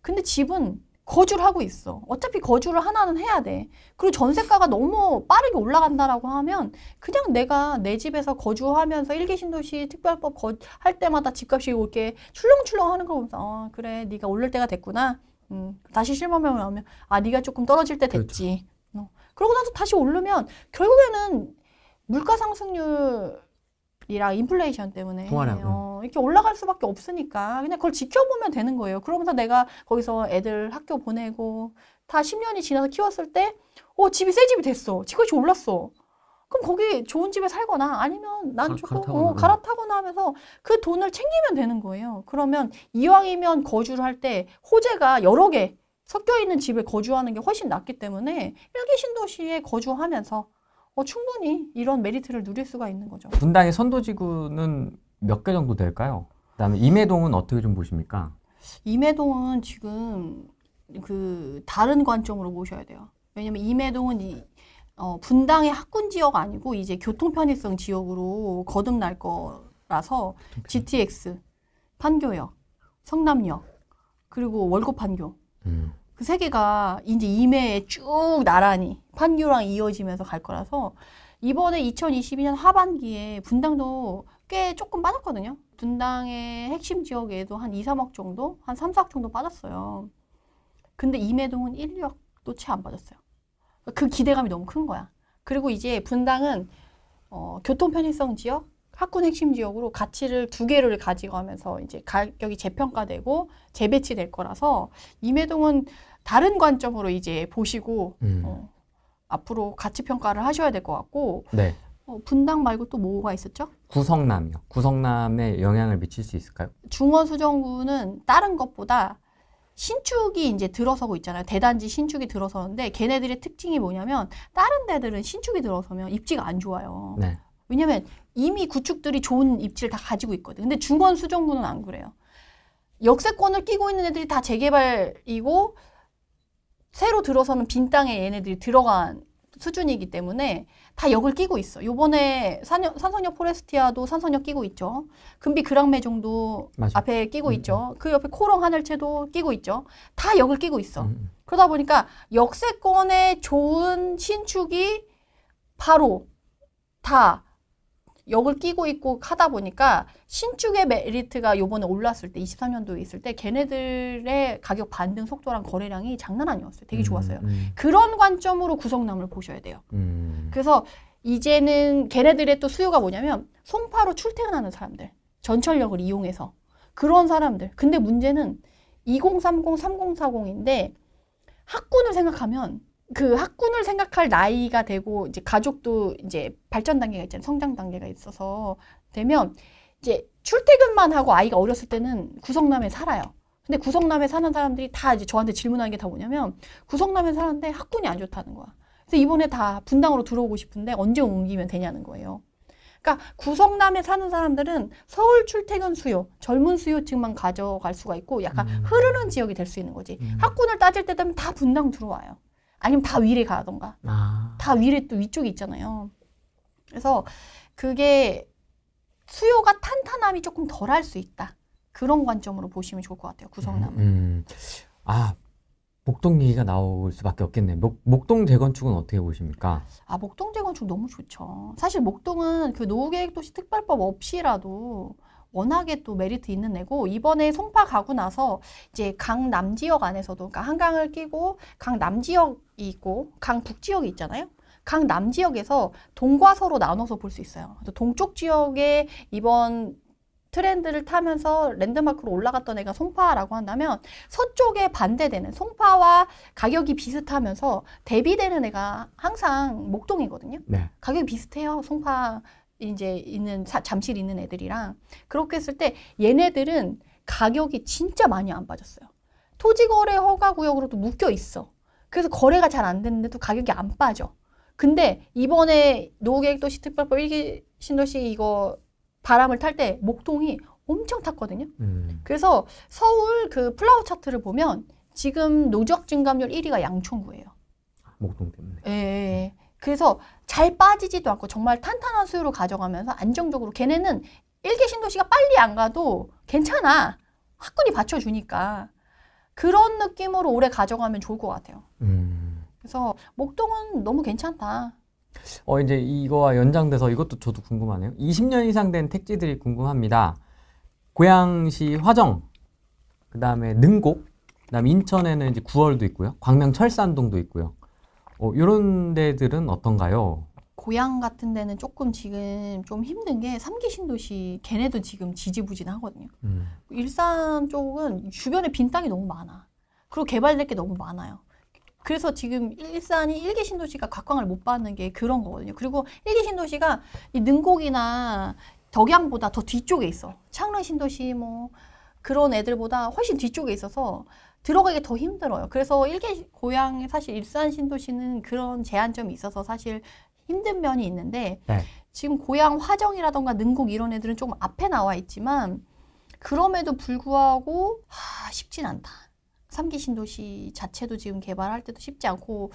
근데 집은 거주를 하고 있어. 어차피 거주를 하나는 해야 돼. 그리고 전세가가 너무 빠르게 올라간다라고 하면 그냥 내가 내 집에서 거주하면서 일기 신도시 특별법 할 때마다 집값이 이게 출렁출렁 하는 걸 보면서 아, 그래 네가 올릴 때가 됐구나. 음, 다시 실망하면 아 네가 조금 떨어질 때 됐지. 그렇죠. 그러고 나서 다시 오르면 결국에는 물가 상승률이랑 인플레이션 때문에 어, 이렇게 올라갈 수밖에 없으니까 그냥 그걸 지켜보면 되는 거예요. 그러면서 내가 거기서 애들 학교 보내고 다 10년이 지나서 키웠을 때 어, 집이 새 집이 됐어. 집값이 올랐어. 그럼 거기 좋은 집에 살거나 아니면 난 아, 조금 갈아타거나. 어, 갈아타거나 하면서 그 돈을 챙기면 되는 거예요. 그러면 이왕이면 거주를 할 때 호재가 여러 개 섞여 있는 집에 거주하는 게 훨씬 낫기 때문에 일기 신도시에 거주하면서 어, 충분히 이런 메리트를 누릴 수가 있는 거죠. 분당의 선도지구는 몇 개 정도 될까요? 그다음에 임해동은 어떻게 좀 보십니까? 임해동은 지금 그 다른 관점으로 보셔야 돼요. 왜냐면 임해동은 이, 어, 분당의 학군 지역 아니고 이제 교통 편의성 지역으로 거듭날 거라서 GTX, 판교역, 성남역, 그리고 월급 판교 음. 그세 개가 이제 임해에 쭉 나란히 판교랑 이어지면서 갈 거라서 이번에 2022년 하반기에 분당도 꽤 조금 빠졌거든요. 분당의 핵심 지역에도 한 2, 3억 정도, 한 3, 4억 정도 빠졌어요. 근데 임해동은 1, 2억도 채 안 빠졌어요. 그 기대감이 너무 큰 거야. 그리고 이제 분당은 어, 교통 편의성 지역, 학군 핵심 지역으로 가치를 두 개를 가지고하면서 이제 가격이 재평가되고 재배치될 거라서 임해동은 다른 관점으로 이제 보시고 음. 어, 앞으로 가치 평가를 하셔야 될 것 같고 네. 어, 분당 말고 또 뭐가 있었죠? 구성남이요. 구성남에 영향을 미칠 수 있을까요? 중원수정구는 다른 것보다 신축이 이제 들어서고 있잖아요. 대단지 신축이 들어서는데 걔네들의 특징이 뭐냐면 다른 데들은 신축이 들어서면 입지가 안 좋아요. 네. 왜냐면 이미 구축들이 좋은 입지를 다 가지고 있거든. 근데 중원 수정구는 안 그래요. 역세권을 끼고 있는 애들이 다 재개발이고 새로 들어서는 빈 땅에 얘네들이 들어간 수준이기 때문에 다 역을 끼고 있어. 요번에 산 산성역 포레스티아도 산성역 끼고 있죠. 금비 그랑매종도 맞아. 앞에 끼고 음. 있죠. 음. 그 옆에 코롱 하늘채도 끼고 있죠. 다 역을 끼고 있어. 음. 음. 그러다 보니까 역세권에 좋은 신축이 바로 다 역을 끼고 있고 하다 보니까 신축의 메리트가 요번에 올랐을 때 23년도에 있을 때 걔네들의 가격 반등 속도랑 거래량이 장난 아니었어요. 되게 음, 좋았어요. 음, 음. 그런 관점으로 구성남을 보셔야 돼요. 음. 그래서 이제는 걔네들의 또 수요가 뭐냐면 송파로 출퇴근하는 사람들. 전철역을 이용해서 그런 사람들. 근데 문제는 2030, 3040인데 학군을 생각하면 그 학군을 생각할 나이가 되고 이제 가족도 이제 발전 단계가 있잖아요. 성장 단계가 있어서 되면 이제 출퇴근만 하고 아이가 어렸을 때는 구성남에 살아요. 근데 구성남에 사는 사람들이 다 이제 저한테 질문하는 게 다 뭐냐면 구성남에 사는데 학군이 안 좋다는 거야. 그래서 이번에 다 분당으로 들어오고 싶은데 언제 옮기면 되냐는 거예요. 그러니까 구성남에 사는 사람들은 서울 출퇴근 수요, 젊은 수요층만 가져갈 수가 있고 약간 음. 흐르는 지역이 될 수 있는 거지. 음. 학군을 따질 때 되면 다 분당 들어와요. 아니면 다 위를 가던가. 아. 다 위를 또위쪽에 있잖아요. 그래서 그게 수요가 탄탄함이 조금 덜할 수 있다. 그런 관점으로 보시면 좋을 것 같아요. 구성나무. 음, 음. 아 목동 얘기가 나올 수밖에 없겠네. 목, 목동 재건축은 어떻게 보십니까? 아 목동 재건축 너무 좋죠. 사실 목동은 그 노후계획도시 특별법 없이라도 워낙에 또 메리트 있는 애고 이번에 송파 가고 나서 이제 강 남지역 안에서도 그러니까 한강을 끼고 강 남지역이 있고 강 북지역이 있잖아요. 강 남지역에서 동과 서로 나눠서 볼 수 있어요. 동쪽 지역에 이번 트렌드를 타면서 랜드마크로 올라갔던 애가 송파라고 한다면 서쪽에 반대되는 송파와 가격이 비슷하면서 대비되는 애가 항상 목동이거든요. 네. 가격이 비슷해요. 송파 이제 있는 사, 잠실 있는 애들이랑 그렇게 했을 때 얘네들은 가격이 진짜 많이 안 빠졌어요. 토지 거래 허가 구역으로도 묶여 있어. 그래서 거래가 잘 안 되는데도 가격이 안 빠져. 근데 이번에 노계획도시 특별법 1기 신도시 이거 바람을 탈 때 목동이 엄청 탔거든요. 음. 그래서 서울 그 플라워 차트를 보면 지금 노적 증감률 1위가 양천구예요. 목동 때문에. 예. 예. 그래서 잘 빠지지도 않고 정말 탄탄한 수요로 가져가면서 안정적으로 걔네는 일개 신도시가 빨리 안 가도 괜찮아. 학군이 받쳐주니까. 그런 느낌으로 오래 가져가면 좋을 것 같아요. 음. 그래서 목동은 너무 괜찮다. 어 이제 이거와 연장돼서 이것도 저도 궁금하네요. 20년 이상 된 택지들이 궁금합니다. 고양시 화정, 그 다음에 능곡, 그 다음에 인천에는 이제 구월도 있고요. 광명 철산동도 있고요. 어, 이런 데들은 어떤가요? 고향 같은 데는 조금 지금 좀 힘든 게 삼기 신도시 걔네도 지금 지지부진하거든요. 음. 일산 쪽은 주변에 빈 땅이 너무 많아. 그리고 개발될 게 너무 많아요. 그래서 지금 일산이 일기 신도시가 각광을 못 받는 게 그런 거거든요. 그리고 일기 신도시가 이 능곡이나 덕양보다 더 뒤쪽에 있어. 창릉 신도시 뭐 그런 애들보다 훨씬 뒤쪽에 있어서 들어가기 더 힘들어요. 그래서 일개 고향 사실 일산 신도시는 그런 제한점이 있어서 사실 힘든 면이 있는데 네. 지금 고향 화정이라던가 능곡 이런 애들은 조금 앞에 나와 있지만 그럼에도 불구하고 하, 쉽진 않다. 삼기 신도시 자체도 지금 개발할 때도 쉽지 않고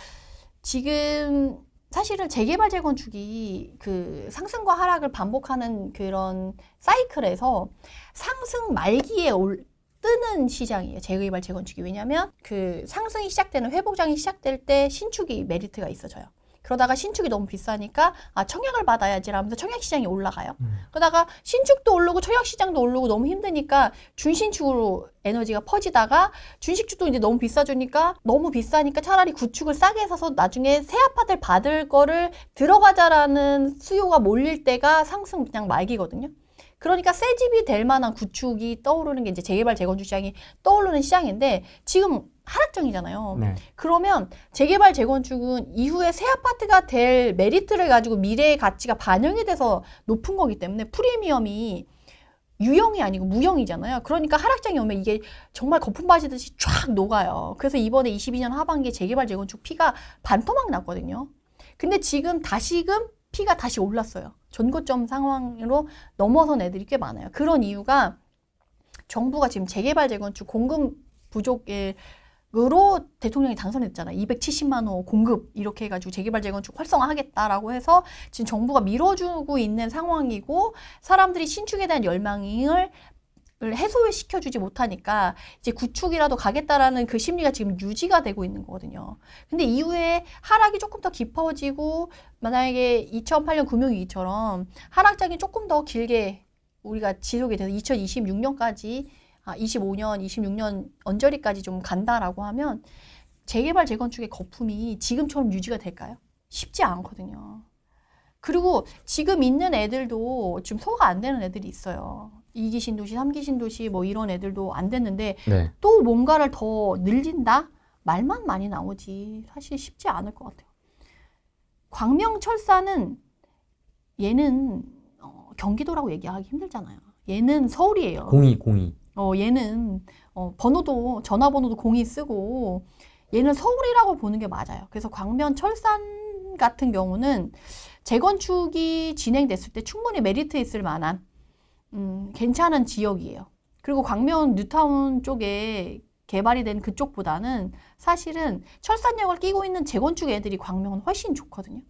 지금 사실은 재개발 재건축이 그 상승과 하락을 반복하는 그런 사이클에서 상승 말기에 올, 뜨는 시장이에요. 재개발, 재건축이. 왜냐하면 그 상승이 시작되는 회복장이 시작될 때 신축이 메리트가 있어져요. 그러다가 신축이 너무 비싸니까 아 청약을 받아야지라면서 청약 시장이 올라가요. 음. 그러다가 신축도 오르고 청약 시장도 오르고 너무 힘드니까 준신축으로 에너지가 퍼지다가 준식축도 이제 너무 비싸주니까 너무 비싸니까 차라리 구축을 싸게 사서 나중에 새 아파트를 받을 거를 들어가자라는 수요가 몰릴 때가 상승 그냥 말기거든요. 그러니까 새 집이 될 만한 구축이 떠오르는 게 이제 재개발 재건축 시장이 떠오르는 시장인데 지금 하락장이잖아요. 네. 그러면 재개발 재건축은 이후에 새 아파트가 될 메리트를 가지고 미래의 가치가 반영이 돼서 높은 거기 때문에 프리미엄이 유형이 아니고 무형이잖아요. 그러니까 하락장이 오면 이게 정말 거품 빠지듯이 쫙 녹아요. 그래서 이번에 22년 하반기에 재개발 재건축 피가 반토막 났거든요. 근데 지금 다시금 피가 다시 올랐어요. 전고점 상황으로 넘어선 애들이 꽤 많아요. 그런 이유가 정부가 지금 재개발 재건축 공급 부족 으로 대통령이 당선했잖아. 270만 호 공급 이렇게 해가지고 재개발 재건축 활성화하겠다라고 해서 지금 정부가 밀어주고 있는 상황이고 사람들이 신축에 대한 열망을 해소를 시켜주지 못하니까 이제 구축이라도 가겠다라는 그 심리가 지금 유지가 되고 있는 거거든요. 근데 이후에 하락이 조금 더 깊어지고 만약에 2008년 금융위기처럼 하락장이 조금 더 길게 우리가 지속이 돼서 2026년까지 아 25년, 26년 언저리까지 좀 간다라고 하면 재개발 재건축의 거품이 지금처럼 유지가 될까요? 쉽지 않거든요. 그리고 지금 있는 애들도 지금 소가 안 되는 애들이 있어요. 2기 신도시, 3기 신도시 뭐 이런 애들도 안 됐는데 네. 또 뭔가를 더 늘린다? 말만 많이 나오지 사실 쉽지 않을 것 같아요. 광명철사는 얘는 어, 경기도라고 얘기하기 힘들잖아요. 얘는 서울이에요. 공이 공이. 어 얘는 어, 번호도 전화번호도 공이 쓰고 얘는 서울이라고 보는 게 맞아요. 그래서 광명철산 같은 경우는 재건축이 진행됐을 때 충분히 메리트 있을 만한 음, 괜찮은 지역이에요. 그리고 광명 뉴타운 쪽에 개발이 된 그쪽보다는 사실은 철산역을 끼고 있는 재건축 애들이 광명은 훨씬 좋거든요.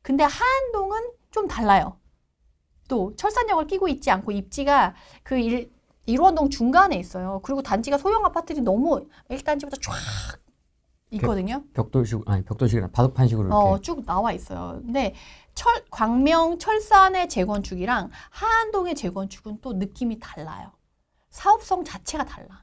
근데 한동은좀 달라요. 또 철산역을 끼고 있지 않고 입지가 그 일, 일원동 중간에 있어요. 그리고 단지가 소형 아파트들이 너무 1단지부터 쫙 있거든요. 벽, 돌식 아니 벽돌식이나 바둑판식으로 어, 쭉 나와 있어요. 근데 철, 광명 철산의 재건축이랑 하안동의 재건축은 또 느낌이 달라요. 사업성 자체가 달라.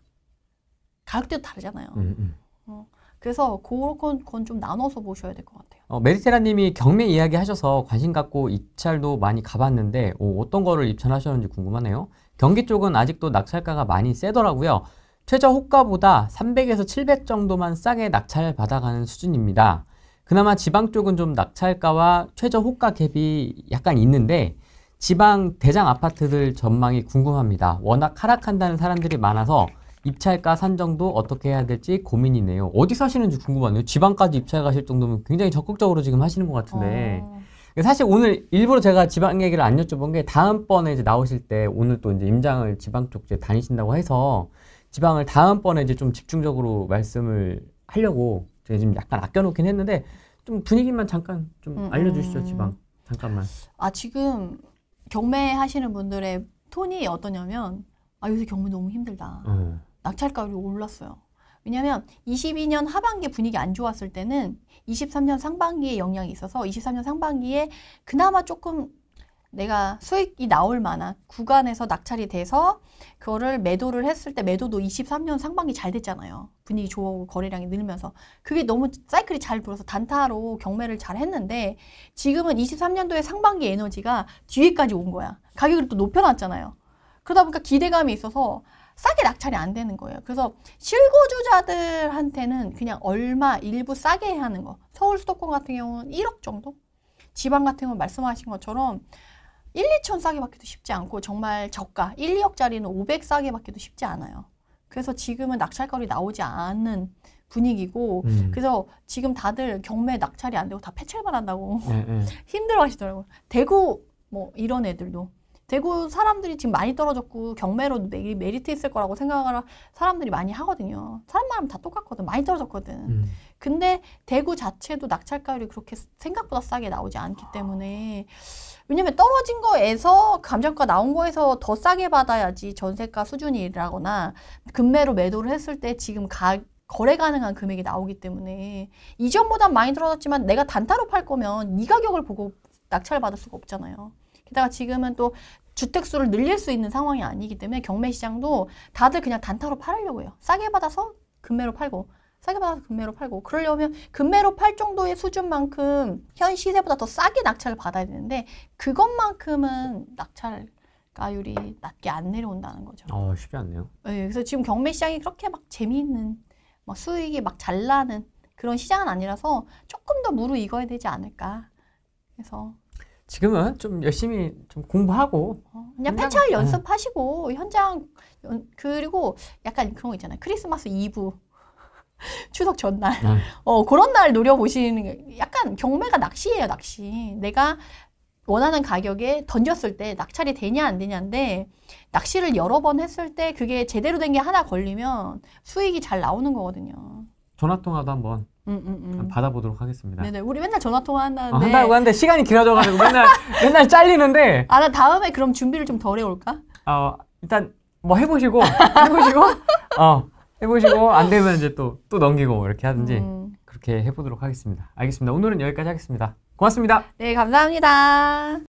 가격대도 다르잖아요. 음, 음. 어, 그래서 그건 건좀 나눠서 보셔야 될 것 같아요. 어, 메리테라님이 경매 이야기 하셔서 관심 갖고 입찰도 많이 가봤는데 오, 어, 어떤 거를 입찰하셨는지 궁금하네요. 경기 쪽은 아직도 낙찰가가 많이 세더라고요. 최저 호가보다 300에서 700 정도만 싸게 낙찰 받아가는 수준입니다. 그나마 지방 쪽은 좀 낙찰가와 최저 호가 갭이 약간 있는데 지방 대장 아파트들 전망이 궁금합니다. 워낙 하락한다는 사람들이 많아서 입찰가 산정도 어떻게 해야 될지 고민이네요. 어디 사시는지 궁금하네요. 지방까지 입찰 가실 정도면 굉장히 적극적으로 지금 하시는 것 같은데. 어... 사실 오늘 일부러 제가 지방 얘기를 안 여쭤본 게 다음번에 이제 나오실 때 오늘 또 이제 임장을 지방 쪽 이제 다니신다고 해서 지방을 다음번에 이제 좀 집중적으로 말씀을 하려고 제가 지금 약간 아껴놓긴 했는데 좀 분위기만 잠깐 좀 음, 알려주시죠 음. 지방 잠깐만. 아 지금 경매 하시는 분들의 톤이 어떠냐면 아 요새 경매 너무 힘들다. 음. 어. 낙찰가율이 올랐어요. 왜냐하면 22년 하반기 분위기 안 좋았을 때는 23년 상반기에 영향이 있어서 23년 상반기에 그나마 조금 내가 수익이 나올 만한 구간에서 낙찰이 돼서 그거를 매도를 했을 때 매도도 23년 상반기 잘 됐잖아요. 분위기 좋고 거래량이 늘면서 그게 너무 사이클이 잘불어서 단타로 경매를 잘 했는데 지금은 23년도에 상반기 에너지가 뒤에까지 온 거야. 가격을 또 높여놨잖아요. 그러다 보니까 기대감이 있어서 싸게 낙찰이 안 되는 거예요. 그래서 실고주자들한테는 그냥 얼마 일부 싸게 하는 거. 서울 수도권 같은 경우는 1억 정도? 지방 같은 경우 말씀하신 것처럼 1, 2천 싸게 받기도 쉽지 않고 정말 저가 1, 2억짜리는 500 싸게 받기도 쉽지 않아요. 그래서 지금은 낙찰거리 나오지 않는 분위기고 음. 그래서 지금 다들 경매 낙찰이 안 되고 다 폐철만 한다고 음, 음. 힘들어 하시더라고요. 대구 뭐 이런 애들도 대구 사람들이 지금 많이 떨어졌고 경매로 매, 메리트 있을 거라고 생각을 사람들이 많이 하거든요. 사람 마음 다 똑같거든. 많이 떨어졌거든. 음. 근데 대구 자체도 낙찰가율이 그렇게 생각보다 싸게 나오지 않기 때문에 아. 왜냐면 떨어진 거에서 감정가 나온 거에서 더 싸게 받아야지 전세가 수준이라거나 금매로 매도를 했을 때 지금 가, 거래 가능한 금액이 나오기 때문에 이전보다 많이 들어갔지만 내가 단타로 팔 거면 이 가격을 보고 낙찰 받을 수가 없잖아요. 게다가 지금은 또 주택수를 늘릴 수 있는 상황이 아니기 때문에 경매 시장도 다들 그냥 단타로 팔려고 해요. 싸게 받아서 금매로 팔고 싸게 받아서 금매로 팔고 그러려면 금매로 팔 정도의 수준만큼 현 시세보다 더 싸게 낙찰을 받아야 되는데 그것만큼은 낙찰 가율이 낮게 안 내려온다는 거죠. 어, 쉽지 않네요. 네, 그래서 지금 경매 시장이 그렇게 막 재미있는 막 수익이 막 잘 나는 그런 시장은 아니라서 조금 더 무르익어야 되지 않을까. 그서 지금은 좀 열심히 좀 공부하고 어, 그냥 패치할 예. 연습하시고 현장 그리고 약간 그런 거 있잖아요. 크리스마스 이브 추석 전날. 네. 어, 그런 날 노려보시는, 약간 경매가 낚시예요, 낚시. 내가 원하는 가격에 던졌을 때 낙찰이 되냐 안 되냐인데 낚시를 여러 번 했을 때 그게 제대로 된 게 하나 걸리면 수익이 잘 나오는 거거든요. 전화 통화도 한번 음, 음, 음. 받아보도록 하겠습니다. 네네, 우리 맨날 전화 통화 한다는데 어, 한다고 하는데 시간이 길어져가지고 맨날 맨날 잘리는데. 아나 다음에 그럼 준비를 좀 덜 해올까? 어 일단 뭐 해보시고 해보시고 어 해보시고 안 되면 이제 또 또 넘기고 뭐 이렇게 하든지 음. 그렇게 해보도록 하겠습니다. 알겠습니다. 오늘은 여기까지 하겠습니다. 고맙습니다. 네, 감사합니다.